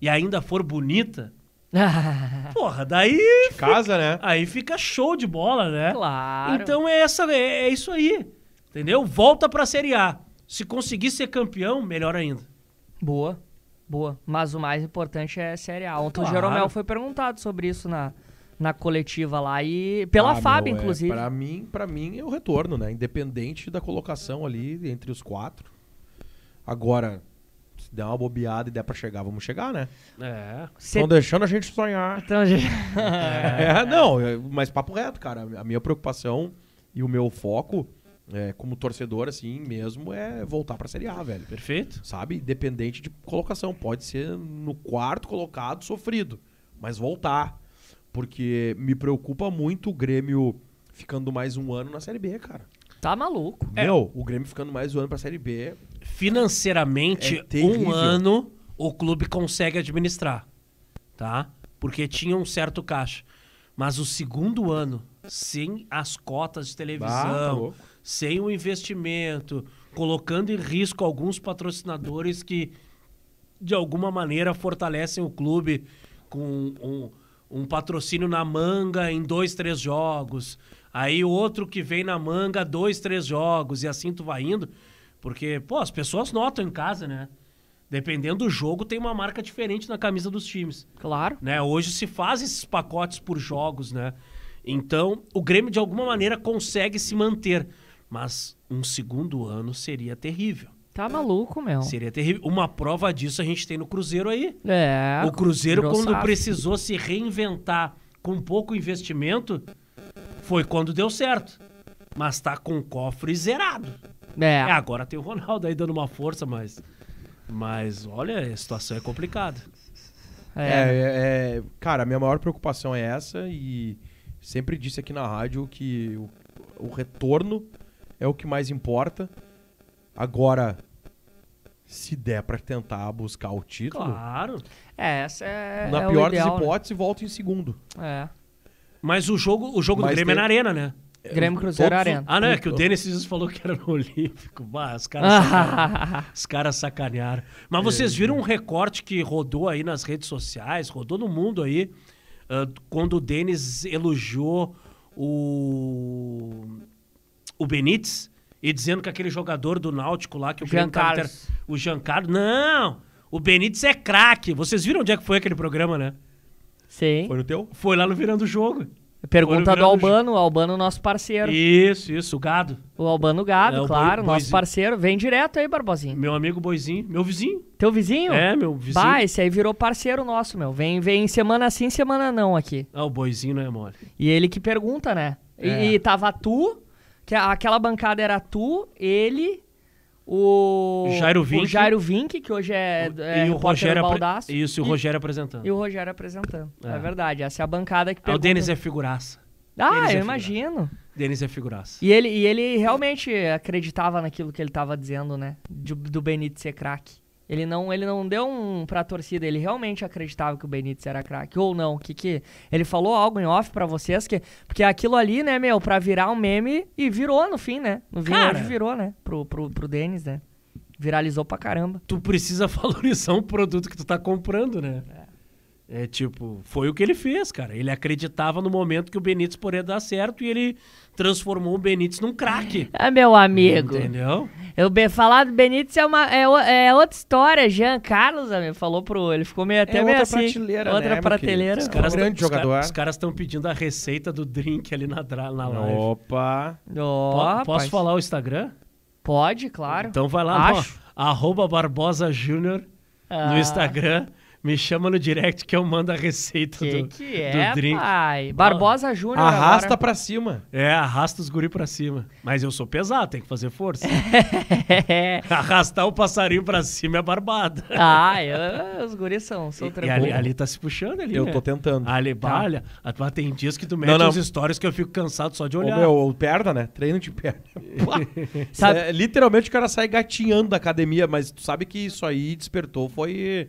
e ainda for bonita, Porra, daí. De fica, casa, né? Aí fica show de bola, né? Claro. Então é, essa, é, é isso aí. Entendeu? Volta pra Série A. Se conseguir ser campeão, melhor ainda. Boa, boa. Mas o mais importante é Série A. Ontem claro. o Jeromel foi perguntado sobre isso na, na coletiva lá e pela ah, FAB meu, é, inclusive. É, para mim, para mim é o retorno, né? Independente da colocação ali entre os quatro. Agora, se der uma bobeada e der pra chegar, vamos chegar, né? É. Estão Cê... deixando a gente sonhar. Então, é. é, não, é, mas papo reto, cara. A minha preocupação e o meu foco, é, como torcedor, assim mesmo, é voltar pra Série A, velho. Perfeito. Sabe? Independente de colocação. Pode ser no quarto colocado, sofrido. Mas voltar. Porque me preocupa muito o Grêmio ficando mais um ano na Série B, cara. Tá maluco. É. o Grêmio ficando mais um ano pra Série B. Financeiramente, é um ano o clube consegue administrar, tá? Porque tinha um certo caixa. Mas o segundo ano, sem as cotas de televisão, bah, tá sem o investimento, colocando em risco alguns patrocinadores que, de alguma maneira, fortalecem o clube com um um patrocínio na manga em dois, três jogos. Aí outro que vem na manga, dois, três jogos, e assim tu vai indo. Porque, pô, as pessoas notam em casa, né? Dependendo do jogo, tem uma marca diferente na camisa dos times. Claro. Né? Hoje se faz esses pacotes por jogos, né? Então, o Grêmio, de alguma maneira, consegue se manter. Mas um segundo ano seria terrível. Tá maluco, meu. Seria terrível. Uma prova disso a gente tem no Cruzeiro aí. É. O Cruzeiro, quando precisou se reinventar com pouco investimento, foi quando deu certo. Mas tá com o cofre zerado. É. é agora tem o Ronaldo aí dando uma força, mas. Mas olha, a situação é complicada. É. É, é. é cara, a minha maior preocupação é essa e sempre disse aqui na rádio que o, o retorno é o que mais importa. Agora, se der para tentar buscar o título. Claro. É, essa é. Na é pior ideal, das né? hipóteses, né? volta em segundo. É. Mas o jogo, o jogo Mas do Grêmio tem... é na arena, né? É. Grêmio Cruzeiro Todos... Arena. Ah, não, é que o Denis falou que era no Olímpico. Bah, os caras sacanearam. sacanearam. Mas vocês viram um recorte que rodou aí nas redes sociais, rodou no mundo aí, uh, quando o Denis elogiou o, o Benítez e dizendo que aquele jogador do Náutico lá, que o Jean O Jean Carlos. Não! O Benítez é craque. Vocês viram onde é que foi aquele programa, né? Sim. Foi no teu? Foi lá no Virando o Jogo. Pergunta do Albano, o Albano nosso parceiro. Isso, isso, o gado. O Albano Gado, é, claro, boi, nosso parceiro. Vem direto aí, Barbosinho. Meu amigo Boizinho, meu vizinho. Teu vizinho? É, meu vizinho. Vai, esse aí virou parceiro nosso, meu. Vem, vem semana sim, semana não aqui. Ah, o Boizinho não é mole. E ele que pergunta, né? É. E, e tava tu, que aquela bancada era tu, ele, o Jairo Vink, o Jairo Vink que hoje é, é e o Rogério Baldasso, Isso, e o Rogério apresentando. E o Rogério apresentando. É, é verdade, essa é a bancada que pergunta... Ah, o Denis é figuraça. Ah, Denis é eu é imagino. Denis é figuraça. E ele, e ele realmente acreditava naquilo que ele estava dizendo, né? do do Benito ser craque. Ele não, ele não deu um pra torcida, ele realmente acreditava que o Benítez era craque ou não. Que que ele falou algo em off para vocês que porque aquilo ali, né, meu, pra virar um meme e virou no fim, né? No fim Cara. virou, né, pro pro, pro Denis, né? Viralizou pra caramba. Tu precisa valorizar um produto que tu tá comprando, né? É. É tipo, foi o que ele fez, cara. Ele acreditava no momento que o Benítez poderia dar certo e ele transformou o Benítez num craque. Ah, meu amigo. Entendeu? Eu falar do Benítez é, uma, é, é outra história. Jean Carlos amigo, falou pro. Ele ficou meio é até é meio outra assim. Prateleira, outra né, prateleira. Os caras, um grande jogador. Os caras estão pedindo a receita do drink ali na, na live. Opa! Opa. Posso falar o Instagram? Pode, claro. Então vai lá, Acho. Ó, arroba Barbosa Júnior ah. no Instagram. Me chama no direct que eu mando a receita que do, que é, do drink. Pai? Barbosa Júnior. Arrasta agora. pra cima. É, arrasta os guri pra cima. Mas eu sou pesado, tem que fazer força. é. Arrastar o passarinho pra cima é barbada. Ah, eu, os guris são, são e, e ali, ali, tá se puxando ali. Eu né? tô tentando. Ah, ali, balha. Tá. Tem dias que tu mete não, não. os stories que eu fico cansado só de olhar. meu, ou perna, né? Treino de perna. sabe? É, literalmente o cara sai gatinhando da academia, mas tu sabe que isso aí despertou foi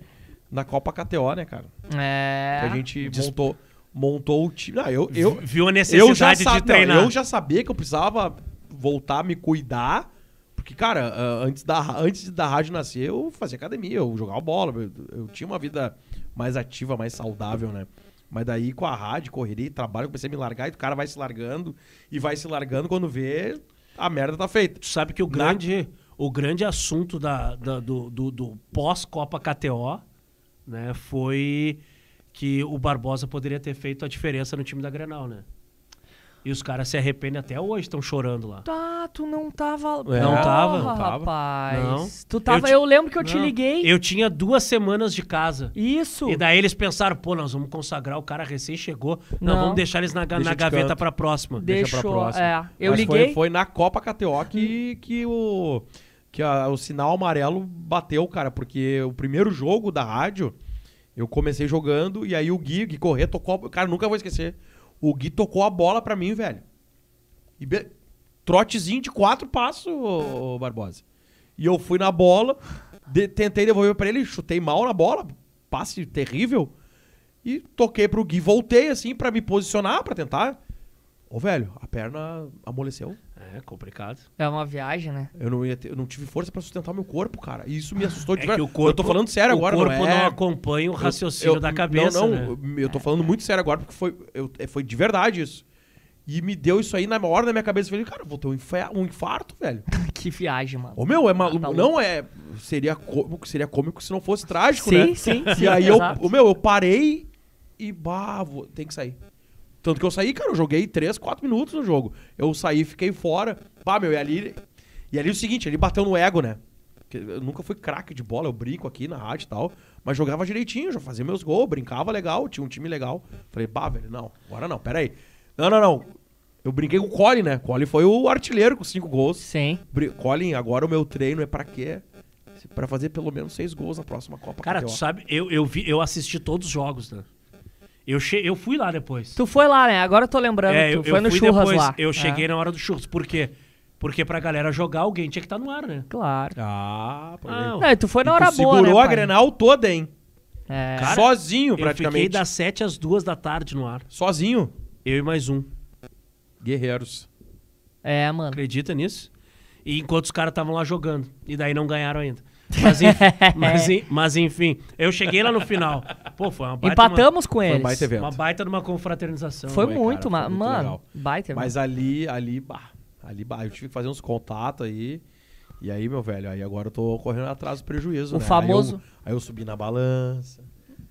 na Copa KTO, né, cara? É. Que a gente montou, montou o time. Ah, eu, eu, Viu a necessidade de treinar. Não, eu já sabia que eu precisava voltar a me cuidar. Porque, cara, antes da, antes da rádio nascer, eu fazia academia, eu jogava bola, eu, eu tinha uma vida mais ativa, mais saudável, né? Mas daí com a rádio, correria trabalho, eu comecei a me largar e o cara vai se largando e vai se largando quando vê a merda tá feita. Tu sabe que o né? grande, Na... o grande assunto da, da do, do, do pós-Copa KTO né, foi que o Barbosa poderia ter feito a diferença no time da Grenal, né? E os caras se arrependem até hoje, estão chorando lá. Tá, tu não tava. É. Não, tava, não tava. Rapaz. Não. Tu tava. Eu, eu lembro que eu não. te liguei. Eu tinha duas semanas de casa. Isso. E daí eles pensaram, pô, nós vamos consagrar, o cara recém chegou. Não, vamos deixar eles na, Deixa na gaveta canto. pra próxima. Deixa Deixou, pra próxima. É. Eu Mas liguei. Foi, foi na Copa KTO que, que o que a, o sinal amarelo bateu, cara, porque o primeiro jogo da rádio, eu comecei jogando e aí o Gui, o Gui Corrêa tocou, cara, nunca vou esquecer. O Gui tocou a bola para mim, velho. E be... trotezinho de quatro passos, ô, ô Barbosa. E eu fui na bola, de... tentei devolver para ele, chutei mal na bola, passe terrível. E toquei pro Gui, voltei assim para me posicionar, para tentar. Ô, velho, a perna amoleceu. É complicado. É uma viagem, né? Eu não, ia ter, eu não tive força pra sustentar meu corpo, cara. E isso me ah. assustou de é verdade. Corpo, eu tô falando sério agora, O corpo é? não, acompanha o raciocínio eu, eu, da cabeça. Não, não. Né? Eu tô falando muito sério agora porque foi, eu, é, foi de verdade isso. E me deu isso aí na hora da minha cabeça. Eu falei, cara, vou ter um, um infarto, velho. que viagem, mano. Ô, meu, é maluco. Ah, tá não é. Seria cômico, seria cômico se não fosse trágico, sim, né? Sim, sim. E aí, eu, o meu, eu parei e, bah, vou, tem que sair. Tanto que eu saí, cara, eu joguei 3, 4 minutos no jogo. Eu saí, fiquei fora. Pá, meu, e ali. E ali é o seguinte, ele bateu no ego, né? Eu nunca fui craque de bola, eu brinco aqui na rádio e tal. Mas jogava direitinho, já fazia meus gols, brincava legal, tinha um time legal. Falei, pá velho, não, agora não, pera aí. Não, não, não. Eu brinquei com o Colin, né? Colin foi o artilheiro com cinco gols. Sim. Cole Colin, agora o meu treino é para quê? Para fazer pelo menos seis gols na próxima Copa. Cara, KTO. tu sabe, eu, eu, vi, eu assisti todos os jogos, né? Eu, che... eu fui lá depois. Tu foi lá, né? Agora eu tô lembrando. É, tu foi eu no churras depois, lá. Eu cheguei é. na hora do churras. Por quê? Porque pra galera jogar, alguém tinha que estar tá no ar, né? Claro. Ah, pô. Ah, não, é, tu foi na hora tu boa, segurou né, a pai? Grenal toda, hein? É. Cara, Sozinho, praticamente. Eu fiquei das 7 às 2 da tarde no ar. Sozinho? Eu e mais um. Guerreiros. É, mano. Acredita nisso? E enquanto os caras estavam lá jogando. E daí não ganharam ainda. Mas, mas, mas, enfim, eu cheguei lá no final. Pô, foi uma baita. Empatamos uma... com eles. Foi um baita evento. Uma baita de uma confraternização. Foi, foi muito, cara, foi muito mano. Legal. Baita. Mas mano. ali, ali, bah, ali, bah, eu tive que fazer uns contatos aí. E aí, meu velho, aí agora eu tô correndo atrás do prejuízo. O né? famoso. Aí eu, aí eu subi na balança.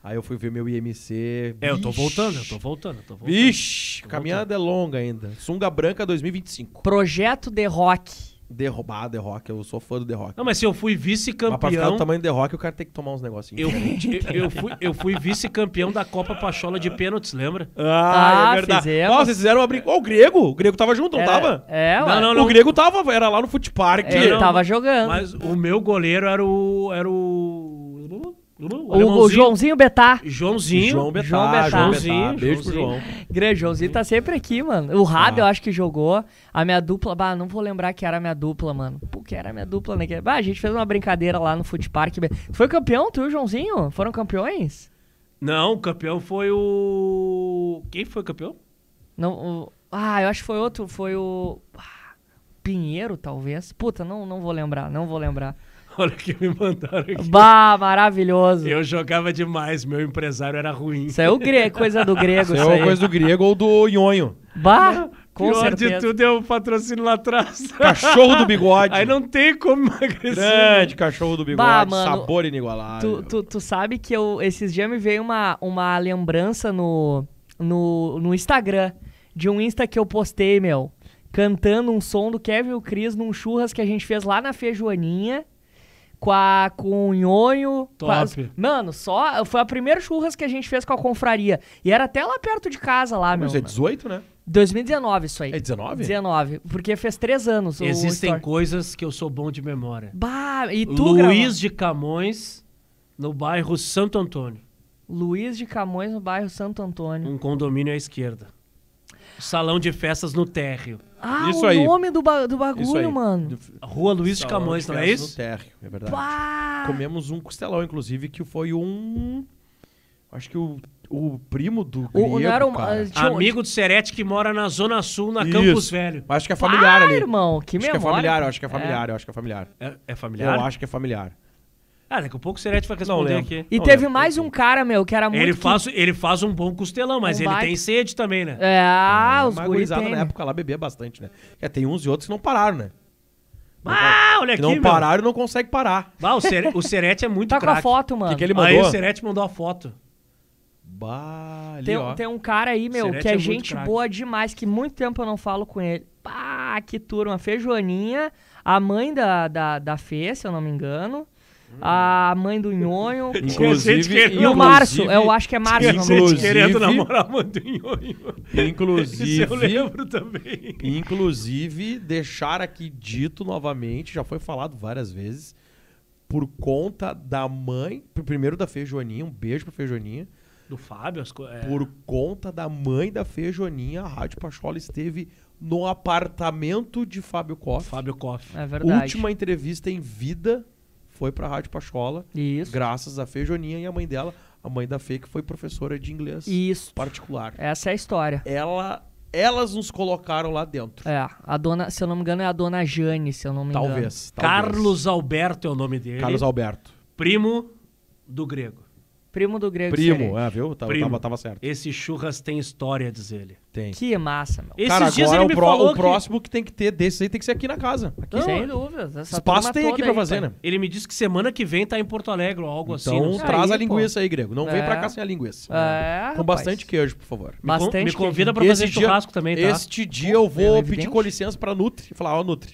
Aí eu fui ver meu IMC. É, eu tô voltando, eu tô voltando, eu tô voltando. Vixe, caminhada voltando. é longa ainda. Sunga Branca 2025. Projeto de rock derrubar The Rock. Eu sou fã do The Rock. Não, mas se eu fui vice-campeão. pra ficar do tamanho do The Rock, o cara tem que tomar uns negocinhos. Eu, eu, eu fui, eu fui vice-campeão da Copa Pachola de pênaltis, lembra? Ah, é ah é verdade. Fizemos. Nossa, vocês fizeram uma brincadeira. Oh, o Grego! O Grego tava junto, não era, tava? É, não, não, não, O Grego tava, era lá no Foot Park. Ele não, tava jogando. Mas o meu goleiro era o. Era o. O, o, Joãozinho Betá. Joãozinho. João Betar João Joãozinho. Beijo pro João. Grande, Joãozinho tá sempre aqui, mano. O Rab, ah. eu acho que jogou. A minha dupla, bah, não vou lembrar que era a minha dupla, mano. Pô, que era a minha dupla, né? Bah, a gente fez uma brincadeira lá no futepark Foi campeão, tu e o Joãozinho? Foram campeões? Não, o campeão foi o. Quem foi campeão? Não, o... Ah, eu acho que foi outro. Foi o. Ah, Pinheiro, talvez. Puta, não, não vou lembrar, não vou lembrar hora que me mandaram aqui. Bah, maravilhoso. Eu jogava demais, meu empresário era ruim. Isso é o grego, coisa do grego. Isso, é isso é coisa do grego ou do nhonho. Bah! Com Pior certeza. de tudo é o patrocínio lá atrás. Cachorro do bigode. Aí não tem como emagrecer. Grande cachorro do bigode, bah, mano, sabor inigualável. Tu, tu, tu, sabe que eu, esses dias me veio uma, uma lembrança no, no, no Instagram de um Insta que eu postei, meu cantando um som do Kevin e o Cris num churras que a gente fez lá na Feijoaninha com, a, com o nhonho. Top. mano, só. Foi a primeira churras que a gente fez com a confraria. E era até lá perto de casa, lá, Mas meu. Mas é 18, mano. né? 2019 isso aí. É 19? 19, porque fez três anos. Existem coisas que eu sou bom de memória. Bah, e tu, Luiz grava? de Camões, no bairro Santo Antônio. Luiz de Camões, no bairro Santo Antônio. Um condomínio à esquerda. Salão de festas no térreo. Ah, Isso o aí. nome do, ba- do bagulho, mano. Rua Luiz de Camões, de não é festas No isso? térreo, é verdade. Pá! Comemos um costelão, inclusive, que foi um... Acho que o, o primo do O- o- não era um- cara. Ah, Amigo do Serete que mora na Zona Sul, na Campos Velho. Acho que é familiar Pá, ali. irmão, que acho que é familiar, eu acho que é, é familiar, acho que é familiar. É, é familiar? Eu acho que é familiar. Ah, daqui a pouco o Serete vai responder aqui. E Não teve lembro. mais um cara, meu, que era muito. Ele, que... faz, ele faz um bom costelão, mas um ele tem sede também, né? É, é ah, os guri tem. na época lá bebia bastante, né? É, tem uns e outros que não pararam, né? Ah, olha aqui, Não meu. pararam e não consegue parar. Ah, o, Cere, o Serete é muito Tá craque. com a foto, mano. O que, que, ele mandou? Aí o Serete mandou a foto. Bah, ali, tem, ó. tem um cara aí, meu, que é, é gente boa demais, que muito tempo eu não falo com ele. Pá, que turma. Feijoaninha, a mãe da, da, da Fê, se eu não me engano a mãe do Nhonho. Inclusive, e o Márcio, eu acho que é Márcio. Inclusive, querendo namorar a mãe do Nhonho. Inclusive. eu lembro também. Inclusive, deixar aqui dito novamente, já foi falado várias vezes, por conta da mãe, primeiro da Feijoaninha, um beijo pra Feijoaninha. Do Fábio, as É. Por conta da mãe da Feijoaninha, a Rádio Pachola esteve no apartamento de Fábio Koff. Fábio Koff. É verdade. Última entrevista em vida foi para a Rádio Pachola. Isso. Graças à Feijoninha e a mãe dela, a mãe da Fê, que foi professora de inglês Isso. particular. Essa é a história. Ela elas nos colocaram lá dentro. É, a dona, se eu não me engano, é a dona Jane, se eu não me engano. talvez. Carlos Alberto é o nome dele. Carlos Alberto. Primo do grego. Primo do grego Primo, é, viu? Tava, Primo. tava, tava certo. Esse churras tem história, diz ele. Tem. Que massa, meu. Esses Cara, dias agora ele é o, me falou o próximo que tem que ter desse aí tem que ser aqui na casa. Aqui. Não, Sem dúvidas. essa espaço tem aqui pra aí, fazer, né? Ele me disse que semana que vem tá em Porto Alegre ou algo assim. Então traz Aí, a pô. linguiça aí, grego. Não vem pra é. cá sem a linguiça. É, Com rapaz. bastante queijo, por favor. Me Bastante Me convida pra fazer churrasco também, tá? Este dia eu vou pedir com licença pra Nutri. Falar, ó, Nutri.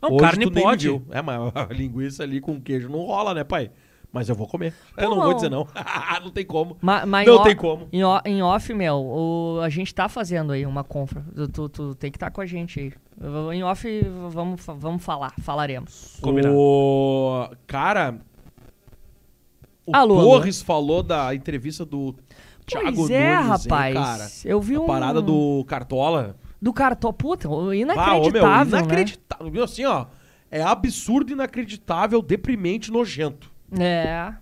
Não, carne pode. É, mas a linguiça ali com queijo não rola, né, pai? mas eu vou comer. eu não, vou dizer não. Ah, não tem como. Ma, ma não tem como. Em, off, meu, o, a gente tá fazendo aí uma compra. Tu, tu, tu tem que estar tá com a gente aí. Em off, vamos, vamos falar. Falaremos. Combinado. O... Cara, o alô, Torres alô. falou da entrevista do Thiago pois é, Nunes, rapaz. Hein, cara. Eu vi a um... parada do Cartola. Do Cartola. Puta, inacreditável, ah, ô, meu, inacreditável. Né? Assim, ó, é absurdo, inacreditável, deprimente, nojento. É.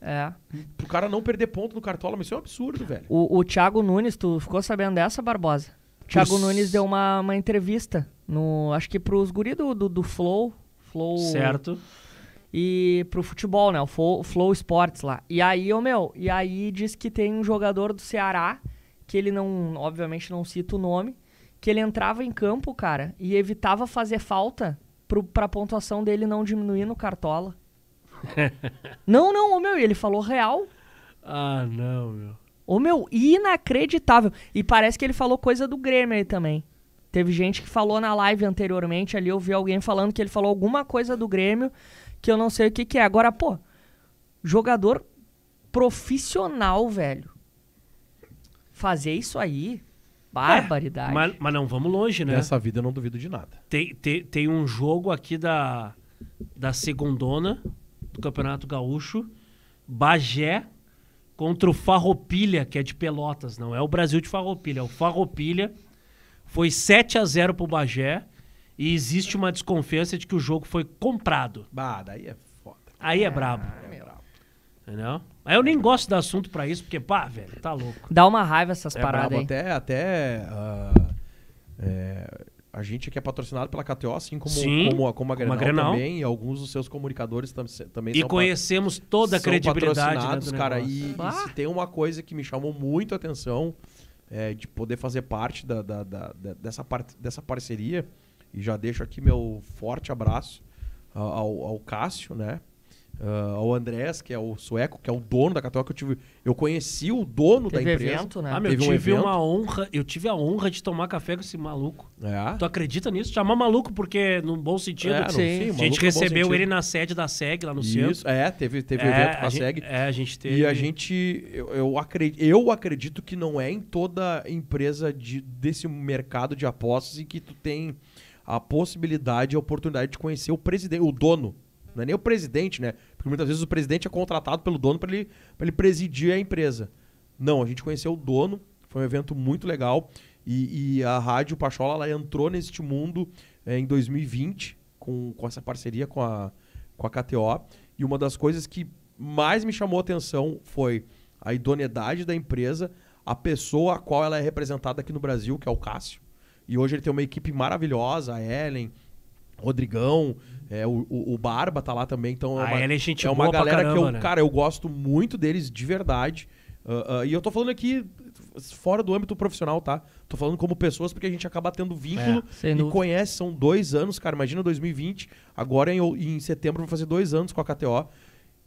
É. Pro cara não perder ponto no cartola, mas isso é um absurdo, velho. O, o Thiago Nunes, tu ficou sabendo dessa, Barbosa? O Thiago Nunes deu uma, uma entrevista no. Acho que pros guri do, do, do Flow. Flow. Certo. E pro futebol, né? O Flow, Flow Sports lá. E aí, ô oh, meu, e aí diz que tem um jogador do Ceará, que ele não. Obviamente não cita o nome, que ele entrava em campo, cara, e evitava fazer falta pro, pra pontuação dele não diminuir no cartola. não, não, ô meu, e ele falou real. Ah, não, meu. Ô meu, inacreditável. E parece que ele falou coisa do Grêmio aí também. Teve gente que falou na live anteriormente ali, eu vi alguém falando que ele falou alguma coisa do Grêmio que eu não sei o que, que é. Agora, pô, jogador profissional, velho. Fazer isso aí, barbaridade. É, mas, mas, não vamos longe, né? Nessa vida eu não duvido de nada. Tem, tem, tem um jogo aqui da, da Segundona do Campeonato Gaúcho, Bagé contra o Farroupilha, que é de Pelotas, não é o Brasil de Farroupilha, é o Farroupilha. Foi 7 a 0 pro Bagé e existe uma desconfiança de que o jogo foi comprado. Bah, daí é foda. Aí é, é, é brabo. É Entendeu? Aí eu nem gosto do assunto pra isso, porque, pá, velho, tá louco. Dá uma raiva essas é paradas brabo, aí. Até, até uh, é, a gente aqui é patrocinado pela KTO, assim como, Sim, como, como a Grenal, como a Grenal. também, e alguns dos seus comunicadores tam, também E conhecemos toda a credibilidade. Né, do cara, e, ah. e, se tem uma coisa que me chamou muito a atenção é, de poder fazer parte da, da, da, dessa, par dessa parceria, e já deixo aqui meu forte abraço ao, ao Cássio, né? uh, ao Andrés, que é o sueco, que é o dono da Católica. Eu, tive, eu conheci o dono Teve da empresa. Evento, né? Ah, meu, eu um tive evento. uma honra, eu tive a honra de tomar café com esse maluco. É? Tu acredita nisso? Chamar maluco porque, no bom sentido, é, não, sim, a gente recebeu ele na sede da SEG lá no Isso, centro. É, teve, teve é, evento com a, a gente, SEG. É, a gente teve. E a gente, eu, eu, acredito, eu acredito que não é em toda empresa de, desse mercado de apostas em que tu tem a possibilidade e a oportunidade de conhecer o presidente, o dono não é nem o presidente, né? Porque muitas vezes o presidente é contratado pelo dono para ele, ele presidir a empresa. Não, a gente conheceu o dono, foi um evento muito legal. E, e a Rádio Pachola ela entrou neste mundo é, em 2020, com, com essa parceria com a, com a KTO. E uma das coisas que mais me chamou a atenção foi a idoneidade da empresa, a pessoa a qual ela é representada aqui no Brasil, que é o Cássio. E hoje ele tem uma equipe maravilhosa, a Ellen, Rodrigão, é, o, o, Barba tá lá também, então é ah, é uma, é, gente é uma galera caramba, que eu, né? cara, eu gosto muito deles de verdade. Uh, uh, e eu tô falando aqui fora do âmbito profissional, tá? Tô falando como pessoas porque a gente acaba tendo vínculo é, e dúvida. conhece. São dois anos, cara. Imagina 2020. Agora em, em setembro vou fazer dois anos com a KTO.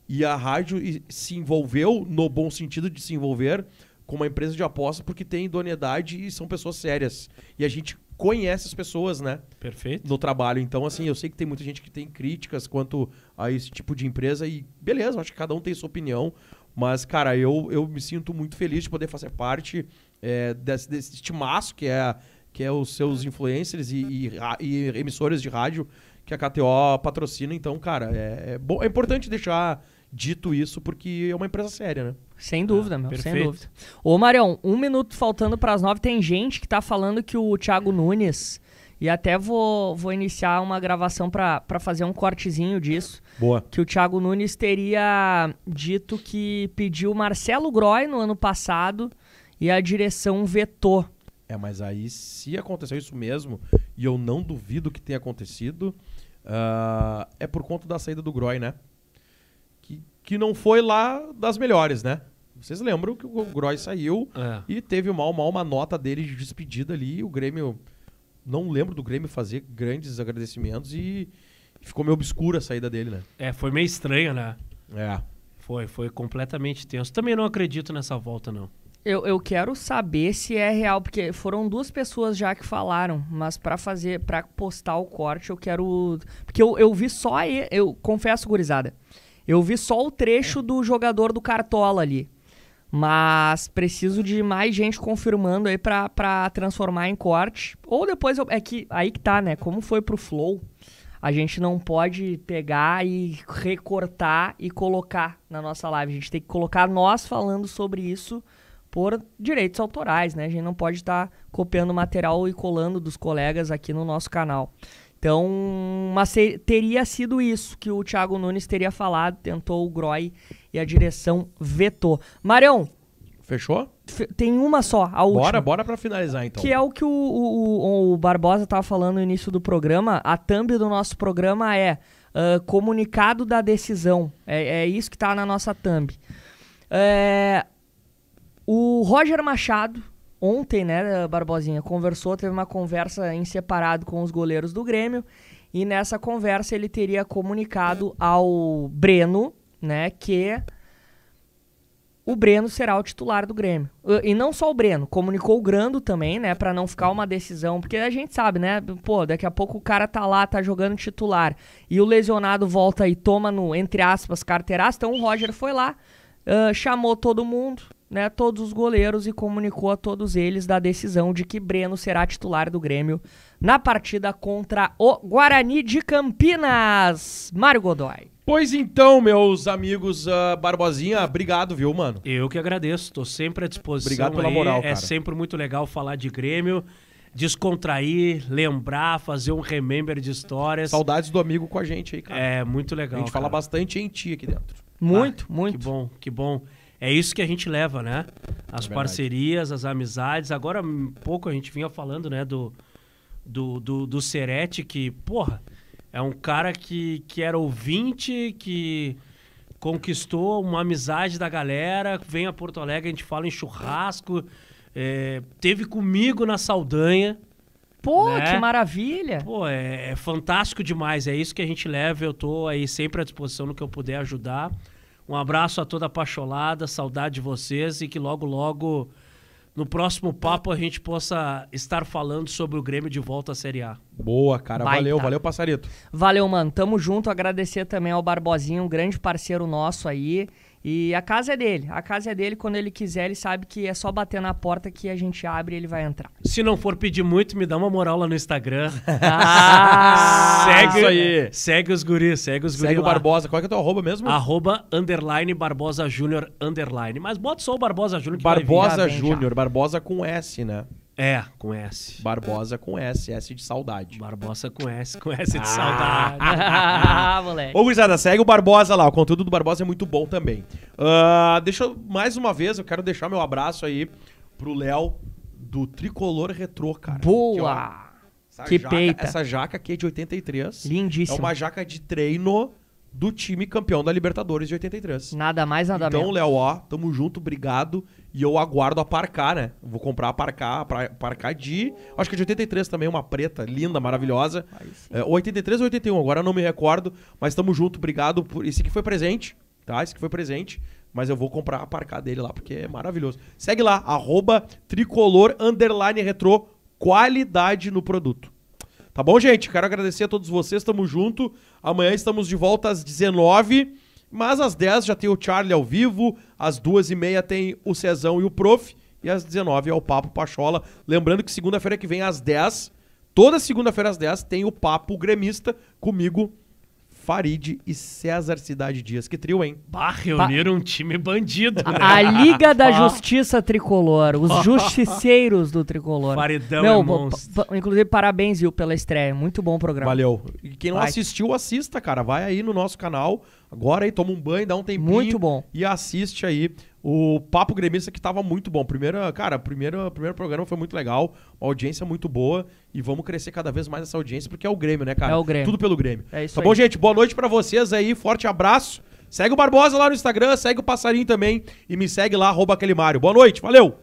E a rádio se envolveu, no bom sentido de se envolver, com uma empresa de aposta porque tem idoneidade e são pessoas sérias. E a gente conhece as pessoas, né? Perfeito. No trabalho. Então, assim, eu sei que tem muita gente que tem críticas quanto a esse tipo de empresa e beleza, acho que cada um tem sua opinião. Mas, cara, eu, eu me sinto muito feliz de poder fazer parte é, desse, desse timaço que é, que é os seus influencers e, e, e emissoras de rádio que a KTO patrocina. Então, cara, é, é, bom, é importante deixar dito isso porque é uma empresa séria, né? Sem dúvida, ah, meu, perfeito. sem dúvida. Ô, Marião, um minuto faltando para as nove, tem gente que tá falando que o Thiago Nunes, e até vou, vou iniciar uma gravação para fazer um cortezinho disso. Boa. Que o Thiago Nunes teria dito que pediu Marcelo Groy no ano passado e a direção vetou. É, mas aí se aconteceu isso mesmo, e eu não duvido que tenha acontecido, uh, é por conta da saída do Groy, né? que não foi lá das melhores, né? Vocês lembram que o Groy saiu é. e teve mal, mal uma nota dele de despedida ali. O Grêmio. Não lembro do Grêmio fazer grandes agradecimentos e ficou meio obscura a saída dele, né? É, foi meio estranha, né? É. Foi, foi completamente tenso. Também não acredito nessa volta, não. Eu, eu quero saber se é real, porque foram duas pessoas já que falaram, mas para fazer, para postar o corte, eu quero. Porque eu, eu vi só. Eu confesso, gurizada. Eu vi só o trecho do jogador do Cartola ali. Mas preciso de mais gente confirmando aí pra, pra transformar em corte. Ou depois eu, É que aí que tá, né? Como foi pro Flow, a gente não pode pegar e recortar e colocar na nossa live. A gente tem que colocar nós falando sobre isso por direitos autorais, né? A gente não pode estar tá copiando material e colando dos colegas aqui no nosso canal. Então, mas teria sido isso que o Thiago Nunes teria falado, tentou o Groy e a direção vetou. Marião. Fechou? Tem uma só, a última. Bora, bora pra finalizar então. Que é o que o, o, o Barbosa tava falando no início do programa. A thumb do nosso programa é uh, comunicado da decisão. É, é, isso que tá na nossa thumb. É, o Roger Machado, ontem, né, Barbosinha, conversou, teve uma conversa em separado com os goleiros do Grêmio. E nessa conversa ele teria comunicado ao Breno, né, que o Breno será o titular do Grêmio. E não só o Breno, comunicou o Grando também, né, para não ficar uma decisão, porque a gente sabe, né, pô, daqui a pouco o cara tá lá, tá jogando titular, e o lesionado volta e toma no, entre aspas, carteiraço, então o Roger foi lá, uh, chamou todo mundo, né, todos os goleiros e comunicou a todos eles da decisão de que Breno será titular do Grêmio na partida contra o Guarani de Campinas. Mário Godoy. Pois então, meus amigos uh, Barbosinha, obrigado, viu, mano? Eu que agradeço, tô sempre à disposição. Obrigado pela aí. moral, é cara. É sempre muito legal falar de Grêmio descontrair, lembrar, fazer um remember de histórias. Saudades do amigo com a gente aí, cara. É, muito legal. A gente cara. fala bastante em ti aqui dentro. Muito, ah, muito. Que bom, que bom é isso que a gente leva, né? As é parcerias, as amizades. Agora, hum, pouco a gente vinha falando, né, do, do, do, do Cerete, que, porra, é um cara que, que era ouvinte, que conquistou uma amizade da galera, vem a Porto Alegre, a gente fala em churrasco, é, teve comigo na Saldanha. Pô, né? que maravilha! Pô, é, é, fantástico demais, é isso que a gente leva, eu tô aí sempre à disposição no que eu puder ajudar. Um abraço a toda a pacholada, saudade de vocês e que logo, logo, no próximo papo, a gente possa estar falando sobre o Grêmio de volta à Série A. Boa, cara. Baita. Valeu, valeu, Passarito. Valeu, mano. Tamo junto. Agradecer também ao Barbosinho, um grande parceiro nosso aí. E a casa é dele. A casa é dele. Quando ele quiser, ele sabe que é só bater na porta que a gente abre e ele vai entrar. Se não for pedir muito, me dá uma moral lá no Instagram. Ah, segue isso aí. Segue os guris, segue os guris. Segue lá. o Barbosa. Qual é que é teu arroba mesmo? Arroba underline Barbosa Júnior underline. Mas bota só o Barbosa Júnior que Barbosa Júnior, Barbosa com S, né? É, com S. Barbosa com S, S de saudade. Barbosa com S, com S de ah. saudade. ah, moleque. Ô, Guizada, segue o Barbosa lá. O conteúdo do Barbosa é muito bom também. Uh, deixa eu, mais uma vez, eu quero deixar meu abraço aí pro Léo do Tricolor Retrô, cara. Boa! Que, ó, que jaca, peita. Essa jaca aqui é de 83. Lindíssima. É uma jaca de treino do time campeão da Libertadores de 83. Nada mais, nada então, menos. Então, Léo, ó, tamo junto, obrigado. E eu aguardo a Parcar, né? Vou comprar a Parcar, a Parcar de... Acho que é de 83 também, uma preta, linda, maravilhosa. É, 83 ou 81, agora não me recordo. Mas tamo junto, obrigado. Por... Esse que foi presente, tá? Esse que foi presente. Mas eu vou comprar a Parcar dele lá, porque é maravilhoso. Segue lá, arroba tricolor, underline, retro, qualidade no produto. Tá bom, gente? Quero agradecer a todos vocês, tamo junto. Amanhã estamos de volta às 19 mas às 10 já tem o Charlie ao vivo, às 2h30 tem o Cezão e o Prof, e às 19 é o Papo Pachola. Lembrando que segunda-feira que vem, às 10, toda segunda-feira às 10, tem o Papo Gremista comigo, Farid e César Cidade Dias. Que trio, hein? Bah, reuniram um time bandido. Né? A Liga da Justiça Tricolor, os justiceiros do Tricolor. Faridão Meu, é monstro. Inclusive, parabéns, viu, pela estreia. Muito bom o programa. Valeu. E quem não Vai. assistiu, assista, cara. Vai aí no nosso canal agora aí toma um banho, dá um tempinho. Muito bom. E assiste aí o papo gremista que estava muito bom. Primeira, cara, primeira, primeiro programa foi muito legal, uma audiência muito boa e vamos crescer cada vez mais essa audiência porque é o Grêmio, né, cara? É o Grêmio. Tudo pelo Grêmio. É isso tá aí. bom, gente? Boa noite para vocês aí, forte abraço. Segue o Barbosa lá no Instagram, segue o Passarinho também e me segue lá @aquelemario. aquele Mário. Boa noite, valeu.